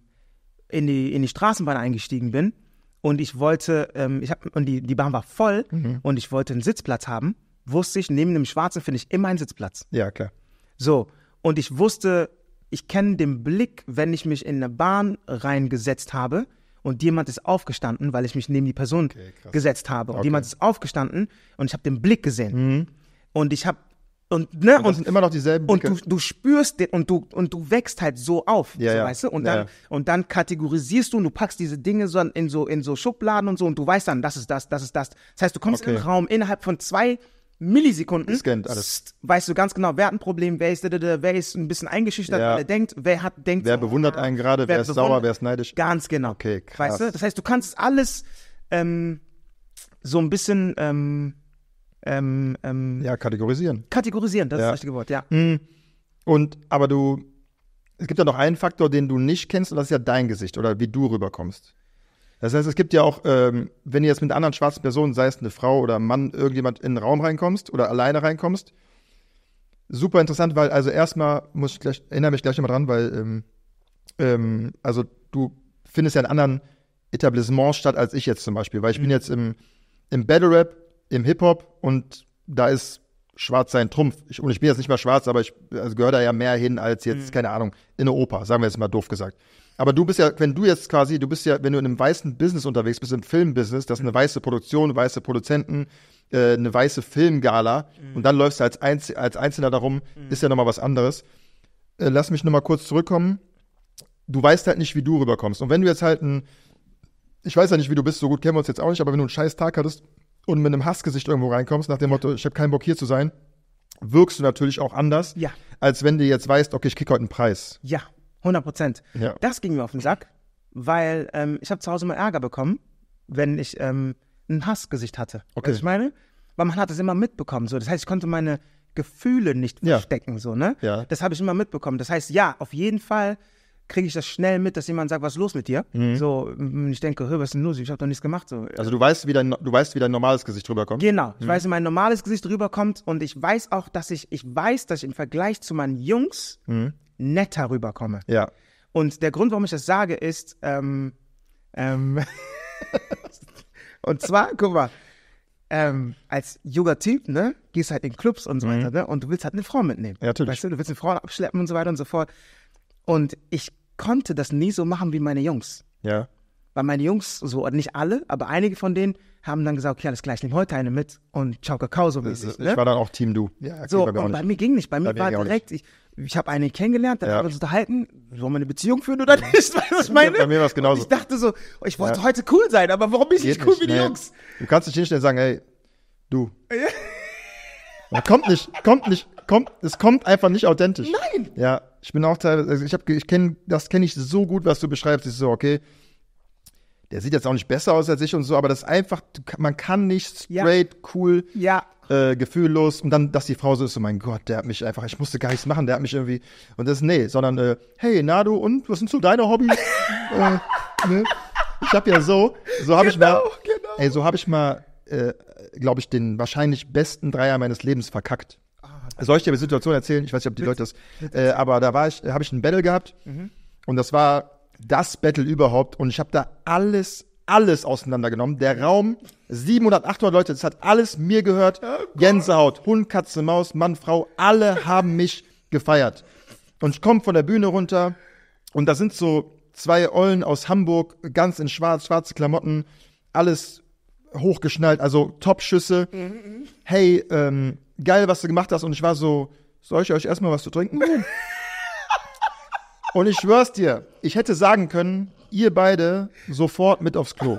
in die in die Straßenbahn eingestiegen bin und ich wollte, ähm, ich habe und die die Bahn war voll mhm. und ich wollte einen Sitzplatz haben, wusste ich, neben dem Schwarzen finde ich immer einen Sitzplatz. Ja klar. So, und ich wusste, ich kenne den Blick, wenn ich mich in eine Bahn reingesetzt habe und jemand ist aufgestanden, weil ich mich neben die Person okay, gesetzt habe. Und okay. jemand ist aufgestanden und ich habe den Blick gesehen. Mhm. Und ich habe und ne und, und immer noch dieselben Blicke. und du, du spürst den und du und du wächst halt so auf ja, so, ja. weißt du und dann ja, und dann kategorisierst du und du packst diese Dinge so in so in so Schubladen und so und du weißt dann das ist das das ist das das heißt du kommst okay. in den Raum innerhalb von zwei Millisekunden Scannt alles. weißt du ganz genau, wer hat ein Problem, wer ist, wer ist ein bisschen eingeschüchtert, ja. wer denkt, wer hat denkt. Wer bewundert einen gerade, wer, ist sauer, wer ist neidisch. Ganz genau. Okay, krass. Weißt du? Das heißt, du kannst alles ähm, so ein bisschen ähm, ähm, ähm ja kategorisieren. Kategorisieren, das ja. ist das richtige Wort, ja. Mhm. Und aber du, es gibt ja noch einen Faktor, den du nicht kennst, und das ist ja dein Gesicht oder wie du rüberkommst. Das heißt, es gibt ja auch, ähm, wenn du jetzt mit anderen schwarzen Personen, sei es eine Frau oder ein Mann, irgendjemand in den Raum reinkommst oder alleine reinkommst, super interessant, weil also erstmal muss ich gleich, erinnere mich gleich nochmal dran, weil ähm, ähm, also du findest ja in anderen Etablissements statt als ich jetzt zum Beispiel, weil ich mhm. bin jetzt im, im Battle Rap, im Hip Hop und da ist Schwarz sein Trumpf. Ich, und ich bin jetzt nicht mehr schwarz, aber ich also gehöre da ja mehr hin als jetzt, mhm. keine Ahnung, in eine Oper, sagen wir jetzt mal doof gesagt. Aber du bist ja, wenn du jetzt quasi, du bist ja, wenn du in einem weißen Business unterwegs bist, im Filmbusiness, das ist eine mhm. weiße Produktion, weiße Produzenten, äh, eine weiße Filmgala mhm. und dann läufst du als, Einz als Einzelner darum, mhm. ist ja nochmal was anderes. Äh, lass mich nochmal kurz zurückkommen. Du weißt halt nicht, wie du rüberkommst. Und wenn du jetzt halt ein, ich weiß ja nicht, wie du bist, so gut kennen wir uns jetzt auch nicht, aber wenn du einen scheiß Tag hattest und mit einem Hassgesicht irgendwo reinkommst, nach dem Motto, ich habe keinen Bock hier zu sein, wirkst du natürlich auch anders, ja. als wenn du jetzt weißt, okay, ich kicke heute einen Preis. Ja. 100 Prozent. Ja. Das ging mir auf den Sack, weil ähm, ich habe zu Hause immer Ärger bekommen, wenn ich ähm, ein Hassgesicht hatte. Okay. Was ich meine? Weil man hat das immer mitbekommen. So. Das heißt, ich konnte meine Gefühle nicht verstecken. Ja. So, ne? ja. Das habe ich immer mitbekommen. Das heißt, ja, auf jeden Fall kriege ich das schnell mit, dass jemand sagt, was ist los mit dir? Mhm. So, mm, ich denke, was ist denn los? Ich habe doch nichts gemacht. So. Also du weißt, wie dein, du weißt, wie dein normales Gesicht rüberkommt? Genau, ich mhm. weiß, wie mein normales Gesicht rüberkommt und ich weiß auch, dass ich, ich weiß, dass ich im Vergleich zu meinen Jungs mhm. netter rüberkomme. Ja. Und der Grund, warum ich das sage, ist, ähm, ähm, und zwar, guck mal, ähm, als Yoga-Typ, ne, gehst halt in Clubs und so mhm. weiter, ne, und du willst halt eine Frau mitnehmen. Ja, natürlich. Weißt du, du willst eine Frau abschleppen und so weiter und so fort. Und ich konnte das nie so machen wie meine Jungs. Ja. Weil meine Jungs, so nicht alle, aber einige von denen haben dann gesagt, okay, alles gleich, ich nehme heute eine mit und ciao Kakao so mäßig. Äh, ne? Ich ne? war dann auch Team Du. Ja, so, bei und bei mir ging nicht, bei mir, bei mir war direkt, ich, ich habe eine kennengelernt, dann ja. haben wir uns unterhalten, sollen wir eine Beziehung führen oder nicht, weißt du, was ich meine? Bei mir war es genauso. Und ich dachte so, ich wollte ja. heute cool sein, aber warum bin ich nicht cool nicht, wie die nee. Jungs? Du kannst nicht hinstellen und sagen, hey, du. Ja. kommt nicht, kommt nicht, kommt, es kommt einfach nicht authentisch. Nein. Ja, ich bin auch teilweise, also ich habe, ich kenne, das kenne ich so gut, was du beschreibst. Ich so, okay, der sieht jetzt auch nicht besser aus als ich und so, aber das ist einfach, man kann nicht straight, ja. cool, ja. Äh, gefühllos und dann, dass die Frau so ist, so mein Gott, der hat mich einfach, ich musste gar nichts machen, der hat mich irgendwie, und das, nee, sondern, äh, hey, Nado, und, was sind so deine Hobbys? äh, ne? Ich habe ja so, so habe genau, ich mal, genau. genau. ey, so habe ich mal, äh, glaube ich, den wahrscheinlich besten Dreier meines Lebens verkackt. Soll ich dir eine Situation erzählen? Ich weiß nicht, ob die Leute das. Äh, aber da war ich, habe ich ein Battle gehabt mhm. und das war das Battle überhaupt und ich habe da alles, alles auseinandergenommen. Der Raum, 700, 800 Leute, das hat alles mir gehört. Oh Gänsehaut, Hund, Katze, Maus, Mann, Frau, alle haben mich gefeiert. Und ich komme von der Bühne runter und da sind so zwei Ollen aus Hamburg, ganz in schwarz, schwarze Klamotten, alles hochgeschnallt, also Top-Schüsse. Mhm. mhm. Hey, ähm, geil, was du gemacht hast. Und ich war so, soll ich euch erstmal was zu trinken bringen? und ich schwör's dir, ich hätte sagen können, ihr beide sofort mit aufs Klo.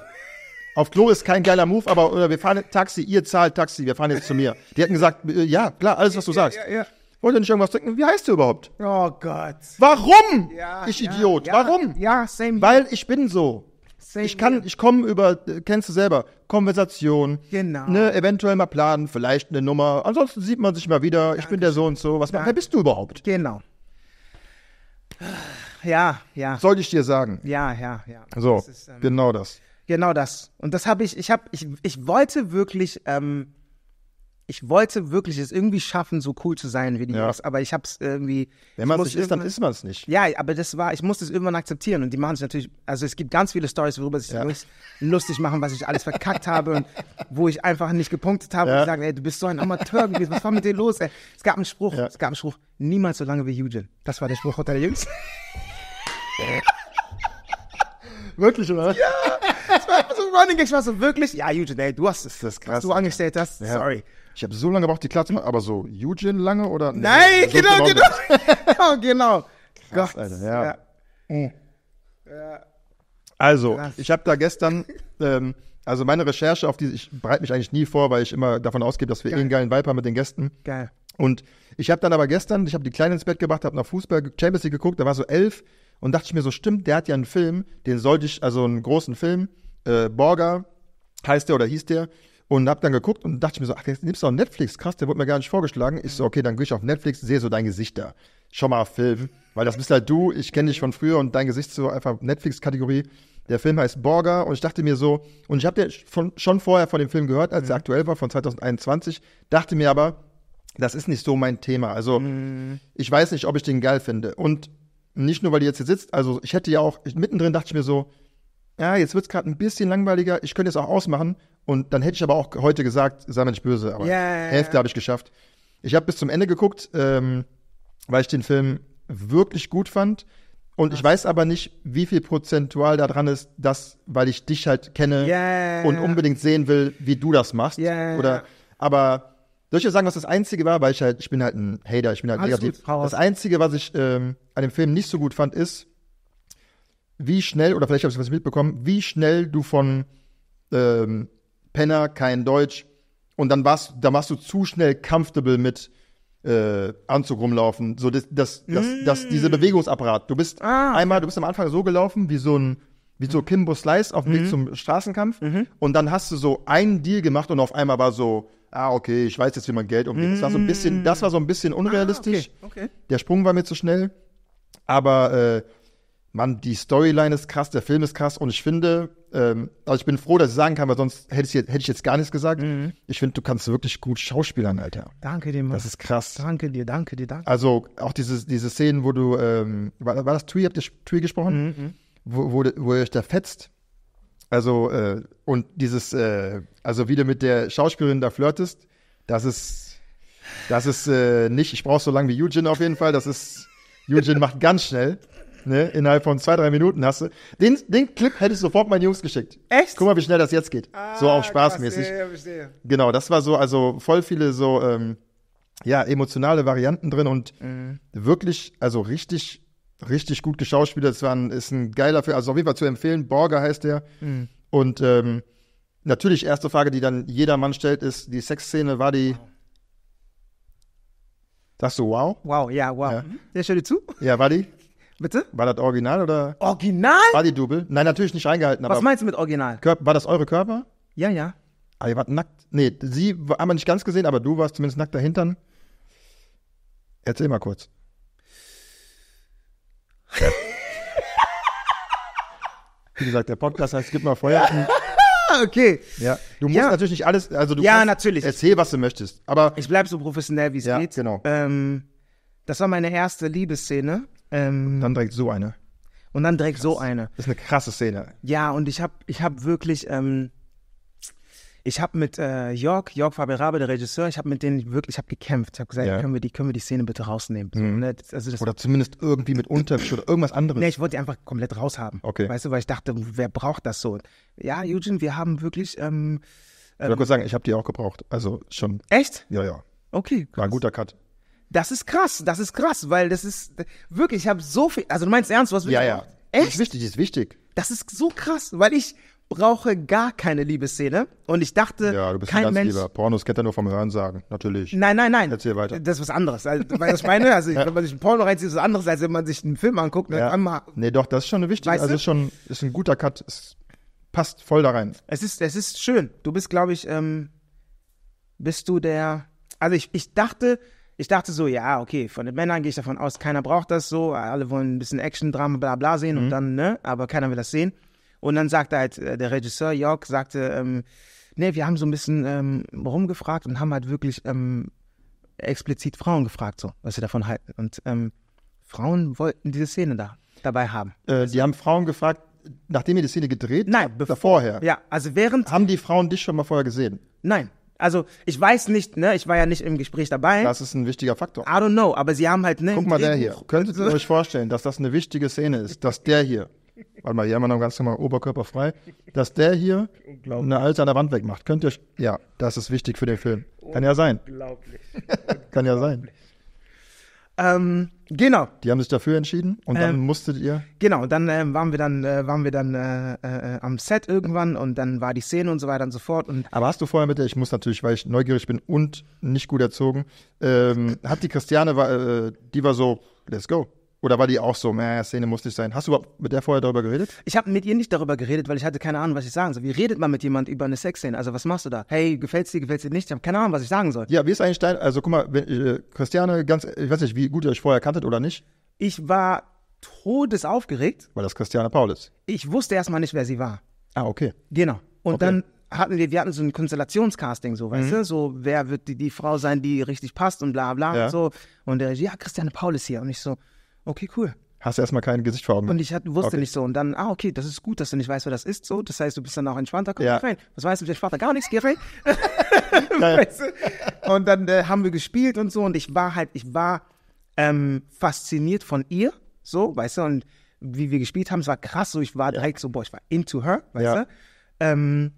Auf Klo ist kein geiler Move, aber oder wir fahren Taxi, ihr zahlt Taxi, wir fahren jetzt zu mir. Die hätten gesagt, äh, ja, klar, alles, was du sagst. Ja, ja, ja. Wollt ihr nicht irgendwas trinken? Wie heißt du überhaupt? Oh Gott. Warum? Ja, ich Idiot. Warum? Ja, same. Weil ich bin so. Same ich kann, ich komme über, kennst du selber, Konversation. Genau. Ne, eventuell mal planen, vielleicht eine Nummer. Ansonsten sieht man sich mal wieder. Dankeschön. Ich bin der so und so. Was wer bist du überhaupt? Genau. Ja, ja. Sollte ich dir sagen. Ja, ja, ja. So, das ist, ähm, genau das. Genau das. Und das habe ich, ich habe, ich, ich wollte wirklich ähm, ich wollte wirklich es irgendwie schaffen, so cool zu sein wie die ja. Jungs, aber ich habe es irgendwie. Wenn man es nicht ist, dann ist man es nicht. Ja, aber das war, ich musste es irgendwann akzeptieren und die machen es natürlich. Also es gibt ganz viele Stories, worüber sich ja. lustig machen, was ich alles verkackt habe und wo ich einfach nicht gepunktet habe ja. und sagen, ey, du bist so ein Amateur gewesen, was war mit dir los? Ey? Es gab einen Spruch, ja. es gab einen Spruch, niemals so lange wie Eugen. Das war der Spruch unter der Jungs. Wirklich, oder Ja! Es war so Running ich war so wirklich, ja, Eugen, ey, du hast es, das krass. du angestellt hast, sorry. Ich habe so lange gebraucht, die klar aber so Eugene lange oder? Nee, Nein, so genau, genau. genau, genau. Krass, Gott. Alter, ja. ja. Mhm. ja. Also, Krass. ich habe da gestern, ähm, also meine Recherche, auf diese, ich bereite mich eigentlich nie vor, weil ich immer davon ausgehe, dass wir Geil. eh einen geilen Viper mit den Gästen. Geil. Und ich habe dann aber gestern, ich habe die Kleine ins Bett gebracht, habe nach Fußball Champions League geguckt, da war so elf und dachte ich mir so, stimmt, der hat ja einen Film, den sollte ich, also einen großen Film, äh, Borger heißt der oder hieß der, und hab dann geguckt und dachte ich mir so, ach, jetzt nimmst du auch Netflix, krass, der wurde mir gar nicht vorgeschlagen. Ich so, okay, dann geh ich auf Netflix, sehe so dein Gesicht da. Schau mal, Film, weil das bist halt du, ich kenne dich von früher und dein Gesicht ist so einfach Netflix-Kategorie. Der Film heißt Borger und ich dachte mir so, und ich habe schon vorher von dem Film gehört, als mhm. er aktuell war, von 2021, dachte mir aber, das ist nicht so mein Thema. Also mhm. ich weiß nicht, ob ich den geil finde. Und nicht nur, weil die jetzt hier sitzt, also ich hätte ja auch, ich, mittendrin dachte ich mir so, ja, jetzt wird's gerade ein bisschen langweiliger, ich könnte es auch ausmachen. Und dann hätte ich aber auch heute gesagt, sei mir nicht böse, aber yeah. Hälfte habe ich geschafft. Ich habe bis zum Ende geguckt, ähm, weil ich den Film wirklich gut fand. Und ich weiß aber nicht, wie viel prozentual da dran ist, dass, weil ich dich halt kenne yeah. und unbedingt sehen will, wie du das machst. Yeah. Oder, aber soll ich dir sagen, was das Einzige war, weil ich halt, ich bin halt ein Hater, ich bin halt Alles negativ. Gut, das Einzige, was ich ähm, an dem Film nicht so gut fand, ist, wie schnell, oder vielleicht hast ich was mitbekommen, wie schnell du von ähm, Penner, kein Deutsch, und dann warst, dann warst du zu schnell comfortable mit äh, Anzug rumlaufen. So, das, das, das, mm. das, diese Bewegungsapparat. Du bist ah. einmal, du bist am Anfang so gelaufen wie so ein wie so mhm. Kimbo Slice auf dem mhm. Weg zum Straßenkampf. Mhm. Und dann hast du so einen Deal gemacht und auf einmal war so, ah, okay, ich weiß jetzt, wie man Geld umgeht. Mhm. Das war so ein bisschen, das mm. war so ein bisschen unrealistisch. Ah, okay. Okay. Der Sprung war mir zu schnell. Aber äh, Mann, die Storyline ist krass, der Film ist krass und ich finde, ähm, also ich bin froh, dass ich sagen kann, weil sonst hätte ich jetzt, hätte ich jetzt gar nichts gesagt. Mhm. Ich finde, du kannst wirklich gut schauspielern, Alter. Danke dir, Mann. Das ist krass. Danke dir, danke dir, danke. Also auch diese, diese Szenen, wo du, ähm, war, war das Tui, habt ihr Tui gesprochen? Mhm, mhm. Wo, wo, wo ihr euch da fetzt. Also, äh, und dieses, äh, also wie du mit der Schauspielerin da flirtest, das ist, das ist äh, nicht, ich brauche so lange wie Eugene auf jeden Fall, das ist, Eugene macht ganz schnell ne? Innerhalb von zwei, drei Minuten hast du. Den, den Clip hätte ich sofort meinen Jungs geschickt. Echt? Guck mal, wie schnell das jetzt geht. Ah, so auch spaßmäßig. Krass, ja, verstehe. Genau, das war so, also voll viele so, ähm, ja, emotionale Varianten drin und mhm. wirklich, also richtig, richtig gut geschauspielert. Das war ein, ist ein geiler Film, also auf jeden Fall zu empfehlen. Borger heißt der. Mhm. Und ähm, natürlich, erste Frage, die dann jeder Mann stellt, ist: Die Sexszene war die. Wow. Sagst du wow? Wow, ja, wow. Ja. Der mhm. stellt zu? Ja, war die? Bitte? War das Original oder? Original? War die Double? Nein, natürlich nicht eingehalten. Was meinst du mit Original? Körper, war das eure Körper? Ja, ja. Aber ah, ihr wart nackt. Nee, sie haben wir nicht ganz gesehen, aber du warst zumindest nackt dahinter. Erzähl mal kurz. Wie gesagt, der Podcast heißt Gib mal Feuer. okay. Ja, du musst ja. natürlich nicht alles, also du ja, natürlich. erzähl, was du möchtest. Aber ich bleib so professionell, wie es ja, geht. Genau. Ähm, das war meine erste Liebesszene. Ähm, dann direkt so eine. Und dann direkt Krass. so eine. Das ist eine krasse Szene. Ja, und ich habe ich hab wirklich, ähm, ich habe mit äh, Jörg, Jörg Faber-Rabe, der Regisseur, ich habe mit denen wirklich, ich gekämpft. Ich habe gesagt, ja. können, wir die, können wir die Szene bitte rausnehmen? So, mhm. ne? also das, oder zumindest irgendwie mit Untertisch oder irgendwas anderes. Nee, ich wollte die einfach komplett raushaben. Okay. Weißt du, weil ich dachte, wer braucht das so? Ja, Eugene, wir haben wirklich... Ähm, ich wollte ähm, kurz sagen, ich habe die auch gebraucht. Also schon. Echt? Ja, ja. Okay. Krass. War ein guter Cut. Das ist krass, das ist krass, weil das ist wirklich, ich habe so viel. Also du meinst ernst, was Ja, ja. Echt? Ist wichtig, ist wichtig. Das ist so krass, weil ich brauche gar keine Liebesszene. Und ich dachte, ja, du bist kein ein ganz Mensch. Lieber. Pornos kennt er nur vom Hören sagen, natürlich. Nein, nein, nein. Erzähl weiter. Das ist was anderes. Also, weil ich meine, also wenn man sich ein Porno reinzieht, ist es anderes, als wenn man sich einen Film anguckt. Ne? Ja. Einmal, nee, doch, das ist schon eine wichtige, Weißt also ist schon ist ein guter Cut. Es passt voll da rein. Es ist, es ist schön. Du bist, glaube ich, ähm, bist du der. Also ich, ich dachte, ich dachte so, ja, okay, von den Männern gehe ich davon aus, keiner braucht das so, alle wollen ein bisschen Action, Drama, bla bla sehen mhm. und dann, ne, aber keiner will das sehen. Und dann sagte halt äh, der Regisseur Jörg, sagte, ähm, ne, wir haben so ein bisschen ähm, rumgefragt und haben halt wirklich ähm, explizit Frauen gefragt, so, was sie davon halten. Und ähm, Frauen wollten diese Szene da dabei haben. Äh, die haben Frauen gefragt, nachdem ihr die Szene gedreht? Nein, vorher. Ja, also während. Haben die Frauen dich schon mal vorher gesehen? Nein. Also ich weiß nicht, ne, ich war ja nicht im Gespräch dabei. Das ist ein wichtiger Faktor. I don't know, aber sie haben halt ne. Guck mal, der hier. Könntet ihr euch vorstellen, dass das eine wichtige Szene ist, dass der hier, warte mal, hier haben wir noch ganz normal Oberkörper frei, dass der hier eine alte an der Wand wegmacht. Könnt ihr euch, ja, das ist wichtig für den Film. Kann ja sein. Unglaublich. Kann ja sein. Ähm, Genau. Die haben sich dafür entschieden und dann ähm, musstet ihr. Genau, dann äh, waren wir dann, äh, waren wir dann äh, äh, am Set irgendwann und dann war die Szene und so weiter und so fort. Und Aber hast du vorher mit der, ich muss natürlich, weil ich neugierig bin und nicht gut erzogen, ähm, hat die Christiane, äh, die war so, let's go. Oder war die auch so, mehr Szene muss nicht sein? Hast du überhaupt mit der vorher darüber geredet? Ich habe mit ihr nicht darüber geredet, weil ich hatte keine Ahnung, was ich sagen soll. Wie redet man mit jemand über eine Sexszene? Also was machst du da? Hey, gefällt's dir, gefällt's dir nicht? Ich habe keine Ahnung, was ich sagen soll. Ja, wie ist eigentlich dein, also guck mal, wenn, äh, Christiane, ganz, ich weiß nicht, wie gut ihr euch vorher kanntet oder nicht? Ich war todesaufgeregt. Weil das Christiane Paul ist. Ich wusste erstmal nicht, wer sie war. Ah, okay. Genau. Und okay. dann hatten wir, wir hatten so ein Konstellationscasting, so, weißt mhm. du, so, wer wird die, die Frau sein, die richtig passt und bla bla ja. und so. Und der, äh, ja, Christiane Paul ist hier. Und ich so, okay, cool. Hast du erstmal kein Gesicht vor Augen. Und ich hat, wusste okay. nicht so. Und dann, ah, okay, das ist gut, dass du nicht weißt, wer das ist. So, das heißt, du bist dann auch entspannter. Komm, ja. rein. Was weißt du, ich Vater gar nichts, geh rein. weißt du? Und dann äh, haben wir gespielt und so. Und ich war halt, ich war ähm, fasziniert von ihr. So, weißt du, und wie wir gespielt haben, es war krass. So, ich war direkt so, boah, ich war into her, weißt ja. du. Ähm,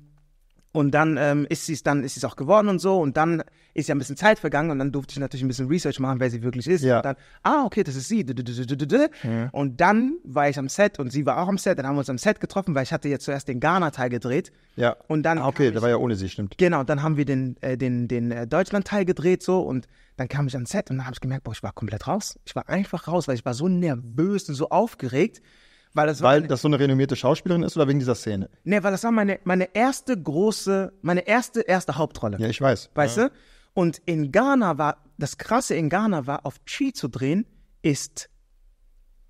und dann ähm, ist sie es dann ist sie auch geworden und so. Und dann ist ja ein bisschen Zeit vergangen und dann durfte ich natürlich ein bisschen Research machen, wer sie wirklich ist. Ja. Und dann, ah, okay, das ist sie. Mhm. Und dann war ich am Set und sie war auch am Set. Dann haben wir uns am Set getroffen, weil ich hatte jetzt zuerst den Ghana-Teil gedreht. Ja. Und dann. Ah, okay, der war ja ohne sie, stimmt. Genau, dann haben wir den, äh, den, den äh, Deutschland-Teil gedreht so und dann kam ich am Set und dann habe ich gemerkt, boah, ich war komplett raus. Ich war einfach raus, weil ich war so nervös und so aufgeregt. Weil das, weil das so eine renommierte Schauspielerin ist oder wegen dieser Szene? Nee, weil das war meine, meine erste große, meine erste, erste Hauptrolle. Ja, ich weiß. Weißt ja. du? Und in Ghana war, das Krasse in Ghana war, auf Chi zu drehen, ist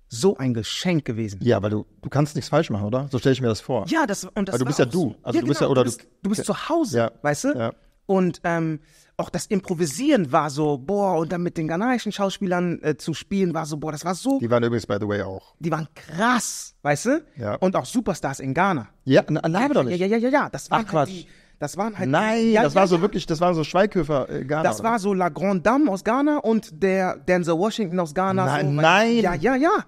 so ein Geschenk gewesen. Ja, weil du, du kannst nichts falsch machen, oder? So stelle ich mir das vor. Ja, das und das. Weil du bist ja du. Also ja, du genau, bist ja, genau. oder du bist, du bist zu Hause, ja, weißt du? Ja. Und ähm, auch das Improvisieren war so, boah, und dann mit den ghanaischen Schauspielern äh, zu spielen war so, boah, das war so. Die waren übrigens, by the way, auch. Die waren krass, weißt du? Ja. Und auch Superstars in Ghana. Ja, nein, doch nicht. Ja, ja, ja, ja, das war Ach, halt die, das waren halt. Nein, die, ja, das ja, war so wirklich, das waren so Schweighöfer äh, Ghana. Das oder? war so La Grande Dame aus Ghana und der Denzel Washington aus Ghana. Nein, so, nein. Ja, ja, ja.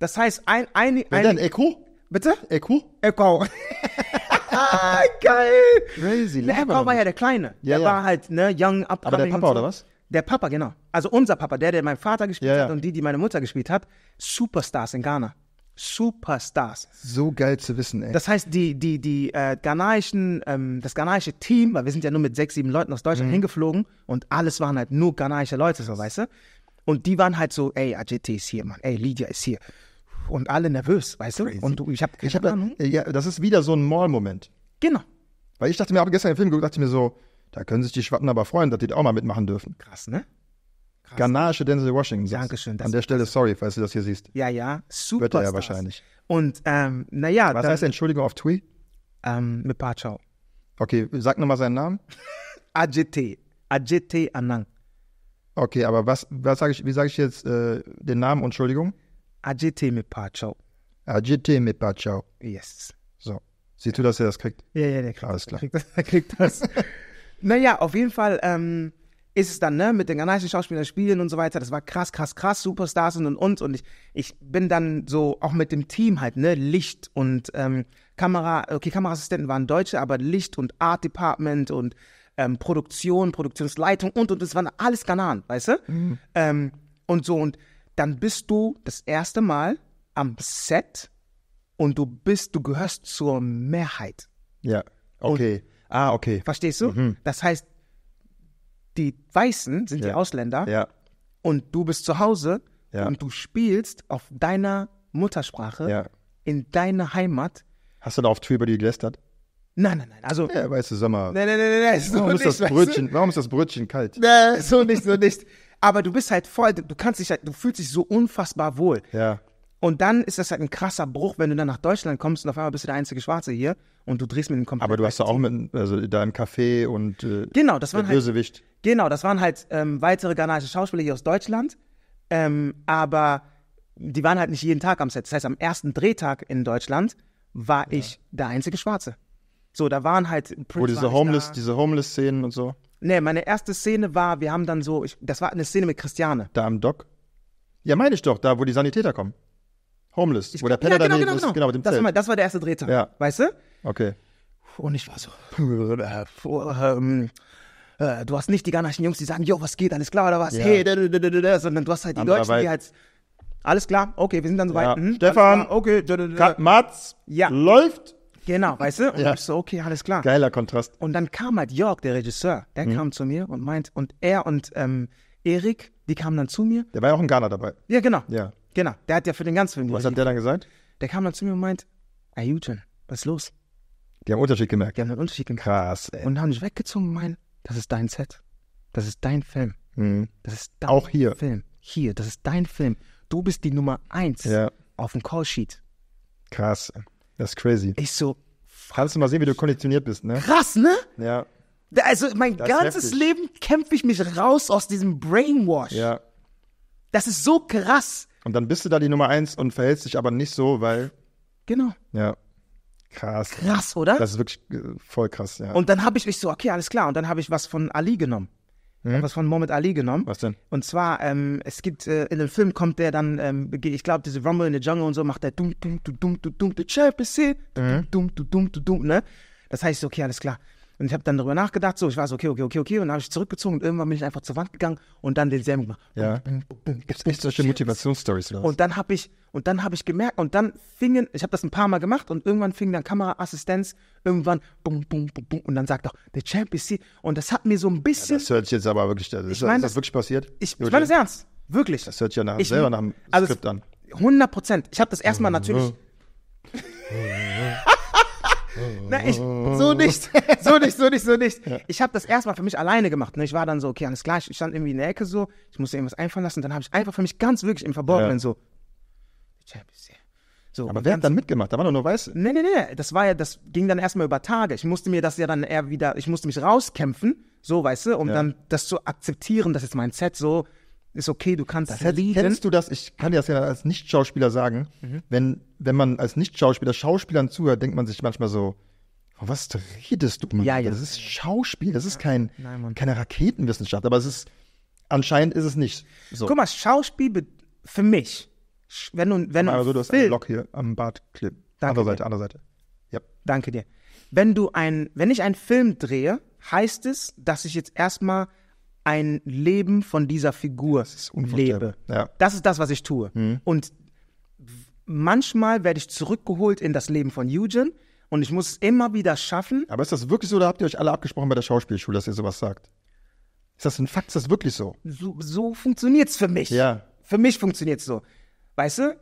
Das heißt, ein, ein, ein. Wer denn? Echo? Bitte? Echo? Echo. ah, geil. Crazy. Der Papa war ja der Kleine. Ja, der ja. war halt, ne, young, up Aber der Papa so. oder was? Der Papa, genau. Also unser Papa, der, der mein Vater gespielt ja, hat und die, die meine Mutter gespielt hat. Superstars in Ghana. Superstars. So geil zu wissen, ey. Das heißt, die, die, die äh, ghanaischen, ähm, das ghanaische Team, weil wir sind ja nur mit sechs, sieben Leuten aus Deutschland mhm. hingeflogen und alles waren halt nur ghanaische Leute, so weißt du. Und die waren halt so, ey, Ajete ist hier, Mann, ey, Lydia ist hier und alle nervös, weißt Crazy. du? Und du, ich habe ich hab, Ahnung. Ja, das ist wieder so ein Mall-Moment. Genau. Weil ich dachte mir, habe gestern den Film geguckt, dachte mir so, da können sich die Schwatten aber freuen, dass die da auch mal mitmachen dürfen. Krass, ne? Krass. Ganache Denzel Washington. Dankeschön. An der Stelle sorry, falls du das hier siehst. Ja, ja, super. Wird er ja wahrscheinlich. Und, ähm, naja. Was dann, heißt Entschuldigung auf Tui? Ähm, mit Pachau. Okay, sag nochmal seinen Namen. Ajete. Ajete Anang. Okay, aber was, was sag ich, wie sage ich jetzt äh, den Namen Entschuldigung? Ajete Mepachau. Ajete Mepachau. Yes. So. Siehst du, dass er das kriegt? Ja, ja, der kriegt Alles das. Klar. Er kriegt das. Der kriegt das. naja, auf jeden Fall ähm, ist es dann, ne, mit den ghanaischen Schauspielern spielen und so weiter. Das war krass, krass, krass, Superstars und und und. Und ich, ich bin dann so auch mit dem Team halt, ne, Licht und ähm, Kamera, okay, Kameraassistenten waren Deutsche, aber Licht und Art Department und ähm, Produktion, Produktionsleitung und und. das waren alles Ghanaren, weißt du? Mhm. Ähm, und so und dann bist du das erste Mal am Set und du bist, du gehörst zur Mehrheit. Ja, okay. Und, ah, okay. Verstehst du? Mhm. Das heißt, die Weißen sind ja. die Ausländer ja. und du bist zu Hause ja. und du spielst auf deiner Muttersprache in deiner Heimat. Hast du da auf viel über die gelästert? Nein, nein, nein. Also, ja, weißt du, sag Nein, nein, nein, nein. So warum, nicht, ist das Brötchen, weißt du? warum ist das Brötchen kalt? Nein, so nicht, so nicht aber du bist halt voll, du kannst dich halt, du fühlst dich so unfassbar wohl. Ja. Und dann ist das halt ein krasser Bruch, wenn du dann nach Deutschland kommst und auf einmal bist du der einzige Schwarze hier und du drehst mit dem kompletten. Aber du hast auch mit, also da im Café und äh, genau, das waren halt, Bösewicht. Genau, das waren halt ähm, weitere ghanaische Schauspieler hier aus Deutschland, ähm, aber die waren halt nicht jeden Tag am Set. Das heißt, am ersten Drehtag in Deutschland war ja. ich der einzige Schwarze. So, da waren halt. Prince Wo diese war Homeless, diese Homeless-Szenen und so. Nee, meine erste Szene war, wir haben dann so, ich, das war eine Szene mit Christiane. Da am Dock? Ja, meine ich doch, da, wo die Sanitäter kommen. Homeless, ich, wo der Penner ja, genau, daneben genau, genau. ist. Genau. genau, mit dem das, Zelt. War, das war der erste Drehtag, ja. weißt du? Okay. Und ich war so, äh, ähm, äh, du hast nicht die ghanaischen Jungs, die sagen, jo, was geht, alles klar oder was? Ja. Hey, da, da, da, da, da, sondern du hast halt die Deutschen, Arbeit. die halt alles klar, okay, wir sind dann soweit. Ja. Hm, Stefan, okay, da, da, da. Matz, ja. läuft. Genau, weißt du? Und ja. ich so, okay, alles klar. Geiler Kontrast. Und dann kam halt Jörg, der Regisseur, der mhm. kam zu mir und meint, und er und ähm, Erik, die kamen dann zu mir. Der war ja auch in Ghana dabei. Ja, genau. Ja. Genau. Der hat ja für den ganzen Film. Was hat der dann gesagt? Der kam dann zu mir und meint, ey Juten, was ist los? Die haben Unterschied gemerkt. Die haben einen Unterschied gemerkt. Krass, ey. Und haben dich weggezogen und meinen, das ist dein Set. Das ist dein Film. Mhm. Das ist dein auch hier. Film. Hier, das ist dein Film. Du bist die Nummer eins ja. auf dem Callsheet. Krass. Das ist crazy. Ich so. Kannst du mal sehen, wie du konditioniert bist, ne? Krass, ne? Ja. Also mein das ganzes Leben kämpfe ich mich raus aus diesem Brainwash. Ja. Das ist so krass. Und dann bist du da die Nummer eins und verhältst dich aber nicht so, weil. Genau. Ja. Krass. Krass, oder? Das ist wirklich äh, voll krass, ja. Und dann habe ich mich so, okay, alles klar. Und dann habe ich was von Ali genommen mhm. was von Mohammed Ali genommen. Was denn? Und zwar, ähm, es gibt, äh, in dem Film kommt der dann, ähm, ich glaube, diese Rumble in the Jungle und so, macht der dum, dum, dum, dum, dum, dum, the champ is here, dum, dum, dum, dum, dum, dum, ne? Das heißt, okay, alles klar. Und ich habe dann darüber nachgedacht, so, ich war so, okay, okay, okay, okay. Und dann habe ich zurückgezogen und irgendwann bin ich einfach zur Wand gegangen und dann den Sam gemacht. Ja. Gibt es echt solche Motivationsstories Und dann habe ich, und dann habe ich gemerkt, und dann fingen, ich habe das ein paar Mal gemacht und irgendwann fing dann Kameraassistenz, irgendwann bum, bum, bum, bum, und dann sagt auch, der Champions League. Und das hat mir so ein bisschen. Ja, das hört sich jetzt aber wirklich, also, ich ist, mein, ist das wirklich passiert? Ich, ich meine das ernst. Wirklich. Das hört sich ja nach, ich, selber nach dem also Skript an. 100 Prozent. Ich habe das erstmal natürlich. Na, ich, so nicht, so nicht, so nicht, so nicht. Ich habe das erstmal für mich alleine gemacht. Ne? Ich war dann so, okay, alles klar, ich stand irgendwie in der Ecke so, ich musste irgendwas einfallen lassen. Und Dann habe ich einfach für mich ganz wirklich im Verborgenen ja. so, so, aber wer hat dann mitgemacht? Da war doch nur Weiße. Nee, nee, nee. Das war ja, das ging dann erstmal über Tage. Ich musste mir das ja dann eher wieder, ich musste mich rauskämpfen, so weißt du, um ja. dann das zu akzeptieren, dass jetzt mein Set so ist okay, du kannst das reden. Kennst du das? Ich kann dir das ja als Nicht-Schauspieler sagen. Mhm. Wenn, wenn man als Nicht-Schauspieler Schauspielern zuhört, denkt man sich manchmal so, oh, was redest du? Mann? Ja, ja. Das ist Schauspiel, das ist kein, Nein, keine Raketenwissenschaft, aber es ist, anscheinend ist es nicht. So. Guck mal, Schauspiel für mich, wenn du, wenn also, du hast einen Block hier am Bart klebt. Andere Seite, andere Seite. Ja. Danke dir. Wenn du ein, wenn ich einen Film drehe, heißt es, dass ich jetzt erstmal ein Leben von dieser Figur das lebe. Ja. Das ist das, was ich tue. Mhm. Und manchmal werde ich zurückgeholt in das Leben von Eugen und ich muss es immer wieder schaffen. Aber ist das wirklich so da habt ihr euch alle abgesprochen bei der Schauspielschule, dass ihr sowas sagt? Ist das ein Fakt? Ist das wirklich so? So, so funktioniert es für mich. Ja. Für mich funktioniert es so. Weißt du?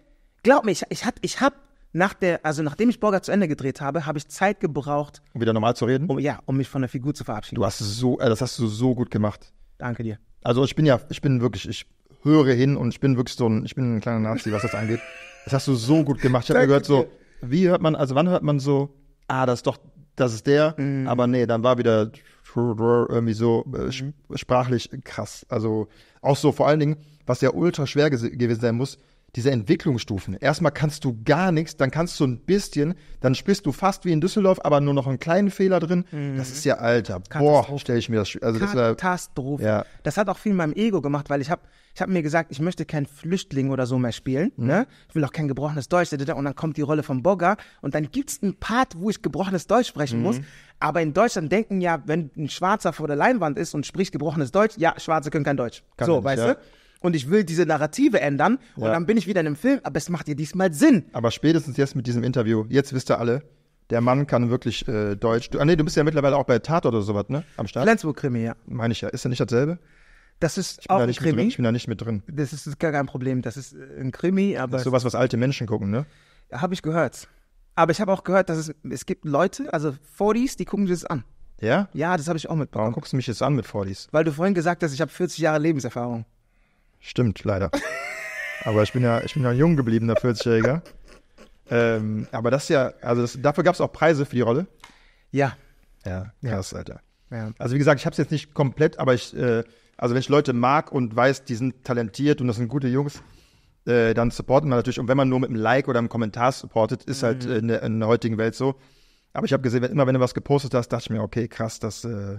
Glaub mir, ich, ich, hat, ich habe nach der, also nachdem ich Borger zu Ende gedreht habe, habe ich Zeit gebraucht. Um wieder normal zu reden? Um, ja, um mich von der Figur zu verabschieden. Du hast so, äh, das hast du so gut gemacht. Danke dir. Also ich bin ja, ich bin wirklich, ich höre hin und ich bin wirklich so ein, ich bin ein kleiner Nazi, was das angeht. Das hast du so gut gemacht. Ich habe gehört so, wie hört man, also wann hört man so, ah, das ist doch, das ist der, mhm. aber nee, dann war wieder irgendwie so äh, mhm. sprachlich krass. Also auch so vor allen Dingen, was ja ultra schwer gewesen sein muss, diese Entwicklungsstufen. Erstmal kannst du gar nichts, dann kannst du ein bisschen, dann spielst du fast wie in Düsseldorf, aber nur noch einen kleinen Fehler drin. Mhm. Das ist ja alter. Boah, stelle ich mir das. Also Katastrophe. Das, war, ja. das hat auch viel in meinem Ego gemacht, weil ich habe ich habe mir gesagt, ich möchte kein Flüchtling oder so mehr spielen. Mhm. Ne? Ich will auch kein gebrochenes Deutsch. Und dann kommt die Rolle von Bogger und dann gibt es einen Part, wo ich gebrochenes Deutsch sprechen mhm. muss. Aber in Deutschland denken ja, wenn ein Schwarzer vor der Leinwand ist und spricht gebrochenes Deutsch, ja, Schwarze können kein Deutsch. Kann so, nicht, weißt ja. du? und ich will diese Narrative ändern ja. und dann bin ich wieder in einem Film, aber es macht dir diesmal Sinn. Aber spätestens jetzt mit diesem Interview, jetzt wisst ihr alle, der Mann kann wirklich äh, Deutsch. Du, ah, nee, du bist ja mittlerweile auch bei Tat oder sowas, ne? Am Start. Flensburg-Krimi, ja. Meine ich ja. Ist er nicht dasselbe? Das ist ich auch ein Krimi. ich bin da nicht mit drin. Das ist gar kein Problem. Das ist äh, ein Krimi, aber. Das ist sowas, was alte Menschen gucken, ne? Habe ich gehört. Aber ich habe auch gehört, dass es, es gibt Leute, also 40s, die gucken sich das an. Ja? Ja, das habe ich auch mitbekommen. Warum guckst du mich jetzt an mit 40s? Weil du vorhin gesagt hast, ich habe 40 Jahre Lebenserfahrung. Stimmt, leider. aber ich bin ja, ich bin ja jung geblieben, der 40-Jähriger. ähm, aber das ja, also das, dafür gab es auch Preise für die Rolle. Ja. Ja, krass, ja. Alter. Ja. Also wie gesagt, ich habe es jetzt nicht komplett, aber ich, äh, also wenn ich Leute mag und weiß, die sind talentiert und das sind gute Jungs, äh, dann supporten wir natürlich. Und wenn man nur mit einem Like oder einem Kommentar supportet, ist halt mhm. halt in der, in der heutigen Welt so. Aber ich habe gesehen, wenn, immer wenn du was gepostet hast, dachte ich mir, okay, krass, das, äh,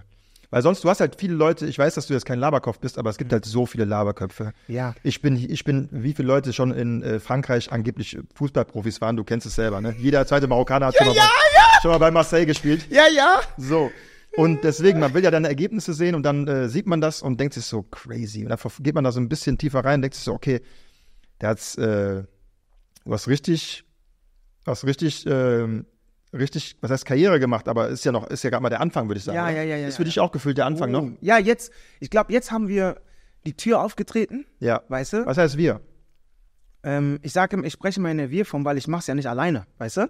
weil sonst, du hast halt viele Leute, ich weiß, dass du jetzt kein Laberkopf bist, aber es gibt mhm. halt so viele Laberköpfe. Ja. Ich bin, ich bin, wie viele Leute schon in äh, Frankreich angeblich Fußballprofis waren, du kennst es selber, ne? Jeder zweite Marokkaner hat ja, schon, mal ja, schon mal bei Marseille gespielt. Ja, ja. So. Und deswegen, man will ja deine Ergebnisse sehen und dann äh, sieht man das und denkt sich so crazy. Und dann geht man da so ein bisschen tiefer rein und denkt sich so, okay, der hat's, äh, was richtig, was richtig äh, richtig, was heißt Karriere gemacht, aber ist ja noch, ist ja gerade mal der Anfang, würde ich sagen. Ja, ja, ja, ja. Ist für ja, dich ja. auch gefühlt der Anfang oh. noch? Ja, jetzt, ich glaube, jetzt haben wir die Tür aufgetreten. Ja. Weißt du? Was heißt wir? Ähm, ich sage, ich spreche meine Wir-Form, weil ich mach's ja nicht alleine, weißt du?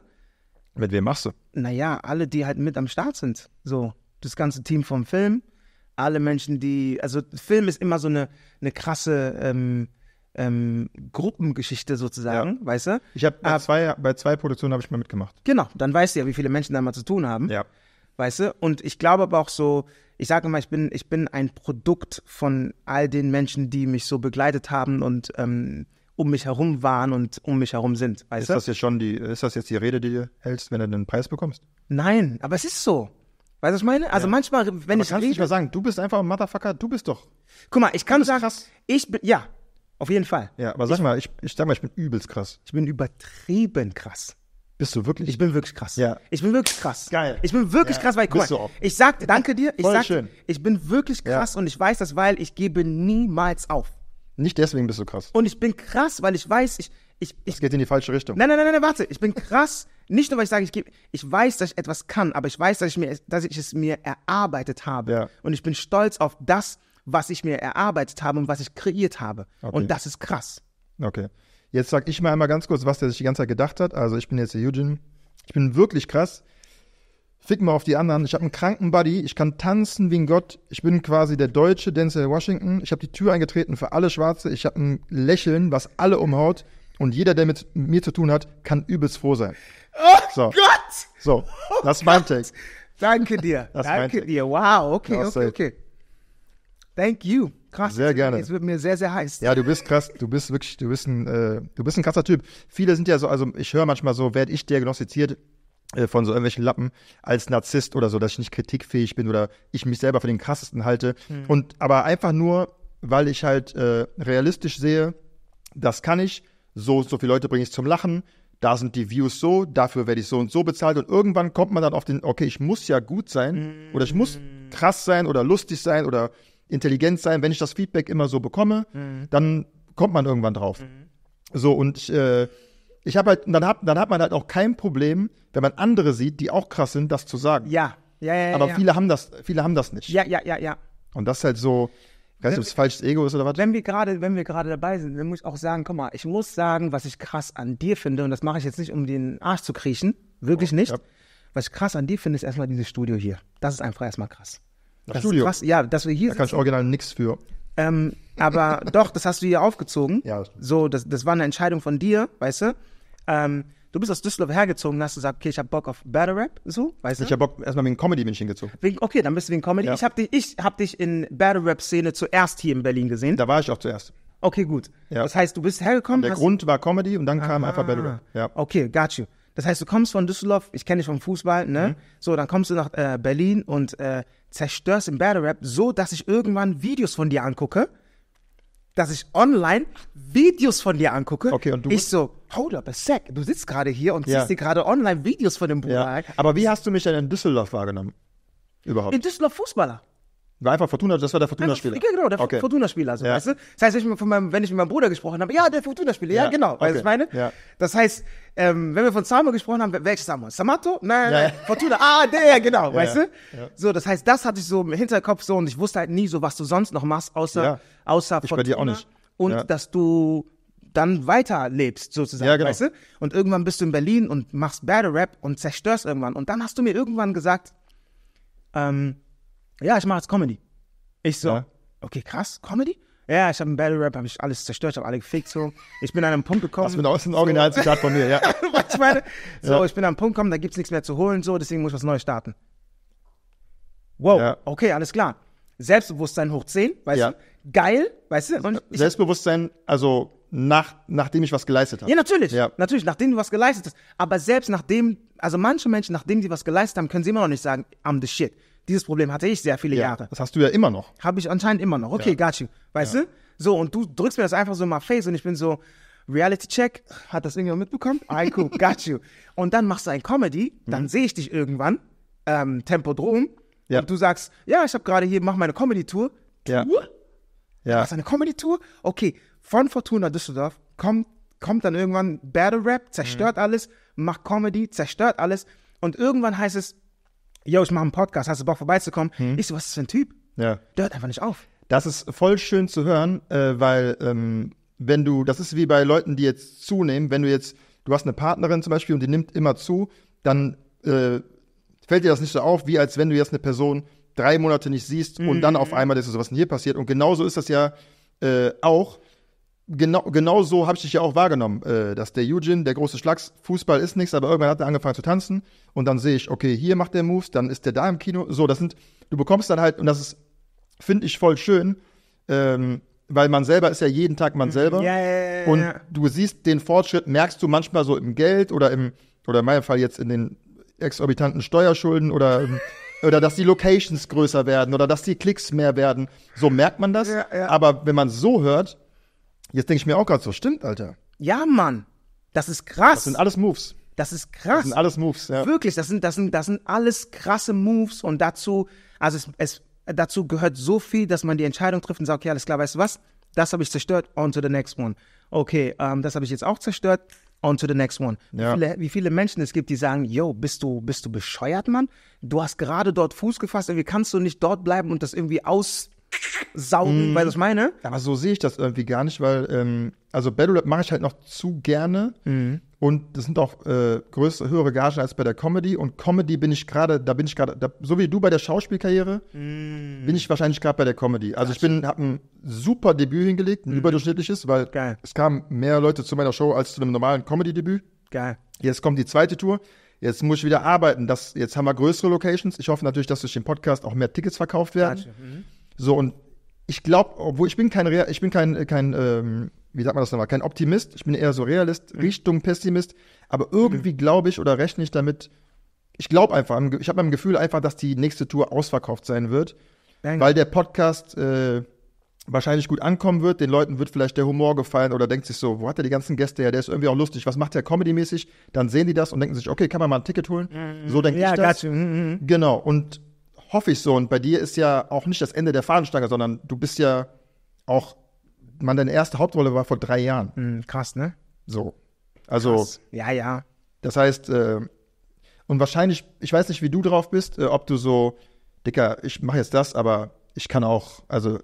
Mit wem machst du? Naja, alle, die halt mit am Start sind. So, das ganze Team vom Film, alle Menschen, die, also Film ist immer so eine, eine krasse, ähm, ähm, Gruppengeschichte sozusagen, ja. weißt du? Ich habe bei, zwei, bei zwei Produktionen habe ich mal mitgemacht. Genau, dann weißt du ja, wie viele Menschen da mal zu tun haben. Ja. Weißt du? Und ich glaube aber auch so, ich sage immer, ich bin, ich bin ein Produkt von all den Menschen, die mich so begleitet haben und ähm, um mich herum waren und um mich herum sind. Weißt ist du? das jetzt schon die, ist das jetzt die Rede, die du hältst, wenn du den Preis bekommst? Nein, aber es ist so. Weißt du, was ich meine? Also ja. manchmal, wenn aber ich kannst rede, nicht mal sagen, du bist einfach ein Motherfucker, du bist doch. Guck mal, ich kann sagen, krass. ich bin, ja, auf jeden Fall. Ja, aber sag ich, mal, ich, ich sag mal, ich bin übelst krass. Ich bin übertrieben krass. Bist du wirklich? Ich bin wirklich krass. Ja. Ich bin wirklich krass. Geil. Ich bin wirklich ja. krass, weil Bist du auch. ich sag danke dir, ich Voll sag schön. ich bin wirklich krass ja. und ich weiß das, weil ich gebe niemals auf. Nicht deswegen bist du krass. Und ich bin krass, weil ich weiß, ich ich, ich das geht in die falsche Richtung. Nein, nein, nein, nein, warte, ich bin krass, nicht nur weil ich sage, ich gebe ich weiß, dass ich etwas kann, aber ich weiß, dass ich mir dass ich es mir erarbeitet habe ja. und ich bin stolz auf das, was ich mir erarbeitet habe und was ich kreiert habe. Okay. Und das ist krass. Okay. Jetzt sag ich mal einmal ganz kurz, was der sich die ganze Zeit gedacht hat. Also ich bin jetzt der Eugene. Ich bin wirklich krass. Fick mal auf die anderen. Ich habe einen kranken Buddy. Ich kann tanzen wie ein Gott. Ich bin quasi der deutsche Denzel Washington. Ich habe die Tür eingetreten für alle Schwarze. Ich habe ein Lächeln, was alle umhaut. Und jeder, der mit mir zu tun hat, kann übelst froh sein. Oh so. Gott! So, oh das ist mein oh Text. Danke dir. Das Danke dir. Wow, okay, okay, okay. Thank you. Krass. Sehr gerne. Es wird mir sehr, sehr heiß. Ja, du bist krass. Du bist wirklich, du bist ein, äh, du bist ein krasser Typ. Viele sind ja so, also ich höre manchmal so, werde ich diagnostiziert äh, von so irgendwelchen Lappen als Narzisst oder so, dass ich nicht kritikfähig bin oder ich mich selber für den krassesten halte. Mhm. Und aber einfach nur, weil ich halt äh, realistisch sehe, das kann ich, so so viele Leute bringe ich zum Lachen, da sind die Views so, dafür werde ich so und so bezahlt und irgendwann kommt man dann auf den, okay, ich muss ja gut sein hm. oder ich muss krass sein oder lustig sein oder intelligent sein. Wenn ich das Feedback immer so bekomme, mhm. dann kommt man irgendwann drauf. Mhm. So, und ich, äh, ich habe halt, dann, hab, dann hat man halt auch kein Problem, wenn man andere sieht, die auch krass sind, das zu sagen. Ja, ja, ja. Aber ja. viele haben das, viele haben das nicht. Ja, ja, ja, ja. Und das ist halt so, ich weiß nicht, ob es falsches Ego ist oder was. Wenn wir gerade, wenn wir gerade dabei sind, dann muss ich auch sagen, guck mal, ich muss sagen, was ich krass an dir finde, und das mache ich jetzt nicht, um den Arsch zu kriechen, wirklich oh, nicht. Ja. Was ich krass an dir finde, ist erstmal dieses Studio hier. Das ist einfach erstmal krass. Das, das Studio. Krass, ja, dass wir hier Da sitzen. kannst du original nichts für. Ähm, aber doch, das hast du hier aufgezogen. Ja. Das so, das, das war eine Entscheidung von dir, weißt du? Ähm, du bist aus Düsseldorf hergezogen und hast gesagt, okay, ich hab Bock auf Battle Rap, so, weißt du? Ich hab Bock, erstmal wegen Comedy bin ich hingezogen. Wegen, okay, dann bist du wegen Comedy. Ja. Ich hab dich, ich hab dich in Battle Rap Szene zuerst hier in Berlin gesehen. Da war ich auch zuerst. Okay, gut. Ja. Das heißt, du bist hergekommen. Der Grund war Comedy und dann Aha. kam einfach Battle Rap. Ja. Okay, got you. Das heißt, du kommst von Düsseldorf, ich kenne dich vom Fußball, ne? Mhm. So, dann kommst du nach äh, Berlin und äh, zerstörst im Battle Rap so, dass ich irgendwann Videos von dir angucke, dass ich online Videos von dir angucke. Okay, und du? Ich so, hold up a sec, du sitzt gerade hier und ja. ziehst dir gerade online Videos von dem Bruder ja. Aber wie hast du mich denn in Düsseldorf wahrgenommen? Überhaupt? In Düsseldorf Fußballer. War einfach Fortuna, das war der Fortuna-Spieler. Ja, genau, der okay. Fortuna-Spieler, so, ja. weißt du? Das heißt, wenn ich, von meinem, wenn ich mit meinem Bruder gesprochen habe, ja, der Fortuna-Spieler, ja. ja, genau, okay. weißt du, was ich meine? Ja. Das heißt, ähm, wenn wir von Samo gesprochen haben, welcher Samo? Samato? Nein, ja. nein, Fortuna, ah, der, genau, weißt du? So, das heißt, das hatte ich so im Hinterkopf so und ich wusste halt nie so, was du sonst noch machst, außer, außer ich Fortuna. Ich bei dir auch nicht. Und dass du dann weiterlebst, sozusagen, ja, genau. weißt du? Und irgendwann bist du in Berlin und machst Battle Rap und zerstörst irgendwann. Und dann hast du mir irgendwann gesagt, ähm, ja, ich mache jetzt Comedy. Ich so, ja. okay, krass, Comedy? Ja, ich habe einen Battle Rap, habe ich alles zerstört, habe alle gefickt. So. Ich bin an einem Punkt gekommen. Das ist ein Originalzitat so. von mir, ja. was ich meine? So, ja. ich bin an einem Punkt gekommen, da gibt es nichts mehr zu holen, so, deswegen muss ich was Neues starten. Wow, ja. okay, alles klar. Selbstbewusstsein hoch 10, weißt ja. du? Geil, weißt du? Ich, Selbstbewusstsein, also nach, nachdem ich was geleistet habe. Ja, natürlich. Ja. Natürlich, nachdem du was geleistet hast. Aber selbst nachdem, also manche Menschen, nachdem sie was geleistet haben, können sie immer noch nicht sagen, I'm the shit. Dieses Problem hatte ich sehr viele ja, Jahre. Das hast du ja immer noch. Habe ich anscheinend immer noch. Okay, ja. got you. Weißt ja. du? So, und du drückst mir das einfach so mal Face und ich bin so, Reality Check, hat das irgendjemand mitbekommen? I cool, got you. Und dann machst du ein Comedy, dann mhm. sehe ich dich irgendwann, ähm, Tempodrom, ja. und du sagst, ja, ich habe gerade hier, mach meine Comedy-Tour. Tour? Tour? Ja. Was, eine Comedy-Tour? Okay, von Fortuna Düsseldorf kommt, kommt dann irgendwann Battle Rap, zerstört mhm. alles, macht Comedy, zerstört alles. Und irgendwann heißt es, yo, ich mache einen Podcast, hast du Bock vorbeizukommen? Hm. Ich so, was ist das für ein Typ? Ja. Der hört einfach nicht auf. Das ist voll schön zu hören, äh, weil ähm, wenn du, das ist wie bei Leuten, die jetzt zunehmen, wenn du jetzt, du hast eine Partnerin zum Beispiel und die nimmt immer zu, dann äh, fällt dir das nicht so auf, wie als wenn du jetzt eine Person drei Monate nicht siehst mhm. und dann auf mhm. einmal ist so, was denn hier passiert. Und genauso ist das ja äh, auch, genau, genau so habe ich dich ja auch wahrgenommen, äh, dass der Eugene, der große Schlags, Fußball ist nichts, aber irgendwann hat er angefangen zu tanzen und dann sehe ich, okay, hier macht der Moves, dann ist der da im Kino. So, das sind, du bekommst dann halt, und das ist, finde ich voll schön, ähm, weil man selber ist ja jeden Tag man mhm. selber. Ja, ja, ja, und du siehst den Fortschritt, merkst du manchmal so im Geld oder im, oder in meinem Fall jetzt in den exorbitanten Steuerschulden oder ähm, oder dass die Locations größer werden oder dass die Klicks mehr werden. So merkt man das. Ja, ja. Aber wenn man so hört, Jetzt denke ich mir auch gerade so, stimmt, Alter. Ja, Mann. Das ist krass. Das sind alles Moves. Das ist krass. Das sind alles Moves, ja. Wirklich, das sind, das sind, das sind alles krasse Moves und dazu, also es, es dazu gehört so viel, dass man die Entscheidung trifft und sagt, okay, alles klar, weißt du was? Das habe ich zerstört, on to the next one. Okay, ähm, das habe ich jetzt auch zerstört, on to the next one. Ja. Wie, viele, wie, viele, Menschen es gibt, die sagen, yo, bist du, bist du bescheuert, Mann? Du hast gerade dort Fuß gefasst, irgendwie kannst du nicht dort bleiben und das irgendwie aus, saugen, mm. weißt du, ich mhm. meine? Aber so sehe ich das irgendwie gar nicht, weil, ähm, also Battle Rap mache ich halt noch zu gerne. Mm. Und das sind auch äh, größere, höhere Gagen als bei der Comedy. Und Comedy bin ich gerade, da bin ich gerade, so wie du bei der Schauspielkarriere, mm. bin ich wahrscheinlich gerade bei der Comedy. Also Ach, ich bin, habe ein super Debüt hingelegt, ein mm. überdurchschnittliches, weil Geil. es kamen mehr Leute zu meiner Show als zu einem normalen Comedy-Debüt. Geil. Jetzt kommt die zweite Tour. Jetzt muss ich wieder arbeiten. Das, jetzt haben wir größere Locations. Ich hoffe natürlich, dass durch den Podcast auch mehr Tickets verkauft werden. Mhm. So, und ich glaube, obwohl ich bin kein, Real, ich bin kein, kein ähm, wie sagt man das nochmal, kein Optimist, ich bin eher so Realist, mhm. Richtung Pessimist, aber irgendwie mhm. glaube ich oder rechne ich damit, ich glaube einfach, ich habe mein Gefühl einfach, dass die nächste Tour ausverkauft sein wird, Danke. weil der Podcast äh, wahrscheinlich gut ankommen wird, den Leuten wird vielleicht der Humor gefallen oder denkt sich so, wo hat er die ganzen Gäste her, der ist irgendwie auch lustig, was macht der comedymäßig, dann sehen die das und denken sich, okay, kann man mal ein Ticket holen, mhm. so denke ja, ich das. Ja, mhm, mhm. Genau, und hoffe ich so. Und bei dir ist ja auch nicht das Ende der Fahnenstange, sondern du bist ja auch, man, deine erste Hauptrolle war vor drei Jahren. Mhm, krass, ne? So. Also. Krass. Ja, ja. Das heißt, äh, und wahrscheinlich, ich weiß nicht, wie du drauf bist, äh, ob du so, Dicker, ich mache jetzt das, aber ich kann auch, also,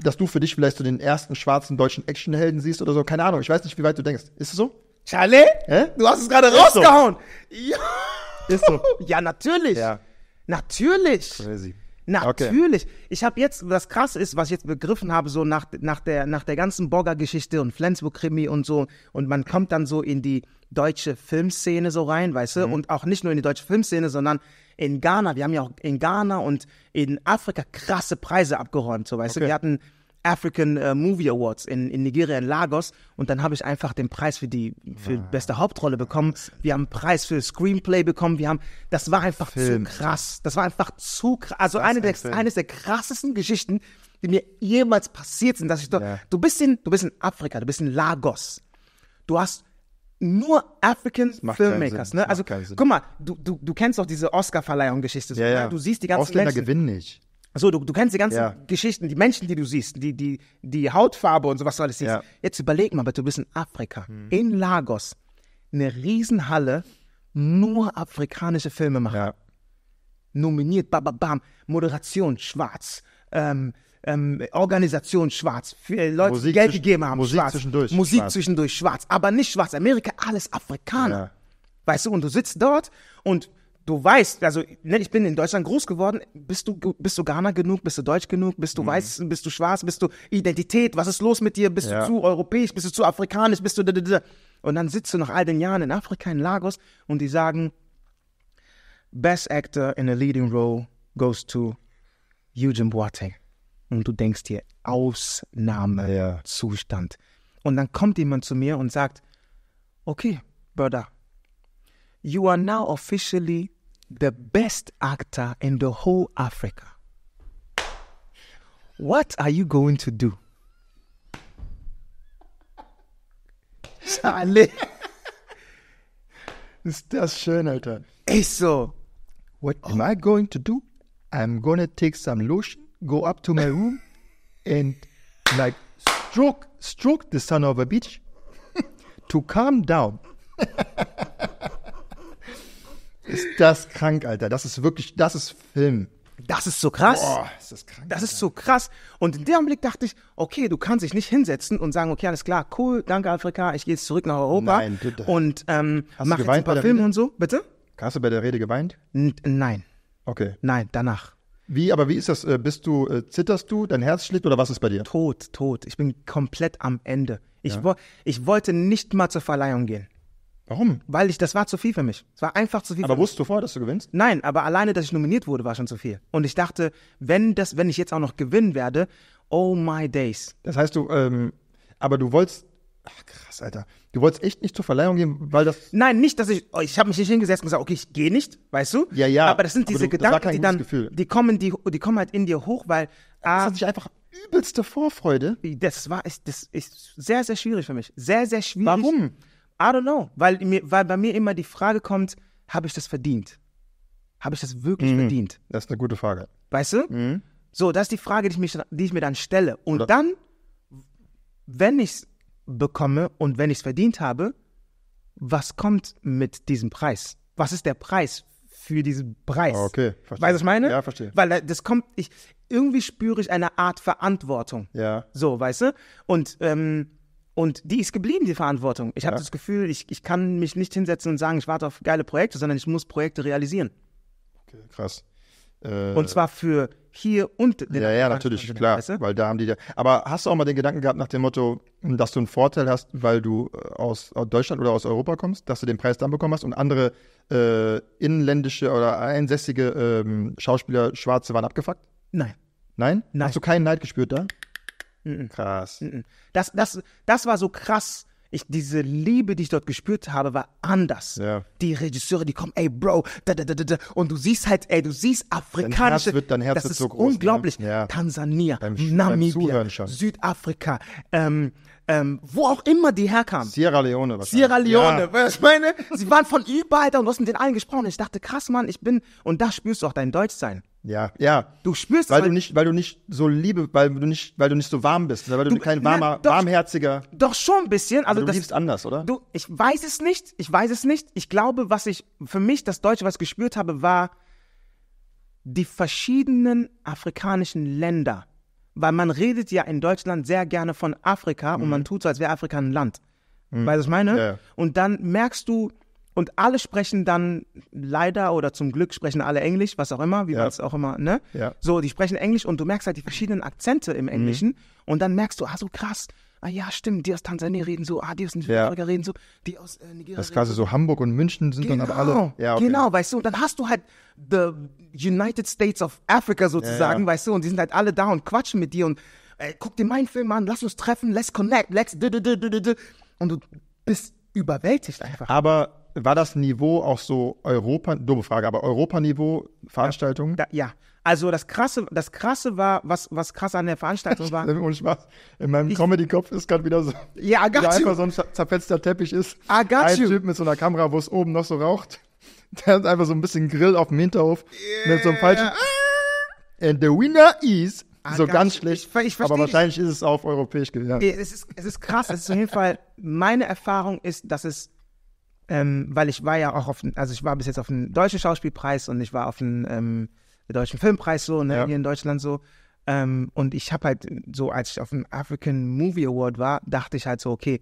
dass du für dich vielleicht so den ersten schwarzen deutschen Actionhelden siehst oder so, keine Ahnung, ich weiß nicht, wie weit du denkst. Ist es so? Charlie? Hä? Du hast es gerade rausgehauen! So. Ja. Ist so. ja, natürlich! Ja. Natürlich. Crazy. Natürlich. Okay. Ich habe jetzt, das krasse ist, was ich jetzt begriffen habe, so nach, nach, der, nach der ganzen Borger-Geschichte und Flensburg-Krimi und so, und man kommt dann so in die deutsche Filmszene so rein, weißt du, mhm. und auch nicht nur in die deutsche Filmszene, sondern in Ghana, wir haben ja auch in Ghana und in Afrika krasse Preise abgeräumt, so, weißt okay. du, wir hatten African äh, Movie Awards in, in Nigeria, in Lagos. Und dann habe ich einfach den Preis für die für wow. beste Hauptrolle bekommen. Wir haben einen Preis für Screenplay bekommen. Wir haben, das war einfach Film. zu krass. Das war einfach zu krass. Also eine der, Film. eines der krassesten Geschichten, die mir jemals passiert sind, dass ich doch, yeah. du bist in, du bist in Afrika, du bist in Lagos. Du hast nur African Filmmakers, ne? Also, guck mal, du, du, du kennst doch diese Oscar-Verleihung-Geschichte. ja, ja. Ne? Du siehst die ganzen Ausländer Menschen. gewinnen nicht. So, du, du kennst die ganzen ja. Geschichten, die Menschen, die du siehst, die, die, die Hautfarbe und sowas du alles siehst. Ja. Jetzt überleg mal bitte, du bist in Afrika, hm. in Lagos, eine Riesenhalle, nur afrikanische Filmemacher. Ja. Nominiert, bam, bam, bam, Moderation, schwarz, ähm, ähm, Organisation, schwarz, viele Leute, Musik die Geld gegeben haben, Musik schwarz. Zwischendurch, Musik schwarz. zwischendurch, schwarz. Aber nicht schwarz, Amerika, alles Afrikaner. Ja. Weißt du, und du sitzt dort und du weißt, also ne, ich bin in Deutschland groß geworden, bist du, bist du Ghana genug, bist du deutsch genug, bist du mhm. weiß, bist du schwarz, bist du Identität, was ist los mit dir, bist ja. du zu europäisch, bist du zu afrikanisch, bist du... Da, da, da. Und dann sitzt du nach all den Jahren in Afrika, in Lagos und die sagen, Best Actor in a Leading Role goes to Eugen Boateng. Und du denkst dir, Ausnahmezustand. Ja. Und dann kommt jemand zu mir und sagt, okay, Brother, you are now officially the best actor in the whole Africa. What are you going to do? Charlie. Mr. das schön, so. What oh. am I going to do? I'm gonna take some lotion, go up to my room and like stroke, stroke the son of a bitch to calm down. Ist das krank, Alter. Das ist wirklich, das ist Film. Das ist so krass. Boah, ist das krank. Das Alter. ist so krass. Und in dem Augenblick dachte ich, okay, du kannst dich nicht hinsetzen und sagen, okay, alles klar, cool, danke Afrika, ich gehe jetzt zurück nach Europa. Nein, bitte. Und ähm, Hast mach du geweint jetzt ein paar Filme Rede? und so, bitte? Hast du bei der Rede geweint? N nein. Okay. Nein, danach. Wie, aber wie ist das? Äh, bist du, äh, zitterst du, dein Herz schlägt oder was ist bei dir? Tot, tot. Ich bin komplett am Ende. Ich, ja. wo, ich wollte nicht mal zur Verleihung gehen. Warum? Weil ich, das war zu viel für mich. Es war einfach zu viel. Aber wusstest du vorher, dass du gewinnst? Nein, aber alleine, dass ich nominiert wurde, war schon zu viel. Und ich dachte, wenn das, wenn ich jetzt auch noch gewinnen werde, oh my days. Das heißt, du, ähm, aber du wolltest, ach krass, Alter, du wolltest echt nicht zur Verleihung gehen, weil das. Nein, nicht, dass ich, oh, ich habe mich nicht hingesetzt und gesagt, okay, ich gehe nicht, weißt du? Ja, ja. Aber das sind diese du, Gedanken, die dann, Gefühl. die kommen, die, die kommen halt in dir hoch, weil. Ah, das ah, hat sich einfach übelste Vorfreude. Das war, ist, das ist sehr, sehr schwierig für mich. Sehr, sehr schwierig. Warum? I don't know, weil, mir, weil bei mir immer die Frage kommt, habe ich das verdient? Habe ich das wirklich mhm. verdient? Das ist eine gute Frage. Weißt du? Mhm. So, das ist die Frage, die ich, mich, die ich mir dann stelle. Und Oder dann, wenn ich es bekomme und wenn ich es verdient habe, was kommt mit diesem Preis? Was ist der Preis für diesen Preis? Ah, okay, verstehe. Weißt du, was ich meine? Ja, verstehe. Weil das kommt, ich, irgendwie spüre ich eine Art Verantwortung. Ja. So, weißt du? Und ähm, und die ist geblieben, die Verantwortung. Ich habe ja. das Gefühl, ich, ich kann mich nicht hinsetzen und sagen, ich warte auf geile Projekte, sondern ich muss Projekte realisieren. Okay, krass. Äh, und zwar für hier und den Ja, ja, natürlich, klar. Weißt du? Weil da haben die ja. Aber hast du auch mal den Gedanken gehabt nach dem Motto, dass du einen Vorteil hast, weil du äh, aus Deutschland oder aus Europa kommst, dass du den Preis dann bekommen hast und andere äh, inländische oder einsässige ähm, Schauspieler, Schwarze waren abgefuckt? Nein. Nein? Nein. Hast du keinen Neid gespürt da? Mhm. Krass. Mhm. Das, das, das war so krass. Ich, diese Liebe, die ich dort gespürt habe, war anders. Ja. Die Regisseure, die kommen, ey Bro, da, da, da, da, da. und du siehst halt, ey, du siehst afrikanische, dein Herz wird, dein Herz das wird ist so groß, ne? unglaublich. Ne? Ja. Tansania, beim, Namibia, beim Südafrika, ähm, ähm, wo auch immer die herkamen. Sierra Leone. Was Sierra Leone, ja. was ich meine, sie waren von überall da und du hast mit denen allen gesprochen. Ich dachte, krass, Mann, ich bin, und da spürst du auch dein Deutschsein. Ja, ja. Du spürst weil du nicht, weil du nicht so liebe, weil du nicht, weil du nicht so warm bist, ne? weil du, du kein warmer, na, doch, warmherziger. Doch schon ein bisschen. Also du das, liebst anders, oder? Du, ich weiß es nicht. Ich weiß es nicht. Ich glaube, was ich für mich das Deutsche was ich gespürt habe, war die verschiedenen afrikanischen Länder, weil man redet ja in Deutschland sehr gerne von Afrika mhm. und man mhm. tut so, als wäre Afrika ein Land. Mhm. Weißt du, was ich meine? Ja. Und dann merkst du, und alle sprechen dann leider oder zum Glück sprechen alle Englisch, was auch immer, wie ja. man es auch immer, ne? Ja. So, die sprechen Englisch und du merkst halt die verschiedenen Akzente im mhm. Englischen mhm. und dann merkst du, ah, so krass, ah ja, stimmt, die aus Tansania reden so, ah, die aus Nigeria ja. reden so, die aus äh, Nigeria. Das ist quasi so Hamburg und München sind genau, dann aber alle. Genau, ja, okay. Genau, weißt du, und dann hast du halt the United States of Africa sozusagen, ja, weißt du, und die sind halt alle da und quatschen mit dir und ey, guck dir meinen Film an, lass uns treffen, let's connect, let's und du bist überwältigt einfach. Aber war das Niveau auch so Europa, dumme Frage, aber Europaniveau, Veranstaltungen? Da, ja. Also das krasse, das krasse war, was, was krass an der Veranstaltung war. Ohne Spaß. In meinem Comedy-Kopf ist gerade wieder so, ja, I got einfach so ein zerfetzter Teppich ist. I got ein you. Typ mit so einer Kamera, wo es oben noch so raucht. Der hat einfach so ein bisschen Grill auf dem Hinterhof yeah. mit so einem falschen. Ah. And the winner is Ah, so ganz schlecht. Ich, ich aber wahrscheinlich nicht. ist es auf europäisch gelernt. Es ist, es ist krass. es ist auf jeden Fall, meine Erfahrung ist, dass es ähm, weil ich war ja auch auf, also ich war bis jetzt auf dem deutschen Schauspielpreis und ich war auf dem ähm, deutschen Filmpreis so, ne, ja. hier in Deutschland so. Ähm, und ich habe halt so, als ich auf dem African Movie Award war, dachte ich halt so, okay,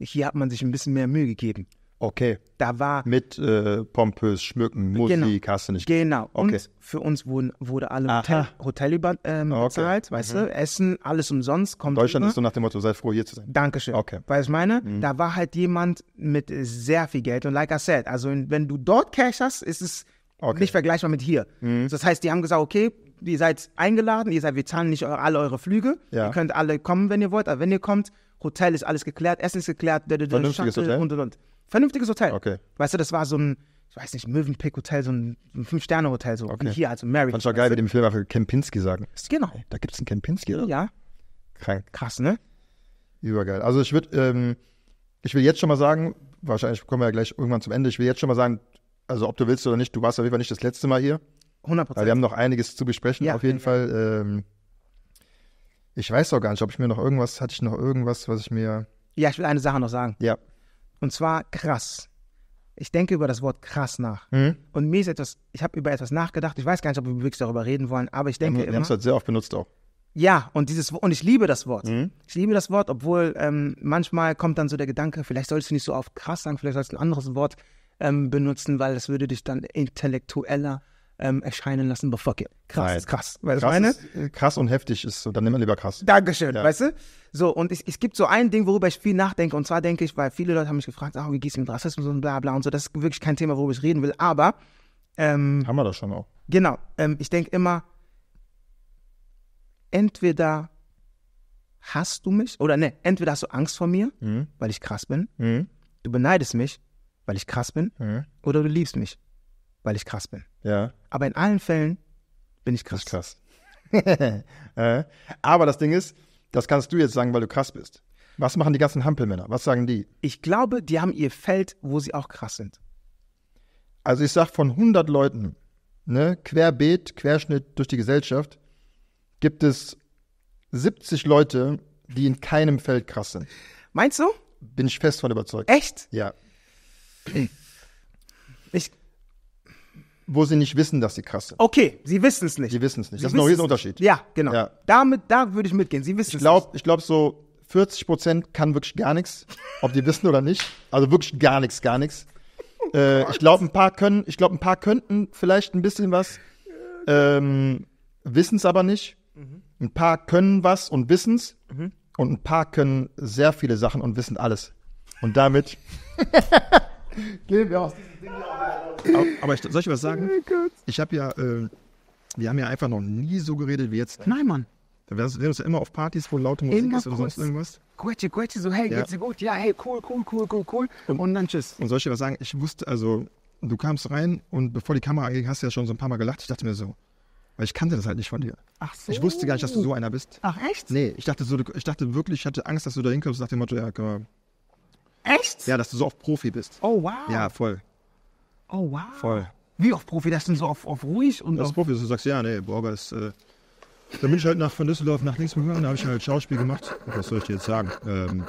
hier hat man sich ein bisschen mehr Mühe gegeben. Okay. Da war. Mit äh, pompös Schmücken, genau. Musik, genau. hast du nicht. Genau. Okay. Und für uns wurden, wurde alle Hotel, Hotel über, ähm, okay. bezahlt, weißt mhm. du? Essen, alles umsonst. Kommt Deutschland rüber. ist so nach dem Motto, sei froh, hier zu sein. Dankeschön. Okay. Weißt du, meine? Mhm. Da war halt jemand mit sehr viel Geld. Und like I said, also wenn du dort Cash hast, ist es okay. nicht vergleichbar mit hier. Mhm. Das heißt, die haben gesagt, okay, ihr seid eingeladen, ihr seid, wir zahlen nicht alle eure Flüge. Ja. Ihr könnt alle kommen, wenn ihr wollt, aber wenn ihr kommt, Hotel ist alles geklärt, Essen ist geklärt, und und und. Vernünftiges Hotel. Okay. Weißt du, das war so ein, ich weiß nicht, Mövenpick Hotel, so ein, Fünf-Sterne-Hotel, so okay. hier, also Mary. Fand ich auch geil, wenn dem Film einfach Kempinski sagen. Genau. Da gibt es einen Kempinski, oder? Ja. Krank. Krass, ne? Übergeil. Also ich würde, ähm, ich will jetzt schon mal sagen, wahrscheinlich kommen wir ja gleich irgendwann zum Ende, ich will jetzt schon mal sagen, also ob du willst oder nicht, du warst auf jeden Fall nicht das letzte Mal hier. 100 Prozent. Wir haben noch einiges zu besprechen, ja, auf jeden ja. Fall. Ähm, ich weiß auch gar nicht, ob ich mir noch irgendwas, hatte ich noch irgendwas, was ich mir... Ja, ich will eine Sache noch sagen. Ja. Und zwar krass. Ich denke über das Wort krass nach. Mhm. Und mir ist etwas, ich habe über etwas nachgedacht. Ich weiß gar nicht, ob wir wirklich darüber reden wollen, aber ich denke. Ja, wir haben es halt sehr oft benutzt auch. Ja, und dieses und ich liebe das Wort. Mhm. Ich liebe das Wort, obwohl ähm, manchmal kommt dann so der Gedanke, vielleicht sollst du nicht so oft krass sagen, vielleicht sollst du ein anderes Wort ähm, benutzen, weil das würde dich dann intellektueller ähm, erscheinen lassen, aber Fuck it. Krass, Nein. krass. Weißt krass, meine? Ist, äh, krass und heftig ist dann nimm mal lieber krass. Dankeschön, ja. weißt du? So, und es, es gibt so ein Ding, worüber ich viel nachdenke, und zwar denke ich, weil viele Leute haben mich gefragt, oh, wie gehst du mit Rassismus und bla bla und so, das ist wirklich kein Thema, worüber ich reden will, aber ähm, haben wir das schon auch. Genau, ähm, ich denke immer, entweder hast du mich oder ne, entweder hast du Angst vor mir, mhm. weil ich krass bin, mhm. du beneidest mich, weil ich krass bin, mhm. oder du liebst mich, weil ich krass bin. Ja. Aber in allen Fällen bin ich krass. Ich krass. äh, aber das Ding ist, das kannst du jetzt sagen, weil du krass bist. Was machen die ganzen Hampelmänner? Was sagen die? Ich glaube, die haben ihr Feld, wo sie auch krass sind. Also ich sag von 100 Leuten, ne, querbeet, Querschnitt durch die Gesellschaft, gibt es 70 Leute, die in keinem Feld krass sind. Meinst du? Bin ich fest von überzeugt. Echt? Ja. Ich, wo sie nicht wissen, dass sie krass sind. Okay, sie wissen es nicht. Sie wissen es nicht. Sie das ist ein Unterschied. Ja, genau. Ja. Damit, da würde ich mitgehen. Sie wissen ich glaub, es nicht. Ich glaube, so 40 Prozent kann wirklich gar nichts, ob die wissen oder nicht. Also wirklich gar nichts, gar nichts. Oh äh, ich glaube, ein paar können, ich glaube, ein paar könnten vielleicht ein bisschen was, ähm, wissen es aber nicht. Mhm. Ein paar können was und wissen es. Mhm. Und ein paar können sehr viele Sachen und wissen alles. Und damit Gehen wir aus diesem Ding aber, aber ich, soll ich was sagen? Oh ich habe ja, äh, wir haben ja einfach noch nie so geredet wie jetzt. Nein, Mann. Da wärst du immer auf Partys, wo laute Musik immer ist oder sonst irgendwas. Quetsche, quetsche, so, hey, ja. geht's dir gut? Ja, hey, cool, cool, cool, cool, cool. Und, und dann tschüss. Und soll ich dir was sagen? Ich wusste, also, du kamst rein und bevor die Kamera ging, hast du ja schon so ein paar Mal gelacht. Ich dachte mir so, weil ich kannte das halt nicht von dir. Ach so. Ich wusste gar nicht, dass du so einer bist. Ach echt? Nee, ich dachte, so, ich dachte wirklich, ich hatte Angst, dass du da hinkommst und nach dem Motto, ja, komm mal, Echt? Ja, dass du so oft Profi bist. Oh, wow. Ja, voll. Oh, wow. Voll. Wie oft Profi? Das sind so auf, auf ruhig und. Das ist Profi, dass du sagst, ja, nee, Borger ist. Äh, da bin ich halt nach, von Düsseldorf nach links gegangen, da habe ich halt Schauspiel gemacht. Was soll ich dir jetzt sagen? Ähm,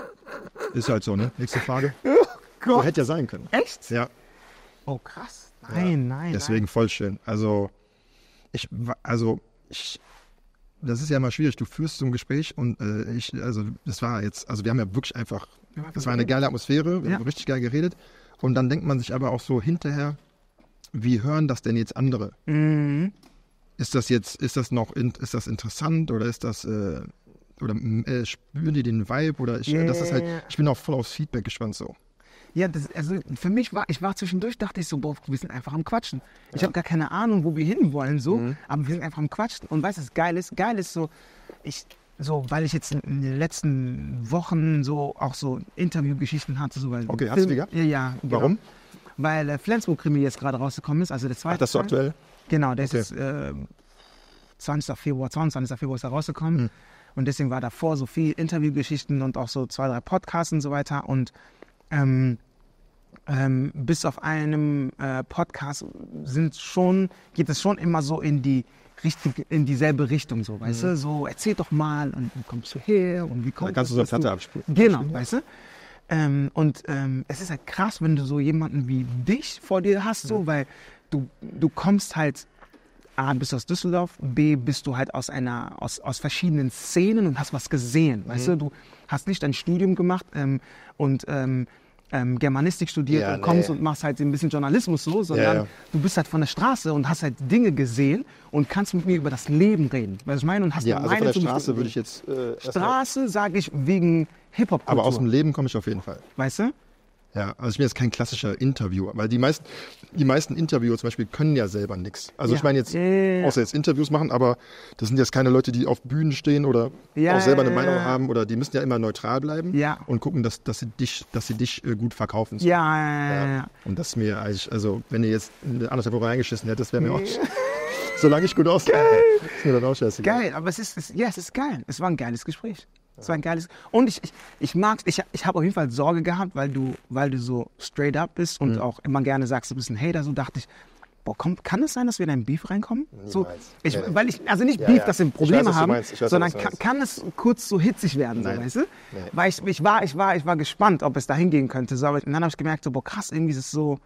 ist halt so, ne? Nächste Frage. Oh Gott. So hätte ja sein können. Echt? Ja. Oh, krass. Nein, ja. nein. Deswegen nein. voll schön. Also, ich, also, ich, das ist ja immer schwierig. Du führst so ein Gespräch und äh, ich, also, das war jetzt, also, wir haben ja wirklich einfach das war eine geile Atmosphäre, wir haben richtig geil geredet. Und dann denkt man sich aber auch so hinterher, wie hören das denn jetzt andere? Mhm. Ist das jetzt, ist das noch, ist das interessant oder ist das, äh, oder mm, äh, spüren die den Vibe oder ich, yeah. das ist halt, ich bin auch voll aufs Feedback gespannt so. Ja, das, also für mich war, ich war zwischendurch, dachte ich so, boah, wir sind einfach am Quatschen. Ich habe gar keine Ahnung, wo wir hinwollen, so, mhm. aber wir sind einfach am Quatschen. Und weißt du, was geil ist? Geil ist so, ich, so, weil ich jetzt in den letzten Wochen so auch so Interviewgeschichten hatte. So, weil okay, Film, hast du die gehabt? Ja, ja genau. Warum? Genau. Weil äh, Flensburg-Krimi jetzt gerade rausgekommen ist, also der zweite. Ach, das ist so aktuell? Genau, der okay. ist äh, 20. Februar, 22. Februar ist er rausgekommen. Mhm. Und deswegen war davor so viel Interviewgeschichten und auch so zwei, drei Podcasts und so weiter. Und ähm, ähm, bis auf einem äh, Podcast sind schon, geht es schon immer so in die richtig in dieselbe Richtung, so, weißt mhm. du? So, erzähl doch mal und wo kommst du her und wie kommst Dann kannst du so eine Platte abspielen. Genau, abspielen, weißt du? Ähm, und ähm, es ist halt krass, wenn du so jemanden wie dich vor dir hast, so, mhm. weil du, du kommst halt, A, bist du aus Düsseldorf, B, bist du halt aus einer, aus, aus verschiedenen Szenen und hast was gesehen, mhm. weißt du? Du hast nicht ein Studium gemacht ähm, und ähm, ähm, Germanistik studiert ja, und kommst nee. und machst halt ein bisschen Journalismus so, sondern ja, ja. du bist halt von der Straße und hast halt Dinge gesehen und kannst mit mir über das Leben reden. Weißt du, ich meine? Und hast ja, also meine von der Straße würde ich jetzt... Äh, Straße sage ich wegen Hip-Hop-Kultur. Aber aus dem Leben komme ich auf jeden Fall. Weißt du? Ja, also ich bin jetzt kein klassischer Interviewer, weil die meisten, die meisten Interviewer zum Beispiel können ja selber nichts. Also ja. ich meine jetzt, äh. außer jetzt Interviews machen, aber das sind jetzt keine Leute, die auf Bühnen stehen oder ja, auch selber eine äh. Meinung haben oder die müssen ja immer neutral bleiben ja. und gucken, dass, dass sie dich, dass sie dich äh, gut verkaufen. Ja, Ja, Und das ist mir eigentlich, also wenn ihr jetzt eine anderthalb Woche reingeschissen hättet, das wäre mir auch, solange ich gut aussehe, ist mir dann auch scheißegal. Geil, aber es ist, es, ja, es ist geil. Es war ein geiles Gespräch. Das war ein geiles. Und ich, ich, ich mag's, ich, ich habe auf jeden Fall Sorge gehabt, weil du, weil du so straight up bist und mhm. auch immer gerne sagst, du bist ein Hater, so dachte ich, boah, komm, kann es sein, dass wir in einen Beef reinkommen? So, ich, ja, weil ich, also nicht ja, Beef, ja. dass wir Probleme weiß, haben, weiß, sondern kann, kann, es kurz so hitzig werden, Nein. so, weißt du? Nee. Weil ich, ich war, ich war, ich war gespannt, ob es da hingehen könnte. So, aber dann habe ich gemerkt, so, boah, krass, irgendwie ist es so,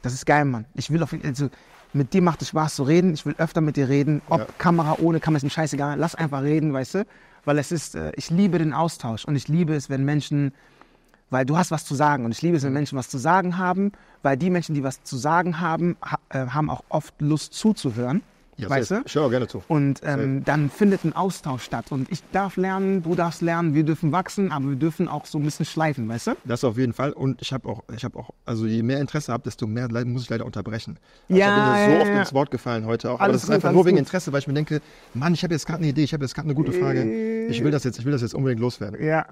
das ist geil, Mann. Ich will auf jeden also, mit dir macht es Spaß zu reden. Ich will öfter mit dir reden. Ob Kamera, ohne Kamera, ist mir scheißegal. Lass einfach reden, weißt du? weil es ist, äh, ich liebe den Austausch und ich liebe es, wenn Menschen, weil du hast was zu sagen und ich liebe es, wenn Menschen was zu sagen haben, weil die Menschen, die was zu sagen haben, äh, haben auch oft Lust zuzuhören. Ja, weißt du? Ich höre gerne zu. Und ähm, dann findet ein Austausch statt. Und ich darf lernen, du darfst lernen, wir dürfen wachsen, aber wir dürfen auch so ein bisschen schleifen, weißt du? Das auf jeden Fall. Und ich habe auch, ich habe auch, also je mehr Interesse habe, desto mehr muss ich leider unterbrechen. Also ja. Ich bin ja, so oft ja. ins Wort gefallen heute auch. Alles aber das gut, ist einfach nur wegen gut. Interesse, weil ich mir denke, Mann, ich habe jetzt gerade eine Idee, ich habe jetzt gerade eine gute Frage. Ich will das jetzt, ich will das jetzt unbedingt loswerden. Ja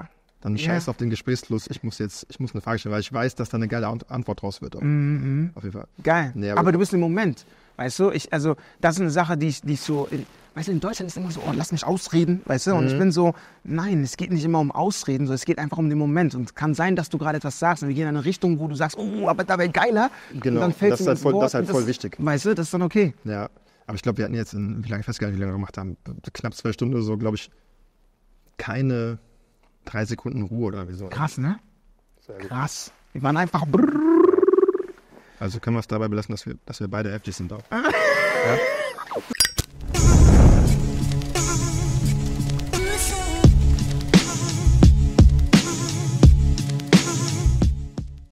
dann scheiß ja. auf den Gesprächsfluss. Ich muss jetzt, ich muss eine Frage stellen, weil ich weiß, dass da eine geile Antwort draus wird. Mhm, mhm. Auf jeden Fall. Geil. Nee, aber, aber, du bist im Moment. Weißt du, ich, also das ist eine Sache, die ich, die ich so, in, weißt du, in Deutschland ist immer so, oh, lass mich ausreden, weißt du, und mhm. ich bin so, nein, es geht nicht immer um Ausreden, so, es geht einfach um den Moment und es kann sein, dass du gerade etwas sagst und wir gehen in eine Richtung, wo du sagst, oh, aber da wäre geiler. Genau, und dann fällt halt das, ist halt voll, das ist halt voll das, wichtig. Weißt du, das ist dann okay. Ja, aber ich glaube, wir hatten jetzt, in, wie lange, ich weiß gar nicht, wie lange wir gemacht haben, knapp zwei Stunden oder so, glaube ich, keine drei Sekunden Ruhe oder wie so. Krass, ne? Krass. Wir waren einfach brrrr also können wir es dabei belassen, dass wir, dass wir beide heftig sind auch. ja?